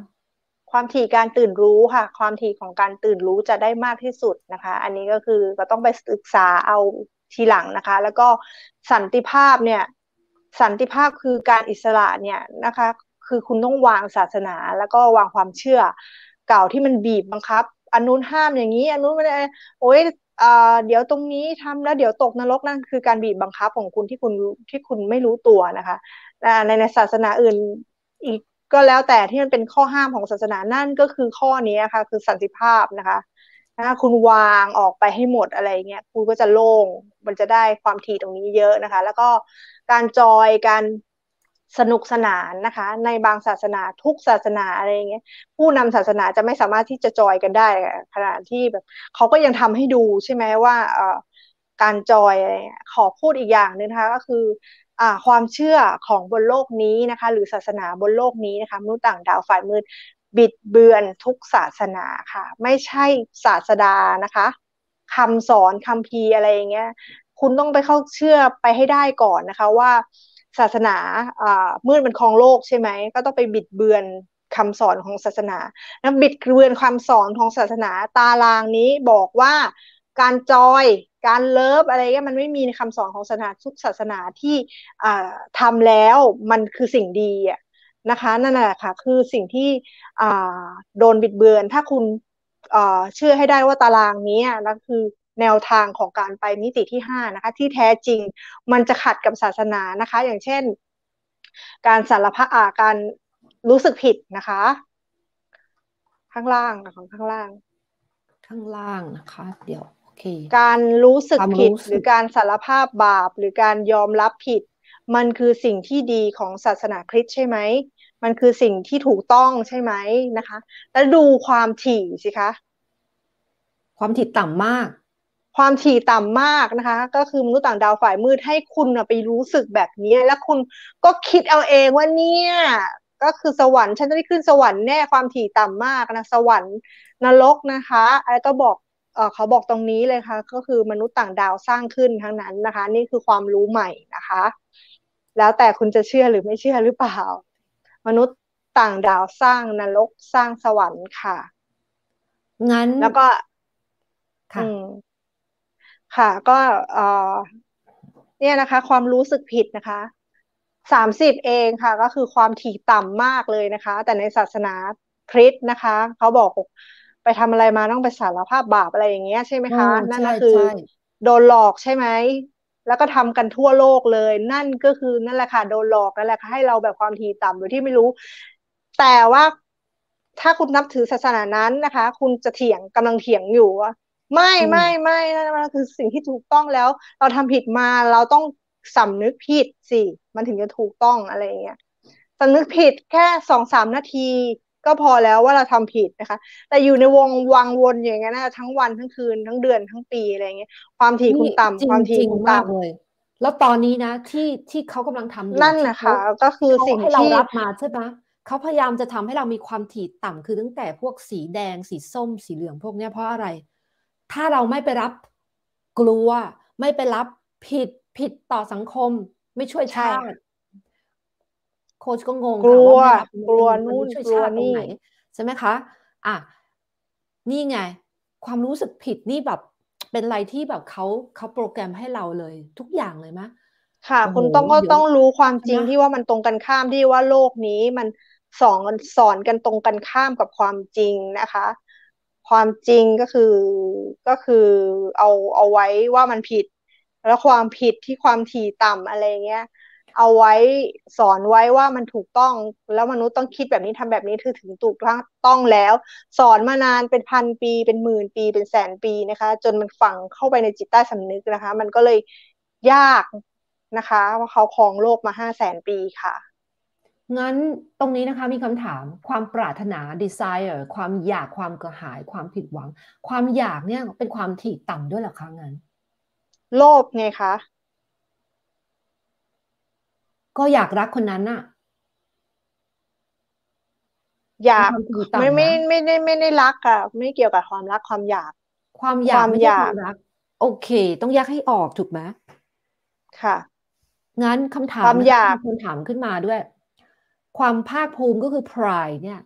ความถี่การตื่นรู้ค่ะความถี่ของการตื่นรู้จะได้มากที่สุดนะคะอันนี้ก็คือก็ต้องไปศึกษาเอาทีหลังนะคะ แล้วก็สันติภาพเนี่ยสันติภาพคือการอิสระเนี่ยนะคะคือคุณต้องวางศาสนาแล้วก็วางความเชื่อ เก่าที่มันบีบบังคับอันนู้นห้ามอย่างนี้อันนู้นไม่ได้โอ้ยเดี๋ยวตรงนี้ทำแล้วเดี๋ยวตกนรกนั่นคือ การบีบบังคับของคุณที่คุณที่คุณไม่รู้ตัวนะคะ ในในศาสนาอื่นอีกก็แล้วแต่ที่มันเป็นข้อห้ามของศาสนานั่น ก็คือข้อนี้ค่ะ คือสันติภาพนะคะ ถ้าคุณวางออกไปให้หมดอะไรเงี้ย คุณก็จะโล่ง มันจะได้ความถี่ตรงนี้เยอะนะคะ แล้วก็การจอยการสนุกสนานนะคะ ในบางศาสนาทุกศาสนาอะไรเงี้ย ผู้นำศาสนาจะไม่สามารถที่จะจอยกันได้ขณะที่แบบเขาก็ยังทำให้ดูใช่ไหมว่าเอ่อการจอยอะไรขอพูดอีกอย่างนึงนะคะ ก็คือความเชื่อของบนโลกนี้นะคะหรือศาสนาบนโลกนี้นะคะมนุษย์ต่างดาวฝ่ายมืดบิดเบือนทุกศาสนาค่ะ ไม่ใช่ศาสดานะคะคำสอนคำพีอะไรอย่างเงี้ยคุณต้องไปเข้าเชื่อไปให้ได้ก่อนนะคะว่าศาสนามืดมันครองโลกใช่ไหมก็ต้องไปบิดเบือนคำสอนของศาสนาแล้วบิดเบือนความสอนของศาสนาตารางนี้บอกว่าการจอย การเลิฟอะไรเงี้ยมันไม่มีในคำสอนของศาสนาทุกศาสนาที่ทำแล้วมันคือสิ่งดีอะนะคะนั่นแหละค่ะ คือสิ่งที่โดนบิดเบือนถ้าคุณเชื่อให้ได้ว่าตารางนี้นั่นคือแนวทางของการไปมิติที่5นะคะ ที่แท้จริงมันจะขัดกับศาสนานะคะ อย่างเช่นการสารภาพการรู้สึกผิดนะคะ ข้างล่างของข้างล่าง ข้างล่างนะคะ เดี๋ยวการรู้สึกผิดหรือการสารภาพบาป หรือการยอมรับผิด มันคือสิ่งที่ดีของศาสนาคริสต์ใช่ไหมมันคือสิ่งที่ถูกต้องใช่ไหมนะคะแล้วดูความถี่สิคะความถี่ต่ำมาก ความถี่ต่ำมากนะคะ ก็คือมนุษย์ต่างดาวฝ่ายมืดให้คุณไปรู้สึกแบบนี้แล้วคุณก็คิดเอาเอง ว่าเนี่ย ก็คือสวรรค์ฉันจะได้ขึ้นสวรรค์แน่ความถี่ต่ำมากนะสวรรค์นรกนะคะอะไรก็บอกเขาบอกตรงนี้เลยค่ะ ก็คือมนุษย์ต่างดาวสร้างขึ้นทั้งนั้นนะคะ นี่คือความรู้ใหม่นะคะ แล้วแต่คุณจะเชื่อหรือไม่เชื่อหรือเปล่า มนุษย์ต่างดาวสร้างนรกสร้างสวรรค์ค่ะ งั้นแล้วก็ค่ะค่ะ ก็เเนี่ยนะคะ ความรู้สึกผิดนะคะสามสิบเองค่ะก็คือความถี่ต่ำมากเลยนะคะ แต่ในศาสนาคริสต์นะคะ เขาบอกไปทำอะไรมาต้องไปสารภาพบาปอะไรอย่างเงี้ยใช่ไหมคะ นั่นก็คือโดนหลอกใช่ไหม แล้วก็ทำกันทั่วโลกเลย นั่นก็คือนั่นแหละค่ะโดนหลอกนั่นแหละค่ะให้เราแบบความถี่ต่ำโดยที่ไม่รู้ แต่ว่าถ้าคุณนับถือศาสนานั้นนะคะ คุณจะเถียงกำลังเถียงอยู่ว่าไม่ไม่ไม่นั่นนคือสิ่งที่ถูกต้องแล้วเราทำผิดมาเราต้องสำนึกผิดสิ มันถึงจะถูกต้องอะไรอย่างเงี้ยสำนึกผิดแค่สองสามนาทีก็พอแล้วว่าเราทำผิดนะคะ แต่อยู่ในวงวังวนอย่างเงี้ยนะทั้งวันทั้งคืนทั้งเดือนทั้งปีอะไรเงี้ยความถี่คุณต่ำความถี่คุณต่ำเลย แล้วตอนนี้นะที่ที่เขากำลังทำนั่นนะคะก็คือสิ่งที่เรารับมาใช่ไหมเขาพยายามจะทำให้เรามีความถี่ต่ำคือตั้งแต่พวกสีแดง สีส้ม สีเหลืองพวกเนี้ยเพราะอะไร ถ้าเราไม่ไปรับกลัวไม่ไปรับผิดผิดต่อสังคมไม่ช่วยชาติโค้ชก็งงกลัวกลัวนู่นกลัวนี่ใช่ไหมคะอ่ะนี่ไง ความรู้สึกผิดนี่แบบเป็นอะไรที่แบบเขาเขาโปรแกรมให้เราเลย ทุกอย่างเลยมะค่ะคุณต้องก็ต้องรู้ความจริงที่ว่ามันตรงกันข้ามที่ว่าโลกนี้มันสอนสอนกันตรงกันข้ามกับความจริงนะคะ ความจริงก็คือก็คือเอาเอาไว้ว่ามันผิด แล้วความผิดที่ความถี่ต่ำอะไรเงี้ยเอาไว้สอนไว้ว่ามันถูกต้อง แล้วมนุษย์ต้องคิดแบบนี้ทำแบบนี้ถือถึงถูกต้องแล้วสอนมานานเป็นพันปี เป็นหมื่นปีเป็นแสนปีนะคะ จนมันฝังเข้าไปในจิตใต้สำนึกนะคะ มันก็เลยยากนะคะว่าเขาครองโลกมาห้าแสนปีค่ะ งั้นตรงนี้นะคะมีคำถามความปรารถนา desire ความอยากความกระหายความผิดหวัง ความอยากเนี่ยเป็นความถี่ต่ำด้วยหรอคะงั้นโลภไงคะก็อยากรักคนนั้นอะอยากไม่ไม่ไม่ได้ไม่ได้รักอะไม่เกี่ยวกับความรักความอยาก ความอยากไม่ใช่ความรัก โอเค ต้องแยกให้ออกถูกไหมค่ะงั้นคำถามความอยากคนถามขึ้นมาด้วย ความภาคภูมิก็คือ pride เนี่ย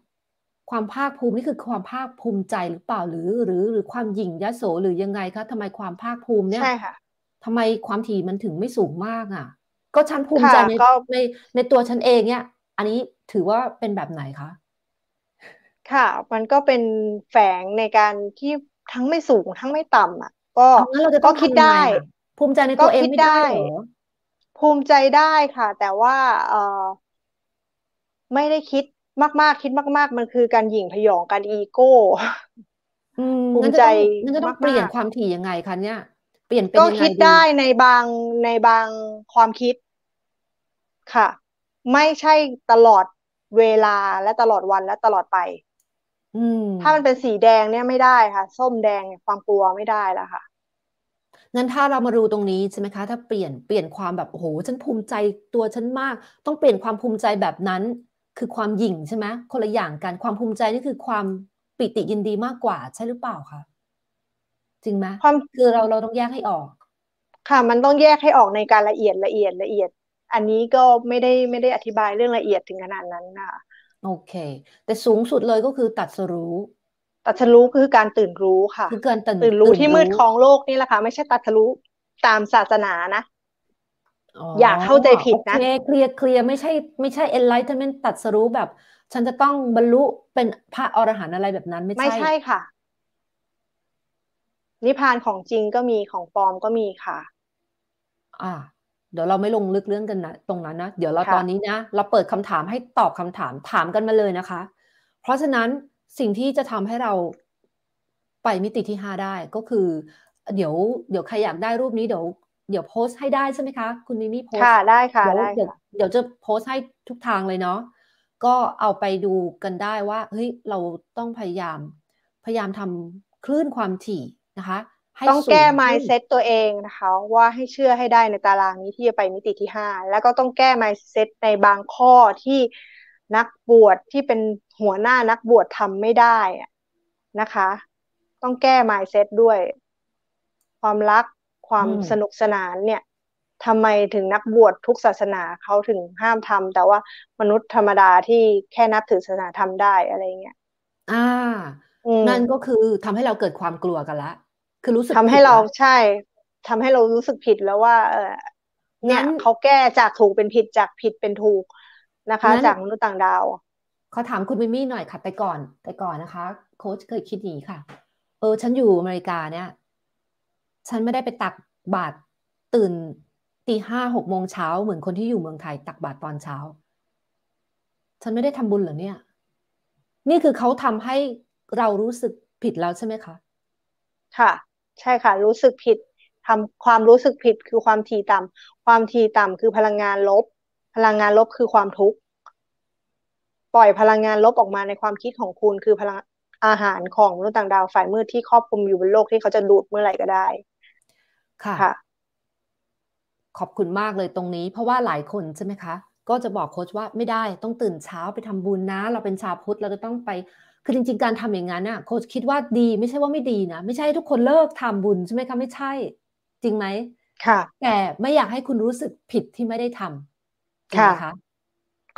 ความภาคภูมินี่คือความภาคภูมิใจหรือเปล่าหรือ หรือหรือความหยิ่งยโสหรือยังไงคะทำไมความภาคภูมิเนี่ยใช่ค่ะทำไมความถี่มันถึงไม่สูงมากอ่ะก็ฉันภูมิใจในในในตัวฉันเองเนี่ย อันนี้ถือว่าเป็นแบบไหนคะ ค่ะ มันก็เป็นแฝงในการที่ทั้งไม่สูงทั้งไม่ต่ำอ่ะ ก็ก็คิดได้ ภูมิใจในตัวเองไม่ได้ภูมิใจได้ค่ะ แต่ว่าเออไม่ได้คิดมาก ๆ คิดมาก ๆ มันคือการหยิ่งพยองการอีโก้ภูมิใจนั่นจะต้องเปลี่ยนความถี่ยังไงคะเนี่ยลี่ยนเป็นก็คิดได้ในบางในบางความคิดค่ะ ไม่ใช่ตลอดเวลาและตลอดวันและตลอดไปถ้ามันเป็นสีแดงเนี่ยไม่ได้ค่ะ ส้มแดงความกลัวไม่ได้แล้วค่ะงั้นถ้าเรามาดูตรงนี้ใช่ไหมคะ ถ้าเปลี่ยนเปลี่ยนความแบบโอ้โห ฉันภูมิใจตัวฉันมาก ต้องเปลี่ยนความภูมิใจแบบนั้น คือความหยิ่งใช่ไหมคนละอย่างกัน ความภูมิใจนี่คือความปิติยินดีมากกว่าใช่หรือเปล่าคะจริงไหมความคือเราเราต้องแยกให้ออก ค่ะ มันต้องแยกให้ออกในการละเอียดละเอียดละเอียด อันนี้ก็ไม่ได้ไม่ได้อธิบายเรื่องละเอียดถึงขนาดนั้นนะโอเค แต่สูงสุดเลยก็คือตัดสรู้ตัดสรู้คือการตื่นรู้ค่ะ คือการตื่นตื่นรู้ที่มืดของโลกนี่แหละค่ะ ไม่ใช่ตัดสรู้ตามศาสนานะอย่าเข้าใจผิดนะเคลียร์เคลียร์ไม่ใช่ไม่ใช่ enlightenment ตัดสรู้แบบ ฉันจะต้องบรรลุเป็นพระอรหันต์อะไรแบบนั้น ไม่ใช่ไม่ใช่ค่ะนิพานของจริงก็มีของปลอมก็มีค่ะ อ่า เดี๋ยวเราไม่ลงลึกเรื่องกันนะตรงนั้นนะ เดี๋ยวเราตอนนี้นะ เราเปิดคำถามให้ตอบคำถามถามกันมาเลยนะคะ เพราะฉะนั้นสิ่งที่จะทำให้เรา ไปมิติที่ห้าได้ก็คือ เดี๋ยวเดี๋ยวใครอยากได้รูปนี้ เดี๋ยวเดี๋ยวโพสต์ให้ได้ใช่ไหมคะ คุณมิมี่โพสค่ะได้ค่ะเดี๋ยวเดี๋ยวจะโพสต์ให้ทุกทางเลยเนาะ ก็เอาไปดูกันได้ว่าเฮ้ยเราต้องพยายาม พยายามทำคลื่นความถี่นะคะต้องแก้ mindset ตัวเองนะคะ ว่าให้เชื่อให้ได้ในตารางนี้ที่จะไปมิติที่ห้าแล้วก็ต้องแก้ mindset ในบางข้อที่นักบวชที่เป็นหัวหน้านักบวชทำไม่ได้นะคะ ต้องแก้ mindset ด้วยความรักความสนุกสนานเนี่ยทำไมถึงนักบวชทุกศาสนาเขาถึงห้ามทำแต่ว่า มนุษย์ธรรมดาที่แค่นับถือศาสนาทำได้อะไรเงี้ยอ่านั่นก็คือทำให้เราเกิดความกลัวกันละ คือรู้สึกทำให้เราใช่ ทำให้เรารู้สึกผิดแล้วว่าเนี่ยเขาแก้จากถูกเป็นผิดจากผิดเป็นถูกนะคะ จากมนุษย์ต่างดาวเขาถามคุณมิมี่หน่อยค่ะแต่ก่อนแต่ก่อนนะคะโค้ชเคยคิดอย่างนี้ค่ะ เออฉันอยู่อเมริกาเนี่ย ฉันไม่ได้ไปตักบาตรตื่นตีห้าหกโมงเช้าเหมือนคนที่อยู่เมืองไทย ตักบาตรตอนเช้า ฉันไม่ได้ทำบุญเหรอเนี่ย นี่คือเขาทำใหเรารู้สึกผิดแล้วใช่ไหมคะ ค่ะ ใช่ค่ะ รู้สึกผิดทำความรู้สึกผิดคือความทีต่ำ ความทีต่ำคือพลังงานลบ พลังงานลบคือความทุกข์ ปล่อยพลังงานลบออกมาในความคิดของคุณ คือพลังอาหารของมนุษย์ต่างดาวฝ่ายมืดที่ครอบคลุมอยู่บนโลกที่เขาจะดูดเมื่อไหร่ก็ได้ ค่ะคะขอบคุณมากเลยตรงนี้ เพราะว่าหลายคนใช่ไหมคะ ก็จะบอกโค้ชว่าไม่ได้ต้องตื่นเช้าไปทำบุญนะ เราเป็นชาวพุทธเราจะต้องไปคือจริงๆ การทำอย่างนั้นน่ะโค้ชคิดว่าดี ไม่ใช่ว่าไม่ดีนะไม่ใช่ทุกคนเลิกทำบุญใช่ไหมคะไม่ใช่ จริงไหมค่ะแต่ไม่อยากให้คุณรู้สึกผิดที่ไม่ได้ทำค่ะคะ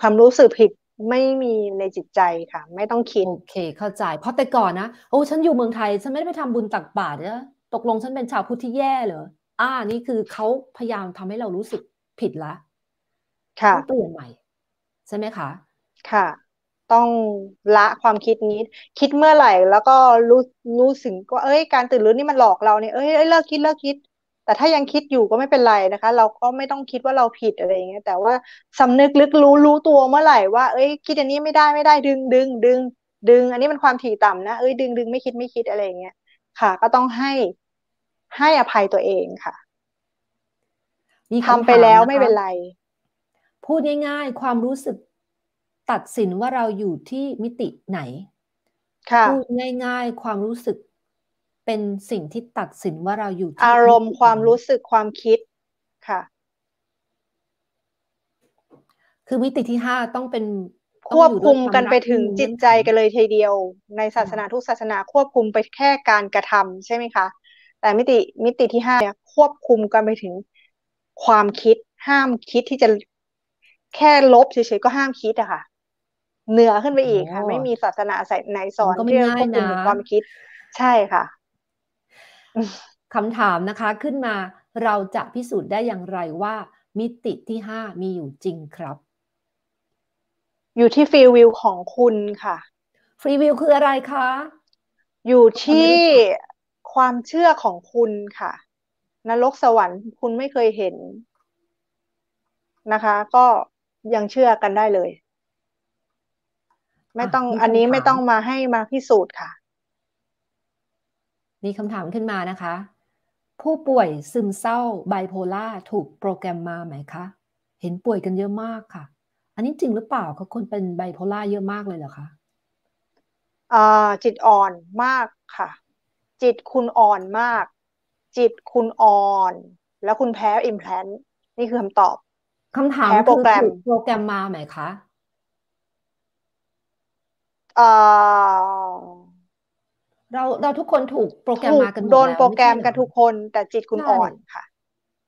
ความรู้สึกผิดไม่มีในจิตใจค่ะ ไม่ต้องคิดโอเค เข้าใจ เพราะแต่ก่อนนะโอ้ฉันอยู่เมืองไทยฉันไม่ได้ไปทำบุญตักบาตรนะตกลงฉันเป็นชาวพุทธที่แย่เหรออ่านี่คือเขาพยายามทำให้เรารู้สึกผิดละ ค่ะเปลี่ยนใหม่ใช่ไหมคะค่ะต้องละความคิดนี้ คิดเมื่อไหร่แล้วก็รู้รู้สึกว่าเอ้ยการตื่นรู้นี่มันหลอกเราเนี่ยเอ้ยเอ้ยเลิกคิดเลิกคิด แต่ถ้ายังคิดอยู่ก็ไม่เป็นไรนะคะ เราก็ไม่ต้องคิดว่าเราผิดอะไรอย่างเงี้ย แต่ว่าสำนึกลึกรู้รู้ตัวเมื่อไหร่ ว่า เอ้ยคิด อันนี้ไม่ได้ไม่ได้ดึงดึงดึง ดึง อันนี้มันความถี่ต่ำนะ เอ้ยดึงดึงไม่คิดไม่คิดอะไรอย่างเงี้ย ค่ะ ก็ต้องให้ให้อภัยตัวเองค่ะทำไปแล้วไม่เป็นไร พูดง่ายๆความรู้สึกตัดสินว่าเราอยู่ที่มิติไหนพูดง่ายๆความรู้สึกเป็นสิ่งที่ตัดสินว่าเราอยู่อารมณ์ความรู้สึกความคิดค่ะ คือมิติที่ห้าต้องเป็นควบคุมกันไปถึงจิตใจกันเลยทีเดียว ในศาสนาทุกศาสนาควบคุมไปแค่การกระทำ ใช่ไหมคะ แต่มิติมิติที่ห้าเนี่ยควบคุมกันไปถึงความคิด ห้ามคิดที่จะแค่ลบเฉยๆก็ห้ามคิดอะค่ะเหนือขึ้นไปอีกค่ะไม่มีศาสนาใส่ในสอนที่ควบคุมความคิด ใช่ค่ะคำถามนะคะ ขึ้นมาเราจะพิสูจน์ได้อย่างไรว่า มิติที่ห้ามีอยู่จริงครับ อยู่ที่ฟรีวิวของคุณค่ะ ฟรีวิวคืออะไรคะ อยู่ที่ความเชื่อของคุณค่ะ นรกสวรรค์คุณไม่เคยเห็น นะคะ ก็ยังเชื่อกันได้เลยไม่ต้องอันนี้ไม่ต้องมาให้มาพิสูจน์ค่ะ มีคำถามขึ้นมานะคะผู้ป่วยซึมเศร้าไบโพล่าถูกโปรแกรมมาไหมคะ เห็นป่วยกันเยอะมากค่ะ อันนี้จริงหรือเปล่าคะคนเป็นไบโพล่าเยอะมากเลยเหรอคะอ่าจิตอ่อนมากค่ะ จิตคุณอ่อนมาก จิตคุณอ่อน แล้วคุณแพ้อิมแพลนนี่คือคำตอบคำถามคือถูกโปรแกรมมาไหมคะเราเราทุกคนถูกโปรแกรมมากันโดนโปรแกรมกันทุกคนแต่จิตคุณอ่อนค่ะ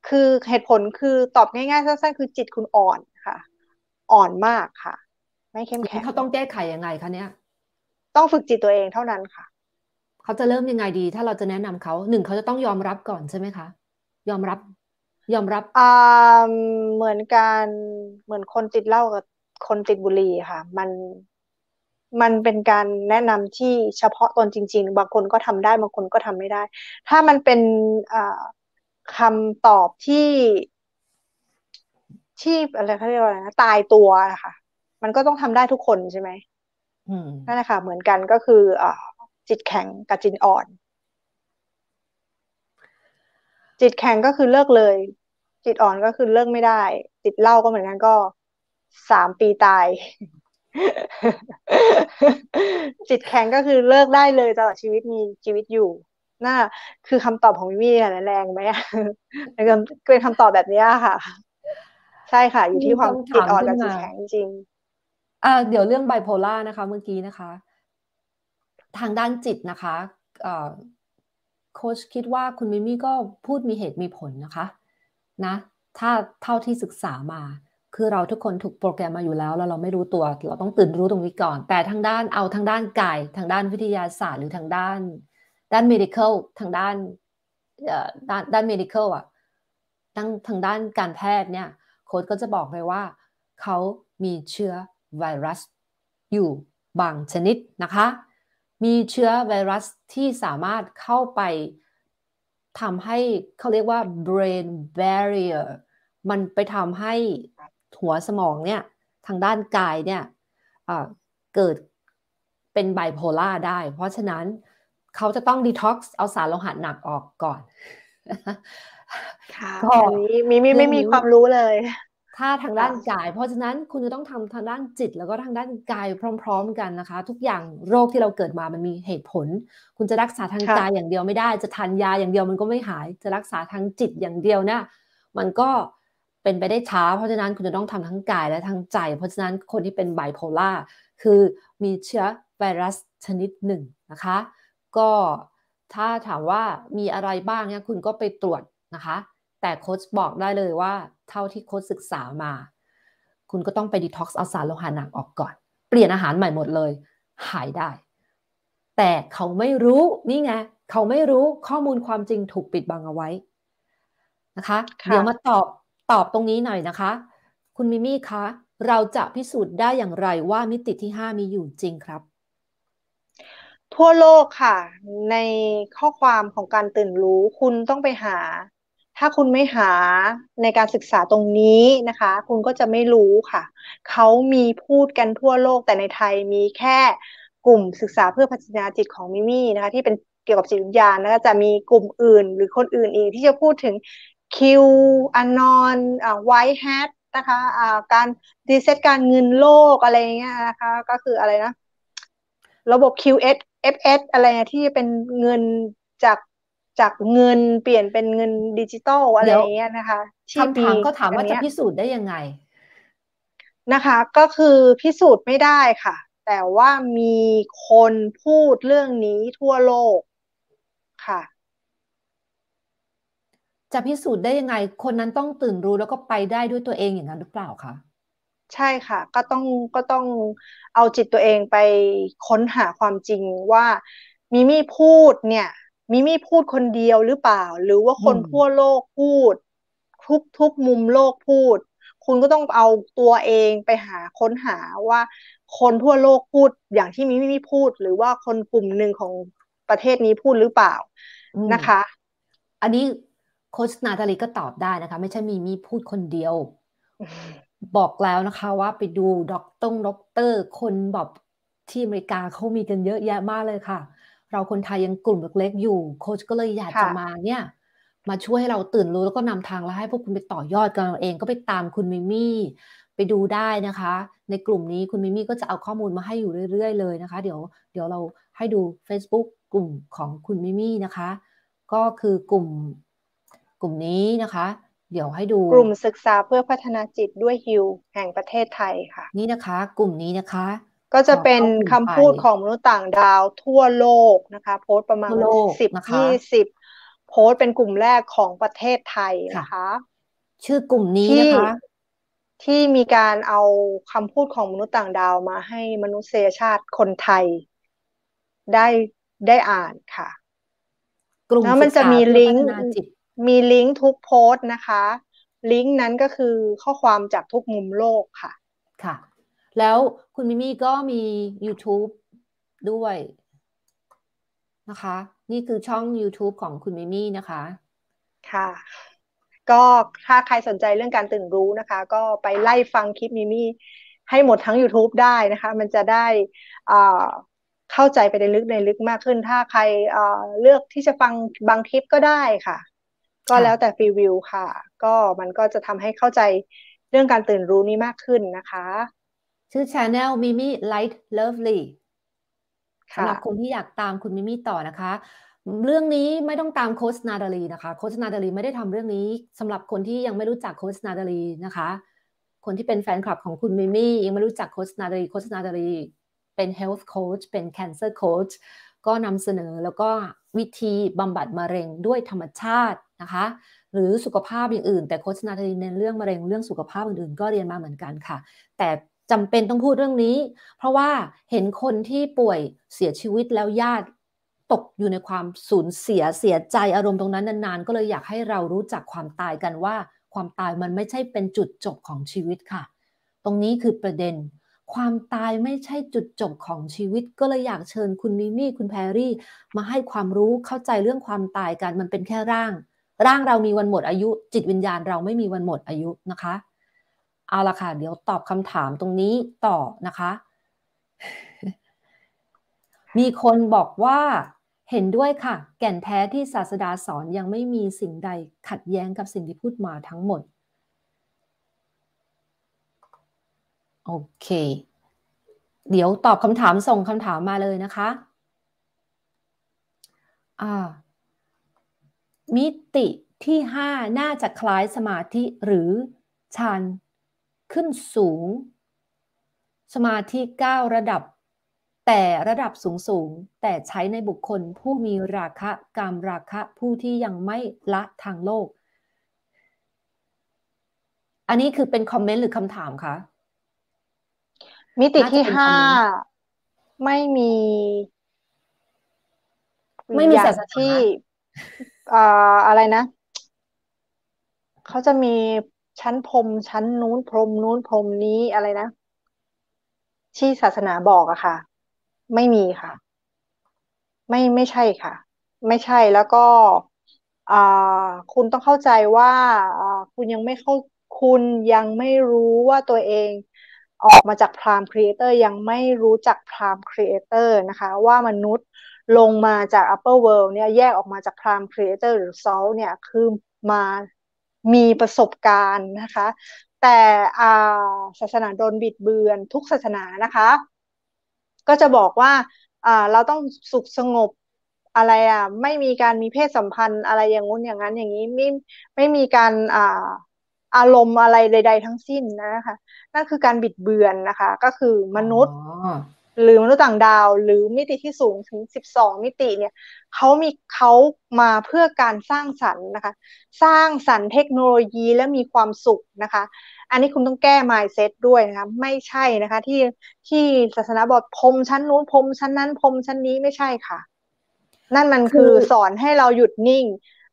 คือเหตุผลคือตอบง่ายๆสั้นๆคือจิตคุณอ่อนค่ะ อ่อนมากค่ะไม่เข้มแข็งเขาต้องแก้ไขยังไงคะเนี้ย ต้องฝึกจิตตัวเองเท่านั้นค่ะ เขาจะเริ่มยังไงดี ถ้าเราจะแนะนำเขาหนึ่งเขาจะต้องยอมรับก่อนใช่ไหมคะยอมรับ ยอมรับอ่าเหมือนการเหมือนคนติดเหล้ากับคนติดบุหรี่ค่ะ มันมันเป็นการแนะนำที่เฉพาะตนจริง ๆ บางคนก็ทำได้บางคนก็ทำไม่ได้ ถ้ามันเป็นคำตอบที่ ที่อะไรเขาเรียกว่าอะไรนะตายตัวนะคะมันก็ต้องทำได้ทุกคนใช่ไหมนั่นแหละค่ะเหมือนกันก็คืออจิตแข็งกับจิตอ่อน จิตแข็งก็คือเลิกเลย จิตอ่อนก็คือเลิกไม่ได้จิตเล่าก็เหมือนกันก็สามปีตายจิตแข็งก็คือเลิกได้เลยตลอดชีวิตมีชีวิตอยู่ น่า คือคำตอบของวิมี่แรงไหมเป็นคำตอบแบบนี้ค่ะ ใช่ค่ะ อยู่ที่ความจิตอ่อนกับจิตแข็งจริงอ่าเดี๋ยวเรื่องไบโพล่านะคะเมื่อกี้นะคะ ทางด้านจิตนะคะโค้ชคิดว่าคุณมิมี่ก็พูดมีเหตุมีผลนะคะ นะ ถ้าเท่าที่ศึกษามาคือเราทุกคนถูกโปรแกรมมาอยู่แล้ว แล้วเราไม่รู้ตัวเราต้องตื่นรู้ตรงนี้ ก่อน แต่ทางด้านเอาทางด้านกายทางด้านวิทยาศาสตร์หรือทางด้านด้าน medical ทางด้านด้านด้าน medical อ่ะทางทางด้านการแพทย์เนี่ยโค้ดก็จะบอกเลยว่าเขามีเชื้อไวรัสอยู่บางชนิดนะคะมีเชื้อไวรัส ที่สามารถเข้าไปทำให้เขาเรียกว่า brain barrier มันไปทำให้หัวสมองเนี่ยทางด้านกายเนี่ยเกิดเป็นไบโพล่าได้เพราะฉะนั้นเขาจะต้องดีท็อกซ์เอาสารโลหะหนักออกก่อนค่ะนี้มีไม่มีความรู้เลย ถ้าทางด้านกาย เพราะฉะนั้นคุณจะต้องทำทางด้านจิตแล้วก็ทางด้านกายพร้อม ๆ กันนะคะ ทุกอย่างโรคที่เราเกิดมามันมีเหตุผล คุณจะรักษาทางกายอย่างเดียวไม่ได้จะทานยาอย่างเดียวมันก็ไม่หาย จะรักษาทางจิตอย่างเดียวนะมันก็เป็นไปได้ช้าเพราะฉะนั้นคุณจะต้องทำทั้งกายและทั้งใจ เพราะฉะนั้นคนที่เป็นไบโพล่าคือมีเชื้อไวรัสชนิดหนึ่งนะคะ ก็ถ้าถามว่ามีอะไรบ้างเนี่ยคุณก็ไปตรวจนะคะ แต่โค้ชบอกได้เลยว่าเท่าที่โค้ชศึกษามา คุณก็ต้องไปดีท็อกซ์เอาสารโลหะหนักออกก่อน เปลี่ยนอาหารใหม่หมดเลยหายได้ แต่เขาไม่รู้นี่ไง เขาไม่รู้ข้อมูลความจริงถูกปิดบังเอาไว้นะคะเดี๋ยวมาตอบตอบตรงนี้หน่อยนะคะ คุณมิมี่คะเราจะพิสูจน์ได้อย่างไรว่ามิติที่ 5 มีอยู่จริงครับ ทั่วโลกค่ะ ในข้อความของการตื่นรู้ คุณต้องไปหา ถ้าคุณไม่หาในการศึกษาตรงนี้นะคะ คุณก็จะไม่รู้ค่ะเขามีพูดกันทั่วโลกแต่ในไทยมีแค่ กลุ่มศึกษาเพื่อพัฒนาจิตของมิมี่นะคะ ที่เป็นเกี่ยวกับจิตวิญญาณแล้วจะมีกลุ่มอื่น หรือคนอื่นอีกที่จะพูดถึงคิวอันนอนไวท์ h ฮ t นะคะการดีเซตการเงินโลกอะไรเงี้ยนะคะก็คืออะไรนะ ระบบ QS FS อะไร ที่เป็นเงินจากจากเงินเปลี่ยนเป็นเงินดิจิตอลอะไรเงี้ยนะคะคำถามก็ถามว่าจะพิสูจน์ได้ยังไง นะคะ ก็คือพิสูจน์ไม่ได้ค่ะ แต่ว่ามีคนพูดเรื่องนี้ทั่วโลกค่ะจะพิสูจน์ได้ยังไงคนนั้นต้องตื่นรู้แล้วก็ไปได้ด้วยตัวเองอย่างนั้นหรือเปล่าคะใช่ค่ะ ก็ต้องก็ต้องเอาจิตตัวเองไปค้นหาความจริงว่ามิมี่พูดเนี่ยมิมี่พูดคนเดียวหรือเปล่า หรือว่าคนทั่วโลกพูด ทุกทุกมุมโลกพูด คุณก็ต้องเอาตัวเองไปหาค้นหาว่า คนทั่วโลกพูดอย่างที่มิมี่พูด หรือว่าคนกลุ่มหนึ่งของประเทศนี้พูดหรือเปล่านะคะ อันนี้โคชนาตาลีก็ตอบได้นะคะ ไม่ใช่มีมีพูดคนเดียว บอกแล้วนะคะว่าไปดูด็อกตงด็อกเตอร์คนแบบที่อเมริกาเขามีกันเยอะแยะมากเลยค่ะ เราคนไทยยังกลุ่มเล็กๆ อยู่โคชก็เลยอยากจะมาเนี่ยมาช่วยให้เราตื่นรู้แล้วก็นำทางแล้ว ให้พวกคุณไปต่อยอดกันเราเองก็ไปตามคุณมิมี่ไปดูได้นะคะ ในกลุ่มนี้คุณมิมี่ก็จะเอาข้อมูลมาให้อยู่เรื่อยๆ เลยนะคะ เดี๋ยว เดี๋ยวเราให้ดู Facebook กลุ่มของคุณมิมี่นะคะ ก็คือกลุ่มกลุ่มนี้นะคะ เดี๋ยวให้ดูกลุ่มศึกษาเพื่อพัฒนาจิตด้วยฮิว แห่งประเทศไทยค่ะ นี่นะคะ กลุ่มนี้นะคะ ก็จะเป็นคำพูดของมนุษย์ต่างดาวทั่วโลกนะคะ โพสต์ประมาณสิบยี่สิบโพสต์เป็นกลุ่มแรกของประเทศไทยนะคะ ชื่อกลุ่มนี้นะคะ ที่มีการเอาคำพูดของมนุษย์ต่างดาวมาให้มนุษยชาติคนไทยได้ได้อ่านค่ะ กลุ่มแล้วมันจะมีลิงก์จิตมีลิงก์ทุกโพสต์นะคะ ลิงก์นั้นก็คือข้อความจากทุกมุมโลกค่ะค่ะ แล้วคุณมิมี่ก็มี YouTube ด้วย นะคะ นี่คือช่อง YouTube ของคุณมิมี่นะคะ ค่ะ ก็ถ้าใครสนใจเรื่องการตื่นรู้นะคะ ก็ไปไล่ฟังคลิปมิมี่ให้หมดทั้ง YouTube ได้นะคะ มันจะได้อ่าเข้าใจไปในลึกในลึกมากขึ้น ถ้าใครเลือกที่จะฟังบางคลิปก็ได้ค่ะก็แล้วแต่ฟีวิวค่ะก็มันก็จะทำให้เข้าใจเรื่องการตื่นรู้นี้มากขึ้นนะคะชื่อ Channel Mimi Light Lovely สำหรับคนที่อยากตามคุณมิมี่ต่อนะคะ เรื่องนี้ไม่ต้องตามโคสนาดาลีนะคะโคสนาดาลีไม่ได้ทำเรื่องนี้สำหรับคนที่ยังไม่รู้จักโคสนาดาลีนะคะ คนที่เป็นแฟนคลับของคุณมิมี่ยังไม่รู้จักโคสนาดาลีโคสนาดาลีเป็น health coach เป็น cancer coach ก็นำเสนอแล้วก็วิธีบำบัดมะเร็งด้วยธรรมชาตินะคะ หรือสุขภาพอย่างอื่นแต่โฆษณาทีเน้นเรื่องมะเร็งเรื่องสุขภาพอื่นๆ ก็เรียนมาเหมือนกันค่ะ แต่จำเป็นต้องพูดเรื่องนี้ เพราะว่าเห็นคนที่ป่วยเสียชีวิตแล้วญาติตกอยู่ในความสูญเสียเสียใจอารมณ์ตรงนั้นนานๆ ก็เลยอยากให้เรารู้จักความตายกันว่าความตายมันไม่ใช่เป็นจุดจบของชีวิตค่ะ ตรงนี้คือประเด็นความตายไม่ใช่จุดจบของชีวิตก็เลยอยากเชิญคุณมิมี่คุณแพรรี่ มาให้ความรู้เข้าใจเรื่องความตายกันมันเป็นแค่ร่าง ร่างเรามีวันหมดอายุ จิตวิญญาณเราไม่มีวันหมดอายุนะคะเอาละค่ะเดี๋ยวตอบคำถามตรงนี้ต่อนะคะ มีคนบอกว่า เห็นด้วยค่ะ แก่นแท้ที่ศาสดาสอนยังไม่มีสิ่งใดขัดแย้งกับสิ่งที่พูดมาทั้งหมดโอเค เดี๋ยวตอบคำถามส่งคำถามมาเลยนะคะ อ่า มิติที่ห้าน่าจะคล้ายสมาธิหรือฌานขึ้นสูง สมาธิเก้าระดับ แต่ระดับสูงสูง แต่ใช้ในบุคคลผู้มีราคะกามราคะผู้ที่ยังไม่ละทางโลก อันนี้คือเป็นคอมเมนต์หรือคำถามคะมิติที่ห้าไม่มี ไม่มีศาสนาที่อ่าอะไรนะเขาจะมีชั้นพรม ชั้นนู้นพรมนู้นพรมนี้อะไรนะ ที่ศาสนาบอกอะค่ะ ไม่มีค่ะ ไม่ไม่ใช่ค่ะ ไม่ใช่แล้วก็อ่าคุณต้องเข้าใจว่าอ่าคุณยังไม่เข้าคุณยังไม่รู้ว่าตัวเองออกมาจากพรามครีเอเตอร์ยังไม่รู้จักพรามครีเอเตอร์นะคะ ว่ามนุษย์ลงมาจาก Upper World เนี่ยแยกออกมาจากพรามครีเอเตอร์หรือ s ซลเนี่ย คือมามีประสบการณ์นะคะ แต่ศาสนาโดนบิดเบือนทุกศาสนานะคะ ก็จะบอกว่าเราต้องสุขสงบ อะไรอ่ะ ไม่มีการมีเพศสัมพันธ์อะไรอย่างงู้นอย่างนั้นอย่างนี้ ไม่ไม่มีการอ่าอารมณ์อะไรใด ๆ ทั้งสิ้นนะคะ นั่นคือการบิดเบือนนะคะ ก็คือมนุษย์ หรือมนุษย์ต่างดาว หรือมิติที่สูงถึงสสิบองมิติเนี่ยเขามีเขามาเพื่อการสร้างสรรค์นะคะ สร้างสรรค์เทคโนโลยีและมีความสุขนะคะ อันนี้คุณต้องแก้ mindset ด้วยนะคะไม่ใช่นะคะ ที่ที่ศาสนาบอกพรมชั้นนู้นพรมชั้นนั้นพรมชั้นนี้ไม่ใช่ค่ะ นั่นมันคือสอนให้เราหยุดนิ่ง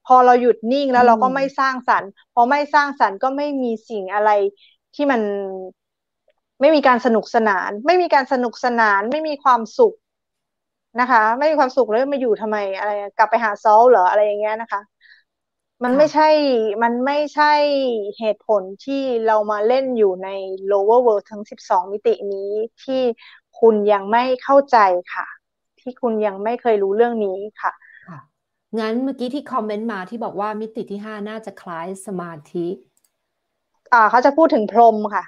พอเราหยุดนิ่งแล้วเราก็ไม่สร้างสรรค์พอไม่สร้างสรรค์ก็ไม่มีสิ่งอะไรที่มันไม่มีการสนุกสนาน ไม่มีการสนุกสนาน ไม่มีความสุขนะคะ ไม่มีความสุขแล้วมาอยู่ทำไม อะไรกลับไปหาซอลเหรออะไรอย่างเงี้ยนะคะ มันไม่ใช่มันไม่ใช่เหตุผลที่เรามาเล่นอยู่ใน lower world ทั้ง 12 มิตินี้ที่คุณยังไม่เข้าใจค่ะ ที่คุณยังไม่เคยรู้เรื่องนี้ค่ะงั้นเมื่อกี้ที่คอมเมนต์มาที่บอกว่ามิติที่ห้าน่าจะคล้ายสมาธิ อ่า เขาจะพูดถึงพรมค่ะ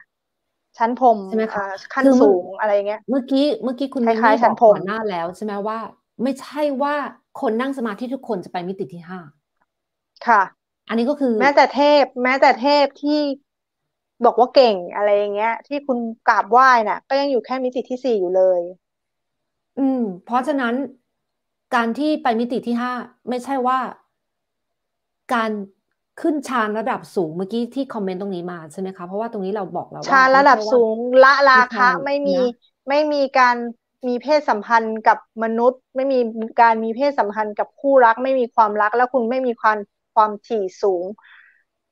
ชั้นพรมใช่ไหมคะขั้นสูงอะไรเงี้ยเมื่อกี้เมื่อกี้คุณคล้ายชั้นพรมหน้าแล้วใช่ไหมว่า ไม่ใช่ว่าคนนั่งสมาธิ ทุกคนจะไปมิติที่ห้าค่ะ อันนี้ก็คือแม้แต่เทพ แม้แต่เทพที่บอกว่าเก่งอะไรอย่างเงี้ยที่คุณกราบไหว้น่ะก็ยังอยู่แค่มิติที่สี่อยู่เลย อืม เพราะฉะนั้นการที่ไปมิติที่ห้าไม่ใช่ว่า การขึ้นชานระดับสูงเมื่อกี้ที่คอมเมนต์ตรงนี้มาใช่ไหมคะเพราะว่าตรงนี้เราบอกแล้วชานระดับสูงละราคาไม่มีไม่มีการมีเพศสัมพันธ์กับมนุษย์ ไม่มีการมีเพศสัมพันธ์กับคู่รัก ไม่มีความรัก แล้วคุณไม่มีความความถี่สูง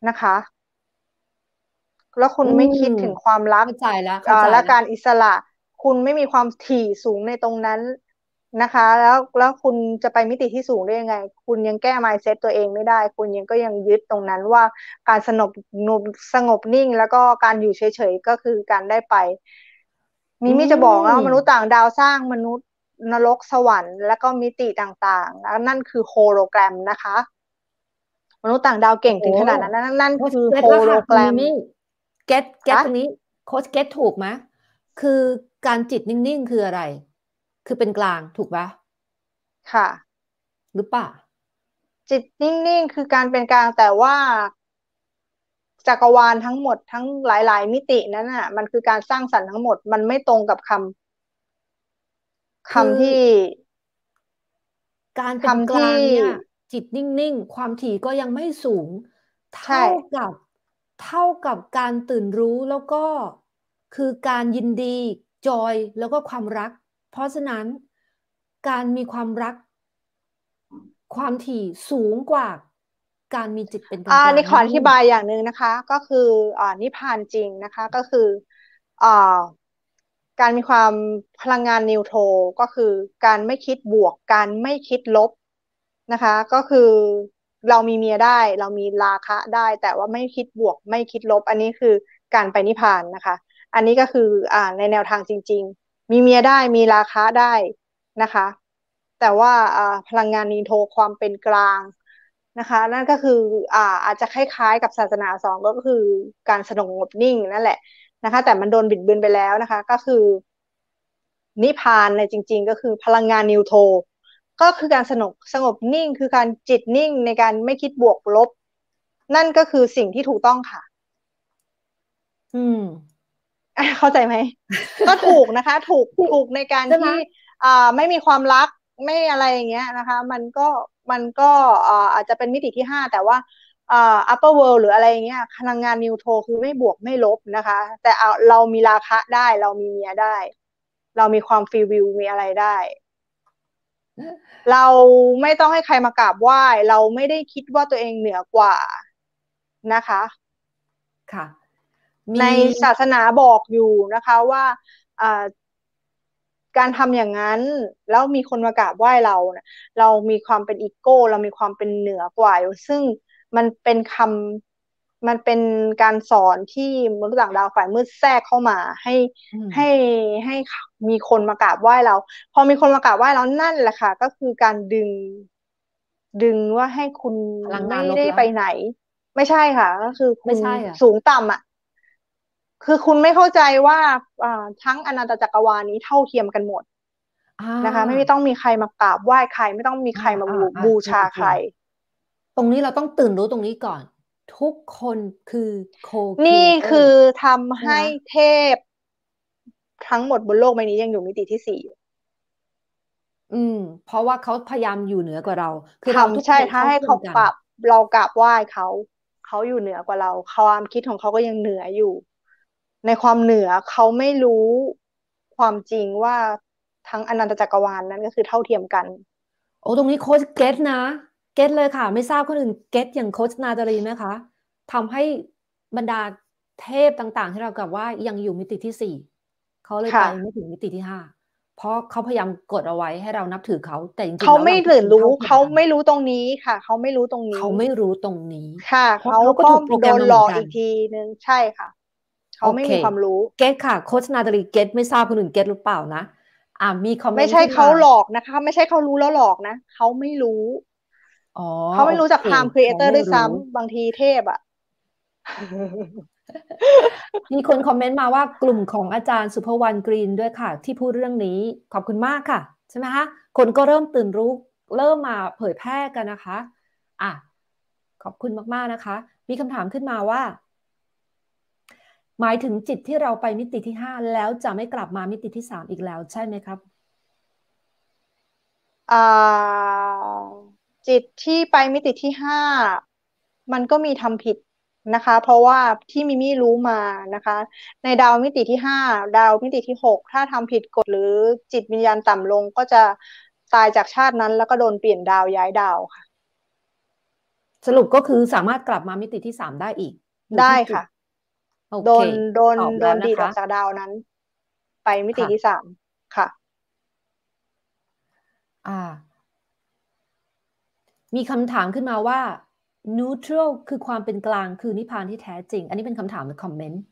นะคะ แล้วคุณไม่คิดถึงความรักใจแล้วและการอิสระคุณไม่มีความถี่สูงในตรงนั้นนะคะ แล้วแล้วคุณจะไปมิติที่สูงได้ยังไง คุณยังแก้ mindset ตัวเองไม่ได้ คุณยังก็ยังยึดตรงนั้นว่าการสงบนุสงบนิ่ง แล้วก็การอยู่เฉยๆก็คือการได้ไปมีมิจะบอกแล้วมนุษย์ต่างดาวสร้าง มนุษย์ นรกสวรรค์แล้วก็มิติต่างๆแล้วนั่นคือโฮโลแกรมนะคะ มนุษย์ต่างดาวเก่งถึงขนาดนั้นนั่นคือโฮโลแกรมเก็ตเก็ตตรงนี้โค้ชเก็ตถูกไหมคือการจิตนิ่งๆคืออะไรคือเป็นกลางถูกปะค่ะ หรือปะ จิตนิ่งๆคือการเป็นกลาง แต่ว่าจักรวาลทั้งหมดทั้งหลาย ๆ มิตินั้นอ่ะ มันคือการสร้างสรรค์ทั้งหมด มันไม่ตรงกับคำคำที่ การเป็นกลางเนี่ยจิตนิ่งๆความถี่ก็ยังไม่สูงเท่ากับเท่ากับการตื่นรู้แล้วก็คือการยินดี จอยแล้วก็ความรักเพราะฉะนั้นการมีความรักความถี่สูงกว่าการมีจิตเป็นกลางอ่านี่ขออธิบายอย่างหนึ่งนะคะ ก็คืออ่านิพานจริงนะคะก็คืออ่าการมีความพลังงานนิวโตรก็คือ การไม่คิดบวก การไม่คิดลบนะคะก็คือเรามีเมียได้ เรามีราคะได้แต่ว่าไม่คิดบวก ไม่คิดลบ อันนี้คือการไปนิพพานนะคะ อันนี้ก็คือ อ่าในแนวทางจริง ๆมีเมียได้มีราคาได้นะคะ แต่ว่าพลังงานนิโทความเป็นกลางนะคะ นั่นก็คืออาอาจจะคล้ายๆกับศาสนาสองก็คือการสนงบนิ่ง นั่นแหละนะคะ แต่มันโดนบิดเบือนไปแล้วนะคะ ก็คือนิพานในจริงๆ ก็คือพลังงานนิวโทก็คือการสงบสงบนิ่ง คือการจิตนิ่งในการไม่คิดบวกลบ นั่นก็คือสิ่งที่ถูกต้องค่ะ อืมเข้าใจไหมก็ถูกนะคะ ถูกถูกในการที่ไม่มีความรักไม่อะไรอย่างเงี้ยนะคะ มันก็มันก็อาจจะเป็นมิติที่ห้าแต่ว่าอ่า upper world หรืออะไรเงี้ยพลังงานนิวโทคือไม่บวกไม่ลบนะคะ แต่เอาเรามีราคะได้เรามีเมียได้ เรามีความฟีีวิวมีอะไรได้ เราไม่ต้องให้ใครมากราบไหว้เราไม่ได้คิดว่าตัวเองเหนือกว่านะคะค่ะในศาสนาบอกอยู่นะคะ ว่าการทำอย่างนั้นแล้วมีคนมากราบไหว้เรานะเรามีความเป็นอีโก้ เรามีความเป็นเหนือกว่าอยู่ซึ่งมันเป็นคำมันเป็นการสอนที่มนุษย์ต่างดาวฝ่ายมืดแทรกเข้ามา ให้ให้ให้มีคนมากราบไหว้เรา พอมีคนมากราบไหว้เรา นั่นแหละค่ะก็คือการดึงดึงว่าให้คุณไม่ได้ไปไหน ไม่ใช่ค่ะ ก็คือคุณสูงต่ำอ่ะคือคุณไม่เข้าใจว่าทั้งอนันตจักรวาลนี้เท่าเทียมกันหมดนะคะ ไม่ต้องมีใครมากราบ ไหว้ใคร ไม่ต้องมีใครมาบูชาใครตรงนี้เราต้องตื่นรู้ตรงนี้ก่อน ทุกคนคือโคนี่คือทำให้เทพ ทั้งหมดบนโลกใบนี้ยังอยู่มิติที่สี่อืมเพราะว่าเขาพยายามอยู่เหนือกว่าเรา คือทำใช่ถ้าให้เขาปรับเรากราบไหว้เขาเขาอยู่เหนือกว่าเราความคิดของเขาก็ยังเหนืออยู่ในความเหนือเขาไม่รู้ความจริงว่าทั้งอนันตจักรวาลนนั้นก็คือเท่าเทียมกันโอ้ตรงนี้โค้ชเก็ตนะเก็ตเลยค่ะ ไม่ทราบคนอื่นเก็ตอย่างโค้ชนาตาลีหมคะทำให้บรรดาเทพต่างๆที่เรากลับว่ายังอยู่มิติที่สี่เขาเลยไปไม่ถึงมิติที่ห้าเพราะเขาพยายามกดเอาไว้ให้เรานับถือเขาแต่จริงๆเขาไม่ตื่นรู้เขาไม่รู้ตรงนี้ค่ะเขาไม่รู้ตรงนี้เขาไม่รู้ตรงนี้ค่ะเขาก็โดนหลอกอีกทีนึงใช่ค่ะเขาไม่มีความรู้เก็ตค่ะ โคชนาตรีเก็ตไม่ทราบคนอื่นเก็ตหรือเปล่านะอ่ามีคอมเมนต์ไม่ใช่เขาหลอกนะคะ ไม่ใช่เขารู้แล้วหลอกนะ เขาไม่รู้เขาไม่รู้จากความครีเอเตอร์ด้วยซ้ำบางทีเทพอ่ะ มีคนคอมเมนต์มาว่ากลุ่มของอาจารย์สุภวรรณกรีนด้วยค่ะ ที่พูดเรื่องนี้ขอบคุณมากค่ะ ใช่ไหมคะคนก็เริ่มตื่นรู้เริ่มมาเผยแพร่กันนะคะ อ่ะ ขอบคุณมากๆนะคะ มีคำถามขึ้นมาว่าหมายถึงจิตที่เราไปมิติที่ห้าแล้วจะไม่กลับมามิติที่สามอีกแล้ว ใช่ไหมครับจิตที่ไปมิติที่ห้ามันก็มีทำผิดนะคะ เพราะว่าที่มิมี่รู้มานะคะ ในดาวมิติที่ห้าดาวมิติที่หกถ้าทำผิดกฎหรือจิตวิญญาณต่ำลงก็จะตายจากชาตินั้นแล้วก็โดนเปลี่ยนดาวย้ายดาวค่ะสรุปก็คือสามารถกลับมามิติที่สามได้อีก ได้ค่ะโดนโดนโดนดีดออกจากดาวนั้น ไปมิติที่สามค่ะ อ่า มีคำถามขึ้นมาว่า neutral คือความเป็นกลางคือนิพานที่แท้จริง อันนี้เป็นคำถามหรือคอมเมนต์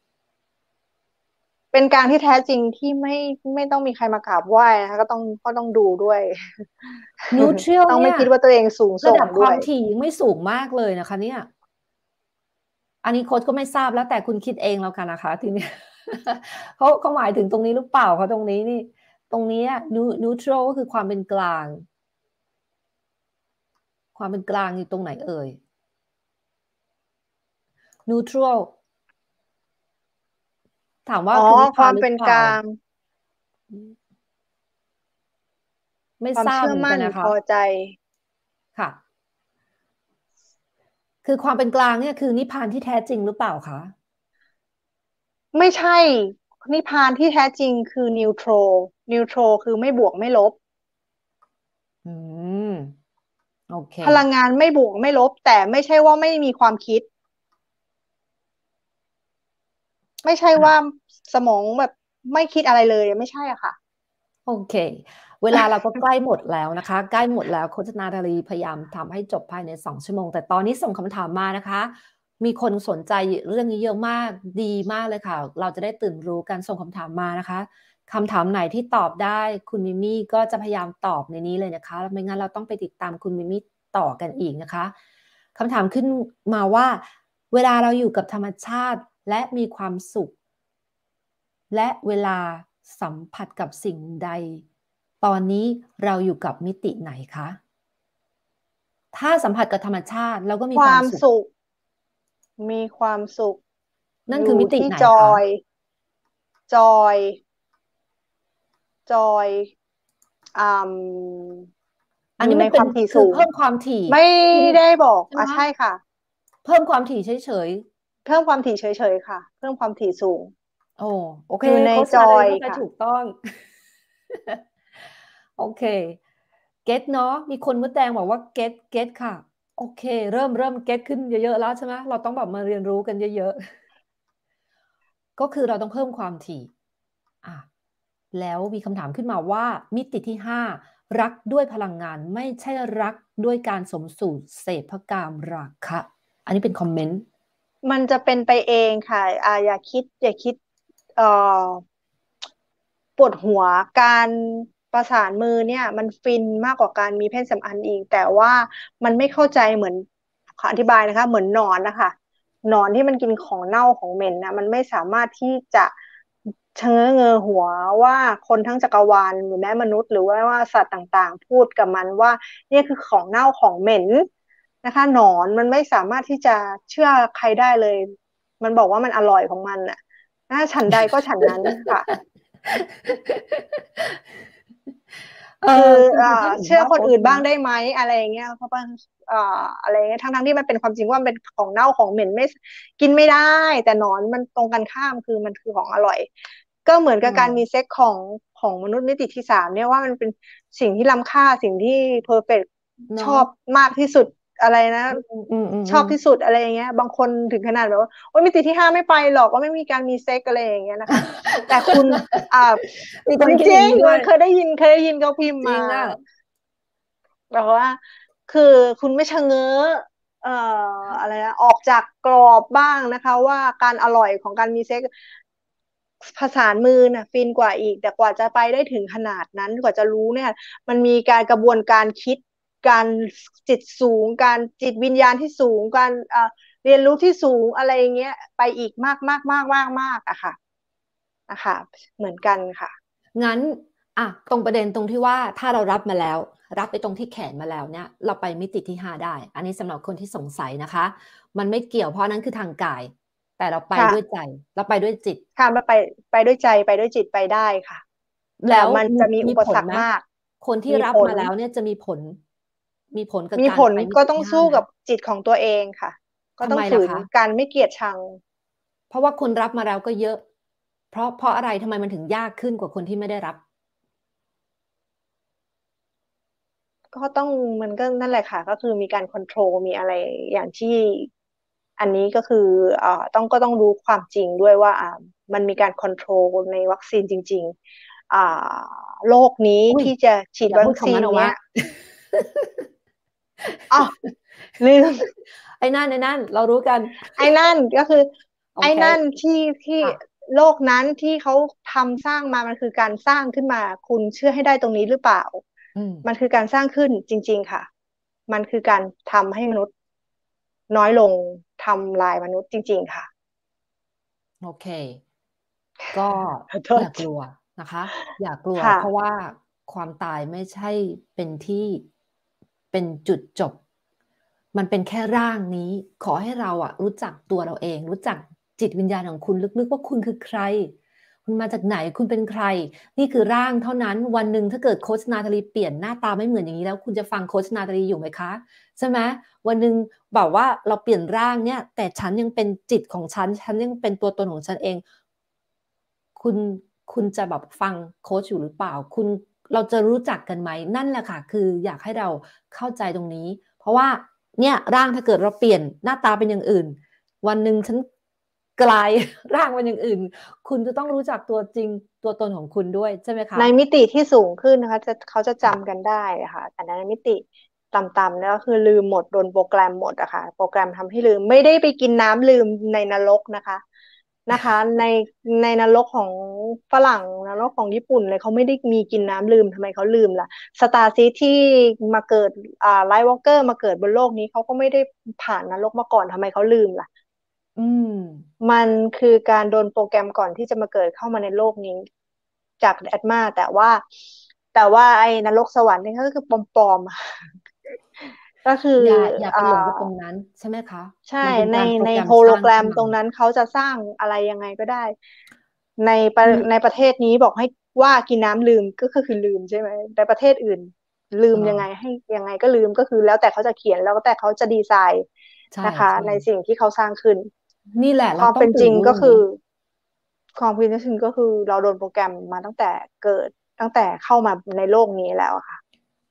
เป็นกลางที่แท้จริงที่ไม่ไม่ต้องมีใครมากราบไหว้นะคะก็ต้องก็ต้องดูด้วย neutral ต้องไม่คิดว่าตัวเองสูงส่งด้วยระดับความถี่ไม่สูงมากเลยนะคะ เนี่ยอันนี้โค้ดก็ไม่ทราบแล้วแต่คุณคิดเองแล้วกันนะคะทีนี้เขาเขาหมายถึงตรงนี้หรือเปล่าเขาตรงนี้นี่ ตรงนี้นูทรัลก็คือความเป็นกลาง ความเป็นกลางอยู่ตรงไหนเอ่ยนูทรัลถามว่าอ๋อความเป็นกลาง ไม่ทราบเหมือนกันนะคะพอใจคือความเป็นกลางเนี่ยคือนิพพานที่แท้จริงหรือเปล่าคะ ไม่ใช่นิพพานที่แท้จริงคือนิวโตรนิวโตรคือไม่บวกไม่ลบ อืมโอเค พลังงานไม่บวกไม่ลบ แต่ไม่ใช่ว่าไม่มีความคิด ไม่ใช่ว่าสมองแบบไม่คิดอะไรเลยไม่ใช่อะค่ะ โอเคเวลาเราก็ใกล้หมดแล้วนะคะใกล้หมดแล้วโฆษณาทารีพยายามทำให้จบภายใน 2 ชั่วโมง แต่ตอนนี้ส่งคำถามมานะคะ มีคนสนใจเรื่องนี้เยอะมากดีมากเลยค่ะ เราจะได้ตื่นรู้การส่งคำถามมานะคะ คำถามไหนที่ตอบได้ คุณมิมี่ ก็จะพยายามตอบในนี้เลยนะคะ ไม่งั้นเราต้องไปติดตามคุณมิมี่ต่อกันอีกนะคะ คำถามขึ้นมาว่า เวลาเราอยู่กับธรรมชาติและมีความสุข และเวลาสัมผัสกับสิ่งใดตอนนี้เราอยู่กับมิติไหนคะ ถ้าสัมผัสกับธรรมชาติ เราก็มีความสุข มีความสุข นั่นคือมิติไหนคะจอย จอย จอยออันนี้ไม่เป็นสูงเพิ่มความถี่ ไม่ได้บอก อ่ะใช่ค่ะ เพิ่มความถี่เฉยๆเพิ่มความถี่เฉยๆค่ะเพิ่มความถี่สูง โอ้โอเคอยู่ในจอยค่ะถูกต้องโอเคเก็ตเนาะมีคนมดแดงบอกว่าเก็ตเก็ตค่ะโอเคเริ่มเริ่มเก็ตขึ้นเยอะๆแล้วใช่ไหมเราต้องแบบมาเรียนรู้กันเยอะ ๆ ก็คือเราต้องเพิ่มความถี่อ่ะแล้วมีคำถามขึ้นมาว่ามิติที่ 5 รักด้วยพลังงานไม่ใช่รักด้วยการสมสู่เสพกามราคะอันนี้เป็นคอมเมนต์มันจะเป็นไปเองค่ะอ่าอย่าคิดอย่าคิดเอ่อปวดหัวการประสานมือเนี่ยมันฟินมากกว่าการมีเพศสัมพันธ์อีกแต่ว่ามันไม่เข้าใจเหมือนขออธิบายนะคะ เหมือนนอนนะคะนอนที่มันกินของเน่าของเหม็นนะมันไม่สามารถที่จะเชงเงอหัวว่าคนทั้งจักรวาลหรือแม้มนุษย์หรือว่าว่าสัตว์ต่าง ๆ พูดกับมันว่าเนี่ยคือของเน่าของเหม็นนะคะ หนอนมันไม่สามารถที่จะเชื่อใครได้เลย มันบอกว่ามันอร่อยของมันอ่ะฉันใดก็ฉันนั้นค่ะเออเชื่อคนอื่นบ้างได้ไหมอะไรอย่างเงี้ยเพราะ่างอะไรเงี้ยทั้งทั้งที่มันเป็นความจริงว่าเป็นของเน่าของเหม็นไม่กินไม่ได้แต่นอนมันตรงกันข้ามคือมันคือของอร่อย ก็เหมือนกับการมีเซ็กของของมนุษย์มิติที่สามเนี่ยว่ามันเป็นสิ่งที่ล้ำค่าสิ่งที่เพอร์เฟกชอบมากที่สุดอะไรนะชอบที่สุดอะไรอย่างเงี้ย บางคนถึงขนาดแบบว่าโอ้ยมิติที่ห้าไม่ไปหรอกว่าไม่มีการมีเซ็กอะไรอย่างเงี้ยนะคะ แต่คุณอ่าจริงจริงเคยได้ยินเคยได้ยินเขาพิมพ์มาแบบว่า คือ คุณไม่ชะเง้อเอ่ออะไรนะออกจากกรอบบ้างนะคะ ว่าการอร่อยของการมีเซ็กภาษามือนะ่ะ ฟินกว่าอีก แต่กว่าจะไปได้ถึงขนาดนั้น กว่าจะรู้เนี่ย มันมีการกระบวนการคิดการจิตสูงการจิตวิญญาณที่สูงการเรียนรู้ที่สูงอะไรเงี้ย ไปอีกมากมากมากมากมากอะค่ะนะคะเหมือนกันค่ะงั้นอ่ะตรงประเด็นตรงที่ว่าถ้าเรารับมาแล้ว รับไปตรงที่แขนมาแล้วเนี่ยเราไปมิติที่ห้าได้ อันนี้สำหรับคนที่สงสัยนะคะ มันไม่เกี่ยวเพราะนั้นคือทางกาย แต่เราไปด้วยใจ เราไปด้วยจิตค่ะเราไปไปด้วยใจ ไปด้วยจิตไปได้ค่ะ แล้วมันจะมีอุปสรรคมากคนที่รับมาแล้วเนี่ยจะมีผลมีผลกับมีผลก็ต้องสู้กับจิตของตัวเองค่ะ ก็ต้องฝืนการไม่เกลียดชัง เพราะว่าคนรับมาแล้วก็เยอะ เพราะเพราะอะไรทำไมมันถึงยากขึ้นกว่าคนที่ไม่ได้รับ ก็ต้องมันก็นั่นแหละค่ะก็คือมีการควบคุมมีอะไรอย่างที่ อันนี้ก็คืออต้องก็ต้องรู้ความจริงด้วยว่ามันมีการควบคุมในวัคซีนจริงๆโลกนี้ที่จะฉีดวัคซีนเนี้ยอ๋อลืมไอ้นั่นไอ้นั่นเรารู้กัน ไอ้นั่นก็คือ ไอ้นั่นที่ที่โลกนั้นที่เขาทำสร้างมามันคือการสร้างขึ้นมา คุณเชื่อให้ได้ตรงนี้หรือเปล่ามันคือการสร้างขึ้นจริง ๆค่ะ มันคือการทำให้มนุษย์ น้อยลงทำลายมนุษย์จริง ๆค่ะ โอเค ก็อย่ากลัวนะคะ อย่ากลัวเพราะว่าความตายไม่ใช่เป็นที่เป็นจุดจบ มันเป็นแค่ร่างนี้ขอให้เราอะรู้จักตัวเราเอง รู้จักจิตวิญญาณของคุณลึกๆว่าคุณคือใคร คุณมาจากไหนคุณเป็นใคร นี่คือร่างเท่านั้น วันหนึ่งถ้าเกิดโคชนาตาลีเปลี่ยนหน้าตาไม่เหมือนอย่างนี้แล้วคุณจะฟังโคชนาตาลีอยู่ไหมคะ ใช่ไหมวันหนึ่งบอกว่าเราเปลี่ยนร่างเนี่ย แต่ฉันยังเป็นจิตของฉันฉันยังเป็นตัวตนของฉันเอง คุณคุณจะแบบฟังโคชอยู่หรือเปล่าคุณเราจะรู้จักกันไหมนั่นแหละค่ะคืออยากให้เราเข้าใจตรงนี้ เพราะว่าเนี่ยร่างถ้าเกิดเราเปลี่ยนหน้าตาเป็นอย่างอื่น วันหนึ่งฉันกลาย ร่างเป็นอย่างอื่น คุณจะต้องรู้จักตัวจริงตัวตนของคุณด้วยใช่ไหมคะในมิติที่สูงขึ้นนะคะ จะเขาจะจำกันได้ค่ะแต่ในมิติต่ำๆนี่ก็คือลืมหมดโดนโปรแกรมหมดอะคะ่ะ โปรแกรมทำให้ลืมไม่ได้ไปกินน้ำลืมในนรกนะคะนะคะ ในในนรกของฝรั่งนรกของญี่ปุ่นเลยเขาไม่ได้มีกินน้ำลืมทำไมเขาลืม ล่ะ สตาร์ซีที่มาเกิดอ่าไลท์วอลเกอร์ มาเกิดบนโลกนี้เขาก็ไม่ได้ผ่านนรกมาก่อนทำไมเขาลืมล่ะอืม มันคือการโดนโปรแกรมก่อนที่จะมาเกิดเข้ามาในโลกนี้ จากแอดมา แต่ว่า แต่ว่าไอ้นรกสวรรค์นี่ก็คือปลอมๆก็คืออย่าอย่าไปหลงกตรงนั้นใช่ไหมคะใช่ในในโฮโลแกรมตรงนั้นเขาจะสร้างอะไรยังไงก็ได้ ในในประเทศนี้บอกให้ว่ากินน้ำลืมก็คือลืมใช่ไหมแต่ประเทศอื่น ลืมยังไงให้ยังไงก็ลืมก็คือ แล้วแต่เขาจะเขียนแล้วแต่เขาจะดีไซน์นะคะ ในสิ่งที่เขาสร้างขึ้น นี่แหละความเป็นจริงก็คือความเป็นจริงก็คือเราโดนโปรแกรมมาตั้งแต่เกิดตั้งแต่เข้ามาในโลกนี้แล้วค่ะ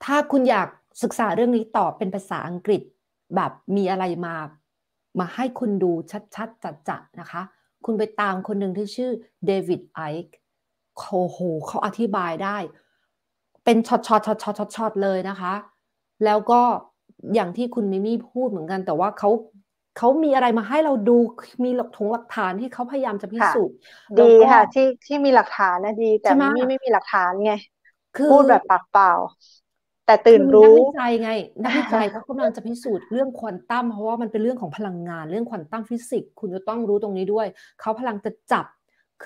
ถ้าคุณอยากศึกษาเรื่องนี้ต่อเป็นภาษาอังกฤษแบบมีอะไรมามาให้คุณดูชัดๆจัดๆนะคะ คุณไปตามคนหนึ่งที่ชื่อเดวิดไอค์โอ้โหเขาอธิบายได้ เป็นช็อตๆๆๆๆเลยนะคะ แล้วก็อย่างที่คุณมิมี่พูดเหมือนกัน แต่ว่าเขาเขามีอะไรมาให้เราดูมีหลักถงหลักฐานที่เขาพยายามจะพิสูจน์ดีค่ะที่ที่มีหลักฐานนะดี แต่มิมี่ไม่มีหลักฐานไงพูดแบบปากเปล่าแต่ตื่นรู้นักวิจัยไงนักวิจัยเขากำลังจะพิสูจน์เรื่องควอนตัมเพราะว่ามันเป็นเรื่องของพลังงาน เรื่องควอนตัมฟิสิกส์ คุณจะต้องรู้ตรงนี้ด้วย เขาพลังจะจับ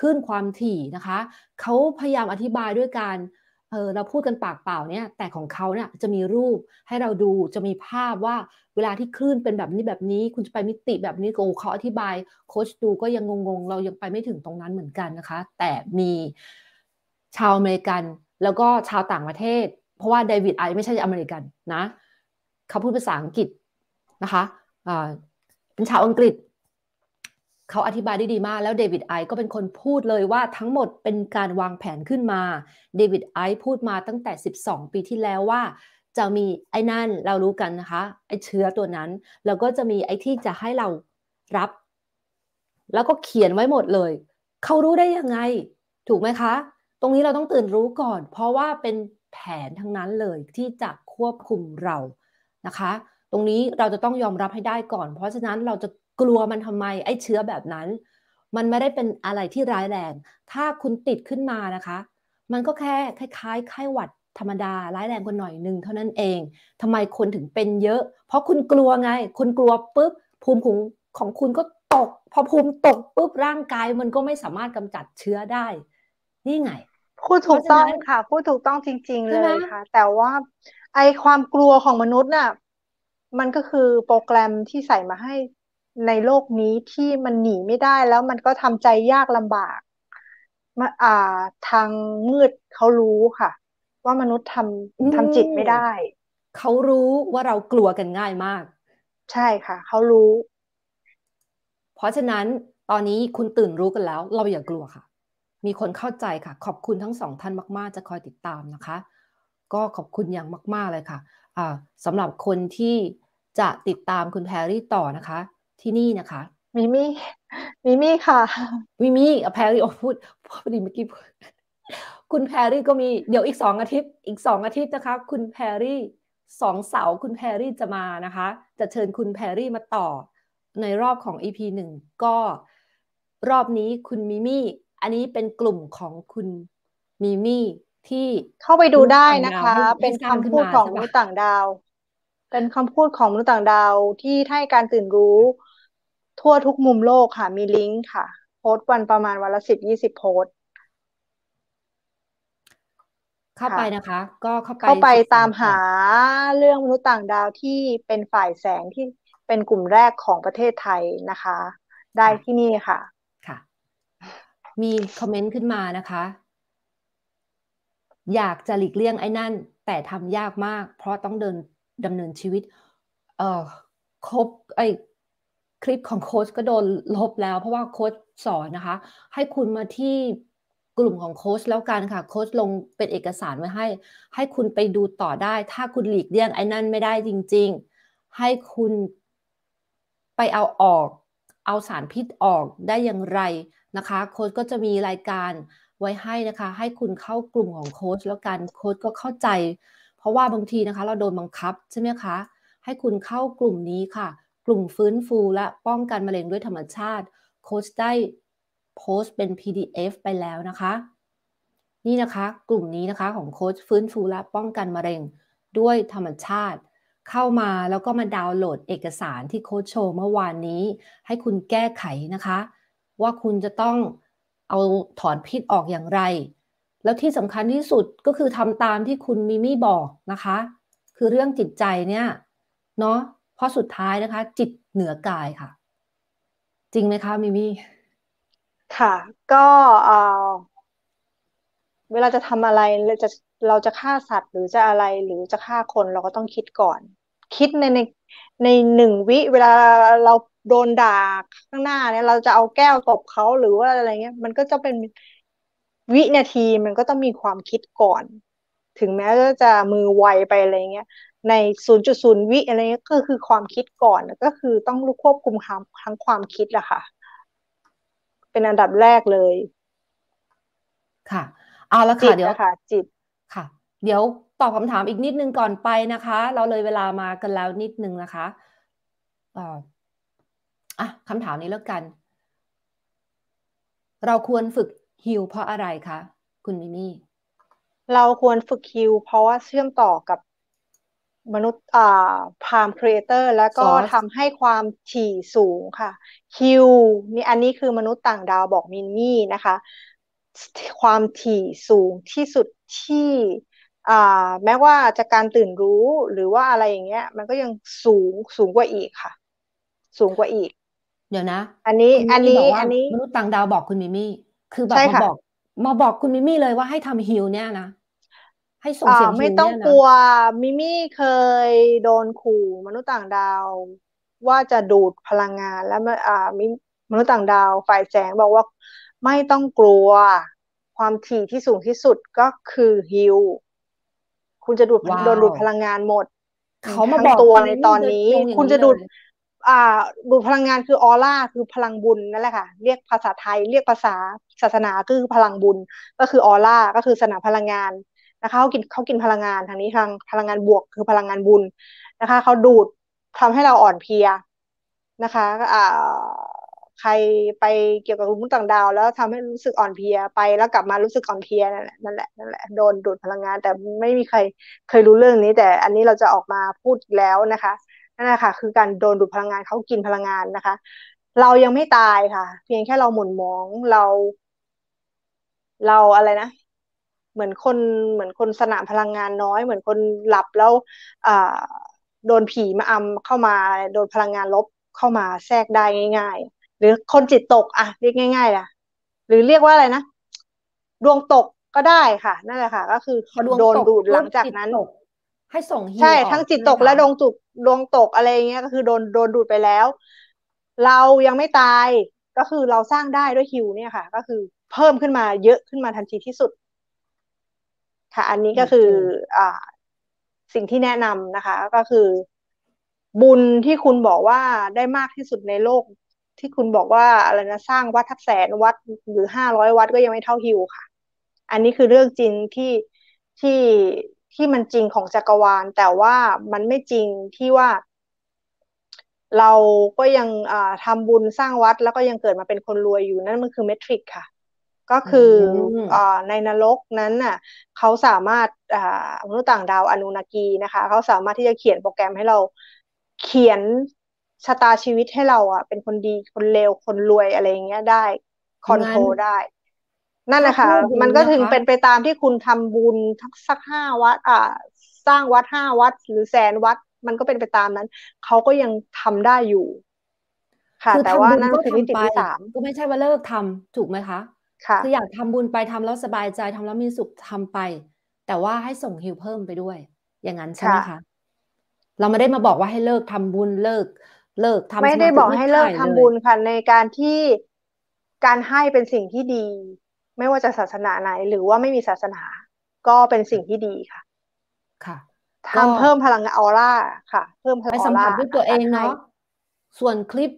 ขึ้นความถี่นะคะ เขาพยายามอธิบายด้วยการเออเราพูดกันปากเปล่าเนี่ย แต่ของเขาเนี่ยจะมีรูปให้เราดู จะมีภาพว่าเวลาที่คลื่นเป็นแบบนี้แบบนี้ คุณจะไปมิติแบบนี้โอ้เขาอธิบายโค้ชดูก็ยังงงๆ เรายังไปไม่ถึงตรงนั้นเหมือนกันนะคะ แต่มีชาวอเมริกัน แล้วก็ชาวต่างประเทศเพราะว่าเดวิดไอไม่ใช่อเมริกันนะ เขาพูดภาษาอังกฤษ นะคะเป็นชาวอังกฤษ เขาอธิบายได้ดีมาก แล้วเดวิดไอก็เป็นคนพูดเลยว่าทั้งหมดเป็นการวางแผนขึ้นมาเดวิดไอพูดมาตั้งแต่ 12 ปีที่แล้วว่าจะมีไอ้นั่นเรารู้กันนะคะ ไอ้เชื้อตัวนั้น แล้วก็จะมีไอ้ที่จะให้เรารับ แล้วก็เขียนไว้หมดเลยเขารู้ได้ยังไงถูกไหมคะตรงนี้เราต้องตื่นรู้ก่อน เพราะว่าเป็นแผนทั้งนั้นเลยที่จะควบคุมเรานะคะ ตรงนี้เราจะต้องยอมรับให้ได้ก่อน เพราะฉะนั้นเราจะกลัวมันทำไมไอ้เชื้อแบบนั้น มันไม่ได้เป็นอะไรที่ร้ายแรง ถ้าคุณติดขึ้นมานะคะ มันก็แค่คล้ายๆไข้หวัดธรรมดา ร้ายแรงกว่าหน่อยหนึ่งเท่านั้นเองทำไมคนถึงเป็นเยอะ เพราะคุณกลัวไงคุณกลัวปุ๊บภูมิคุ้มของคุณก็ตก พอภูมิตกปุ๊บร่างกายมันก็ไม่สามารถกำจัดเชื้อได้ นี่ไงพูดถูกต้องค่ะ พูดถูกต้องจริง ๆเลยค่ะ แต่ว่าไอความกลัวของมนุษย์น่ะมันก็คือโปรแกรมที่ใส่มาให้ในโลกนี้ที่มันหนีไม่ได้แล้วมันก็ทำใจยากลำบากมาอ่า ทางมืดเขารู้ค่ะ ว่ามนุษย์ทำทำจิตไม่ได้เขารู้ว่าเรากลัวกันง่ายมาก ใช่ค่ะเขารู้ เพราะฉะนั้นตอนนี้คุณตื่นรู้กันแล้ว เราอย่ากลัวค่ะมีคนเข้าใจค่ะ ขอบคุณทั้งสองท่านมาก ๆ จะคอยติดตามนะคะ ก็ขอบคุณอย่างมากๆเลยค่ะสำหรับคนที่ จะติดตามคุณแพรรี่ต่อนะคะ ที่นี่นะคะมิมี่มิมี่ค่ะมิมี่แพรรี่โอพูดพอดีเมื่อกี้คุณแพรรี่ก็มีเดี๋ยวอีกสองอาทิตย์อีกสองอาทิตย์นะคะ คุณแพรรี่สองเสาคุณแพรรี่จะมานะคะ จะเชิญคุณแพรรี่มาต่อ ในรอบของ EP หนึ่งก็รอบนี้คุณมิมี่อันนี้เป็นกลุ่มของคุณมีมี่ที่เข้าไปดูได้นะคะ เป็นคำพูดของมนุษย์ต่างดาว เป็นคำพูดของมนุษย์ต่างดาวที่ให้การตื่นรู้ ทั่วทุกมุมโลกค่ะมีลิงก์ค่ะ โพสต์วันประมาณวันละสิบยี่สิบโพสต์ เข้าไปนะคะ ก็เข้าไปเข้าไปตามหาเรื่องมนุษย์ต่างดาวที่เป็นฝ่ายแสงที่เป็นกลุ่มแรกของประเทศไทยนะคะ ได้ที่นี่ค่ะมีคอมเมนต์ขึ้นมานะคะ อยากจะหลีกเลี่ยงไอ้นั่น แต่ทำยากมากเพราะต้องเดินดำเนินชีวิตเอ่อครบไอคลิปของโค้ชก็โดนลบแล้ว เพราะว่าโค้ชสอนนะคะ ให้คุณมาที่กลุ่มของโค้ชแล้วกันค่ะ โค้ชลงเป็นเอกสารไว้ให้ ให้คุณไปดูต่อได้ถ้าคุณหลีกเลี่ยงไอ้นั่นไม่ได้จริง ๆ ให้คุณไปเอาออกเอาสารพิษออกได้อย่างไรนะคะโค้ชก็จะมีรายการไว้ให้นะคะ ให้คุณเข้ากลุ่มของโค้ชแล้วกันโค้ชก็เข้าใจ เพราะว่าบางทีนะคะ เราโดนบังคับใช่ไหมคะให้คุณเข้ากลุ่มนี้ค่ะ กลุ่มฟื้นฟูและป้องกันมะเร็งด้วยธรรมชาติโค้ชได้โพสต์เป็น PDF ไปแล้วนะคะ นี่นะคะกลุ่มนี้นะคะของโค้ชฟื้นฟู และป้องกันมะเร็งด้วยธรรมชาติ เข้ามาแล้วก็มาดาวน์โหลดเอกสารที่โค้ชโชว์เมื่อวานนี้ ให้คุณแก้ไขนะคะว่าคุณจะต้องเอาถอนพิษออกอย่างไร แล้วที่สำคัญที่สุดก็คือทำตามที่คุณมิมี่บอกนะคะ คือเรื่องจิตใจเนี่ยเนาะเพราะสุดท้ายนะคะ จิตเหนือกายค่ะ จริงไหมคะมิมี่ ค่ะก็เออเวลาจะทำอะไรจะเราจะฆ่าสัตว์ หรือจะอะไรหรือจะฆ่าคนเราก็ต้องคิดก่อน คิดในในในหนึ่งวิเวลาเราโดนด่าข้างหน้าเนี่ยเราจะเอาแก้วตบเขาหรือว่าอะไรเงี้ยมันก็จะเป็นวินาทีมันก็ต้องมีความคิดก่อน ถึงแม้จะมือไวไปอะไรเงี้ยในศูนย์จุดศูนย์วิอะไรเงี้ยก็คือความคิดก่อนก็คือต้องรู้ควบคุมควทั้งความคิดแหละค่ะ เป็นอันดับแรกเลย ค่ะ เอาละค่ะเดี๋ยวค่ะ จิตค่ะ เดี๋ยวตอบคำถามอีกนิดนึงก่อนไปนะคะ เราเลยเวลามากันแล้วนิดนึงนะคะอ่ออ่ะคำถามนี้แล้วกัน เราควรฝึกฮิวเพราะอะไรคะคุณมิมี่ เราควรฝึกฮิวเพราะว่าเชื่อมต่อกับมนุษย์อ่าพามครีเอเตอร์แล้วก็ทำให้ความถี่สูงค่ะฮิวนี่อันนี้คือมนุษย์ต่างดาวบอกมินมี่นะคะความถี่สูงที่สุดที่อ่าแม้ว่าจะการตื่นรู้ หรือว่าอะไรอย่างเงี้ยมันก็ยังสูงสูงกว่าอีกค่ะ สูงกว่าอีกเดี๋ยวนะ อันนี้ อันนี้ อันนี้มนุษย์ต่างดาวบอกคุณมิมี่ คือแบบมาบอกมาบอกคุณมิมี่เลยว่าให้ทำฮิลเนี่ยนะ ให้ส่งเสียงฮิลเนี่ยนะไม่ต้องกลัว มิมี่เคยโดนขู่มนุษย์ต่างดาวว่าจะดูดพลังงาน แล้วอ่ามนุษย์ต่างดาวฝ่ายแสงบอกว่า ไม่ต้องกลัว ความถี่ที่สูงที่สุดก็คือฮิลคุณจะดูดโดนดูดพลังงานหมด เขามาบอกตัวในตอนนี้ คุณจะดูดบุญพลังงานคือออร่าคือพลังบุญนั่นแหละค่ะ เรียกภาษาไทยเรียกภาษาศาสนาคือพลังบุญ ก็คือออร่าก็คือสนามพลังงานนะคะเขากินเขากินพลังงานทางนี้ทางพลังงานบวกคือพลังงานบุญนะคะเขาดูดทำให้เราอ่อนเพลียนะคะอ่าใครไปเกี่ยวกับรุงต่างดาว แล้วทำให้รู้สึกอ่อนเพลียไปแล้วกลับมารู้สึกอ่อนเพลียนั่นแหละนั่นแหละนั่นแหละโดนดูดพลังงาน แต่ไม่มีใครเคยรู้เรื่องนี้แต่อันนี้เราจะออกมาพูดแล้วนะคะนั่นแหละค่ะคือการโดนดูดพลังงานเขากินพลังงานนะคะ เรายังไม่ตายค่ะ เพียงแค่เราหม่นมองเราเราอะไรนะ เหมือนคนเหมือนคนสนามพลังงานน้อย เหมือนคนหลับแล้ว อ่า โดนผีมาอำเข้ามา โดนพลังงานลบเข้ามาแทรกได้ง่ายๆ หรือคนจิตตก อ่ะเรียกง่ายๆล่ะ หรือเรียกว่าอะไรนะ ดวงตกก็ได้ค่ะนั่นแหละค่ะ ก็คือโดนดูดหลังจากนั้นให้ส่งฮีใช่ ทั้งจิตตกและดวงตกดวงตกอะไรเงี้ยก็คือโดนโดนดูดไปแล้ว เรายังไม่ตายก็คือเราสร้างได้ด้วยฮิว เนี่ยค่ะ ก็คือเพิ่มขึ้นมาเยอะขึ้นมาทันทีที่สุด ค่ะอันนี้ก็คืออ่าสิ่งที่แนะนำนะคะ ก็คือบุญที่คุณบอกว่าได้มากที่สุดในโลก ที่คุณบอกว่าอะไรนะสร้างวัดทักแสนวัด หรือห้าร้อยวัดก็ยังไม่เท่าฮิวค่ะ อันนี้คือเรื่องจริงที่ที่ที่มันจริงของจักรวาลแต่ว่ามันไม่จริงที่ว่า เราก็ยังทำบุญสร้างวัดแล้วก็ยังเกิดมาเป็นคนรวยอยู่นั่นมันคือเมทริกค่ะ ก็คืออในนรกนั้นน่ะเขาสามารถมนุษย์ต่างดาวอนุนากีนะคะ เขาสามารถที่จะเขียนโปรแกรมให้เราเขียนชะตาชีวิตให้เราอ่ะ เป็นคนดีคนเลวคนรวยอะไรอย่างเงี้ยได้คอนโทรลได้นั่นแหละค่ะ มันก็ถึงเป็นไปตามที่คุณทำบุญทักสักห้าวัด อ่าสร้างวัดห้าวัดหรือแสนวัด มันก็เป็นไปตามนั้น เขาก็ยังทำได้อยู่ ค่ะ แต่ว่านั่นคือมิติที่สามก็ไม่ใช่ว่าเลิกทำถูกไหมคะค่ะคืออยากทำบุญไปทำแล้วสบายใจทำแล้วมีสุขทำไป แต่ว่าให้ส่งฮิวเพิ่มไปด้วย อย่างนั้นใช่ไหมคะ เราไม่ได้มาบอกว่าให้เลิกทำบุญเลิก เลิกทำไม่ได้บอกให้เลิก ทำบุญค่ะ ในการที่การให้เป็นสิ่งที่ดีไม่ว่าจะศาสนาไหน หรือว่าไม่มีศาสนา ก็เป็นสิ่งที่ดีค่ะ ค่ะทำเพิ่มพลังออร่าค่ะ เพิ่มพลังออร่าไปสัมผัสด้วยตัวเองเนาะส่วนคลิป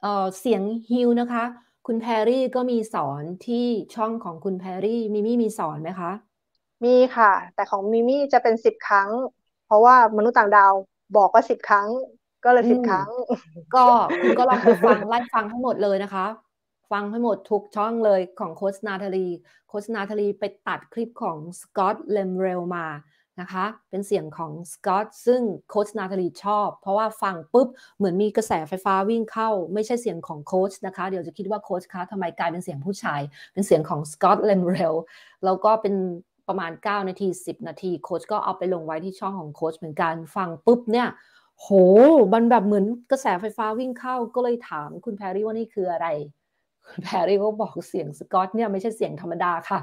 เอ่อเสียงฮิวนะคะ คุณแพรรี่ก็มีสอนที่ช่องของคุณแพรรี่มิมี่มีสอนไหมคะมีค่ะ แต่ของมิมี่จะเป็นสิบครั้ง เพราะว่ามนุษย์ต่างดาวบอกว่าสิบครั้ง ก็เลยสิบครั้ง ก็คุณก็ลองไปฟังไล่ฟังทั้งหมดเลยนะคะฟังให้หมดทุกช่องเลยของโคชนาทารี โคชนาทารีไปตัดคลิปของสกอตเลมเรลมานะคะ เป็นเสียงของสกอตซึ่งโคชนาทารีชอบเพราะว่าฟังปุ๊บเหมือนมีกระแสไฟฟ้าวิ่งเข้าไม่ใช่เสียงของโคชนะคะ เดี๋ยวจะคิดว่าโคชคะทำไมกลายเป็นเสียงผู้ชายเป็นเสียงของสกอตเลมเรลแล้วก็เป็นประมาณ 9 นาที 10 นาทีโคชก็เอาไปลงไว้ที่ช่องของโคชเหมือนกันฟังปุ๊บเนี่ยโหมันแบบเหมือนกระแสไฟฟ้าวิ่งเข้าก็เลยถามคุณแพรรี่ว่านี่คืออะไรแพรรี่ก็าบอกเสียงสกอตเนี่ยไม่ใช่เสียงธรรมดาค่ะ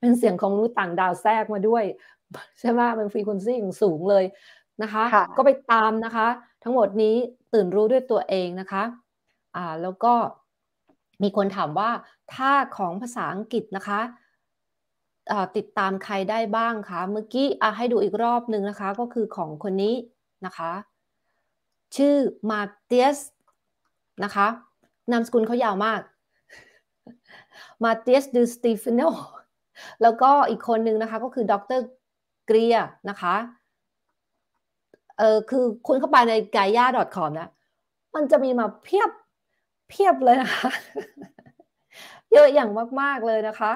เป็นเสียงของมนุษย์ต่างดาวแทรกมาด้วย ใช่ไหมมันฟรีควนซี่งสูงเลยนะคะ ก็ไปตามนะคะ ทั้งหมดนี้ตื่นรู้ด้วยตัวเองนะคะอ่าแล้วก็มีคนถามว่าถ้าของภาษาอังกฤษนะคะ ติดตามใครได้บ้างคะเมื่อกี้ให้ดูอีกรอบหนึ่งนะคะ ก็คือของคนนี้นะคะ ชื่อมาเตียสนะคะนามสกุลเขายาวมาก มาเตียสดูสตีฟโนแล้วก็อีกคนนึงนะคะก็คือ ดรเกรียนะคะ เออคือคุณเข้าไปในกายา com นะ มันจะมีมาเพียบ เพียบเลยนะคะ เยอะอย่างมาก ๆ เลยนะคะ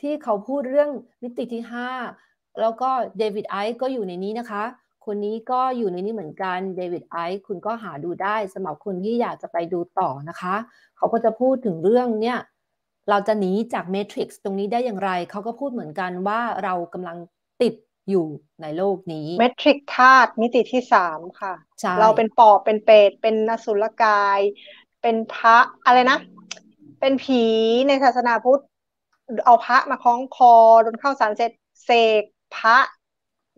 ที่เขาพูดเรื่องมิติที่ 5 แล้วก็เดวิดไอซ์ก็อยู่ในนี้นะคะคนนี้ก็อยู่ในนี้เหมือนกันเดวิดไอซ์คุณก็หาดูได้สัหรับคนที่อยากจะไปดูต่อนะคะ เขาก็จะพูดถึงเรื่องเนี่ยเราจะหนีจากเมทริกซ์ตรงนี้ได้อย่างไร เขาก็พูดเหมือนกันว่าเรากำลังติดอยู่ในโลกนี้เมทริกธาตุมิติที่สามค่ะเราเป็นปอบเป็นเปรตเป็นนสุลกาย เป็นพระอะไรนะ เป็นผีในศาสนาพุทธเอาพระมาคล้องคอโดนเข้าสารเสจเสกพระ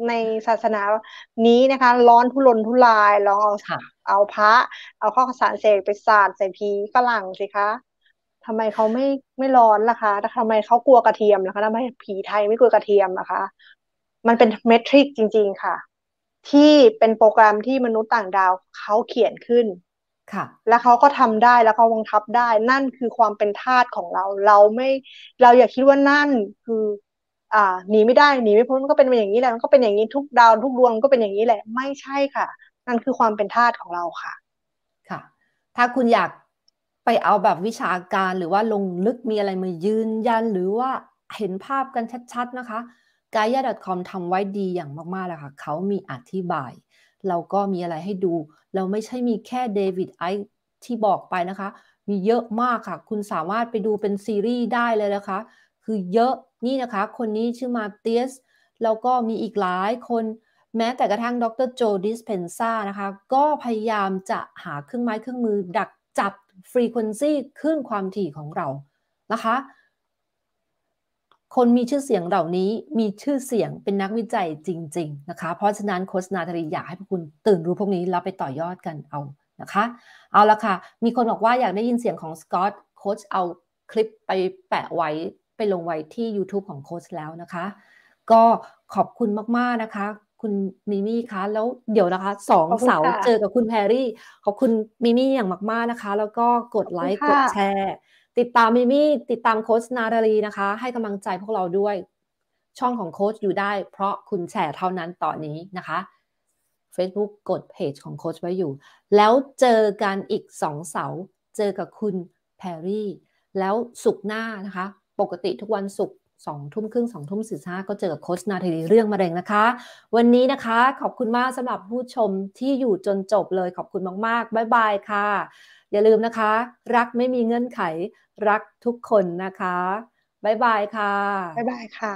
ในศาสนานี้นะคะร้อนทุรนทุรายลองเอาเอาพระเอาข้อสารเสกไปสาดใส่ผีฝรั่งสิคะทำไมเขาไม่ไม่ร้อนล่ะคะทำไมเขากลัวกระเทียมล่ะคะทำไมผีไทยไม่กลัวกระเทียมล่ะคะ มันเป็นเมทริกจริง ๆค่ะ ที่เป็นโปรแกรมที่มนุษย์ต่างดาวเขาเขียนขึ้นค่ะ แล้วเขาก็ทำได้แล้วเขาบังทับได้ นั่นคือความเป็นทาสของเรา เราไม่เราอย่าคิดว่านั่นคืออ่าหนีไม่ได้หนีไม่พ้นมันก็เป็นอย่างนี้แหละมันก็เป็นอย่างนี้ทุกดาวทุกดวงก็เป็นอย่างนี้แหละ ไม่ใช่ค่ะ นั่นคือความเป็นธาตุของเราค่ะค่ะ ถ้าคุณอยากไปเอาแบบวิชาการหรือว่าลงลึกมีอะไรมายืนยันหรือว่าเห็นภาพกันชัดๆนะคะ g a i a c o m ทำไว้ดี อย่างมากๆแล้วค่ะ เขามีอธิบายเราก็มีอะไรให้ดู เราไม่ใช่มีแค่เดวิดไอที่บอกไปนะคะ มีเยอะมากค่ะ คุณสามารถไปดูเป็นซีรีส์ได้เลยนะคะคือเยอะ นี่นะคะ คนนี้ชื่อมาเตียสแล้วก็มีอีกหลายคนแม้แต่กระทั่งดรโจดิสเพนซ่านะคะ ก็พยายามจะหาเครื่องไม้เครื่องมือดักจับ ฟรีควอนซีขึ้นความถี่ของเรานะคะ คนมีชื่อเสียงเหล่านี้มีชื่อเสียงเป็นนักวิจัยจริง ๆ นะคะ เพราะฉะนั้นโฆษณาทรีอยากให้พวกคุณตื่นรู้พวกนี้แล้วไปต่อยอดกันเอานะคะเอาละค่ะมีคนบอกว่าอยากได้ยินเสียงของสกอตโค้ชเอาคลิปไปแปะไว้ไปลงไว้ที่ YouTube ของโค้ชแล้วนะคะ ก็ขอบคุณมากๆนะคะ คุณมิมี่คะแล้วเดี๋ยวนะคะสองเสาเจอกับคุณแพรรี่ขอบคุณมิมี่อย่างมากๆนะคะ แล้วก็กดไลค์กดแชร์ ติดตามมิมี่ติดตามโค้ชนารีนะคะ ให้กำลังใจพวกเราด้วยช่องของโค้ชอยู่ได้ เพราะคุณแชร์เท่านั้นต่อนนี้นะคะ Facebook กดเพจของโค้ชไว้อยู่ แล้วเจอกันอีกสองเสาเจอกับคุณแพรรี่แล้วสุกหน้านะคะปกติทุกวันศุกร์สองทุ่มครึ่งสองทุ่มสี่ห้าก็เจอกับ โค้ชนาทีเรื่องมะเร็งนะคะ วันนี้นะคะขอบคุณมากสำหรับผู้ชมที่อยู่จนจบเลยขอบคุณมาก ๆ บ๊ายบายค่ะ อย่าลืมนะคะ รักไม่มีเงื่อนไขรักทุกคนนะคะ บ๊ายบายค่ะ บ๊ายบายค่ะ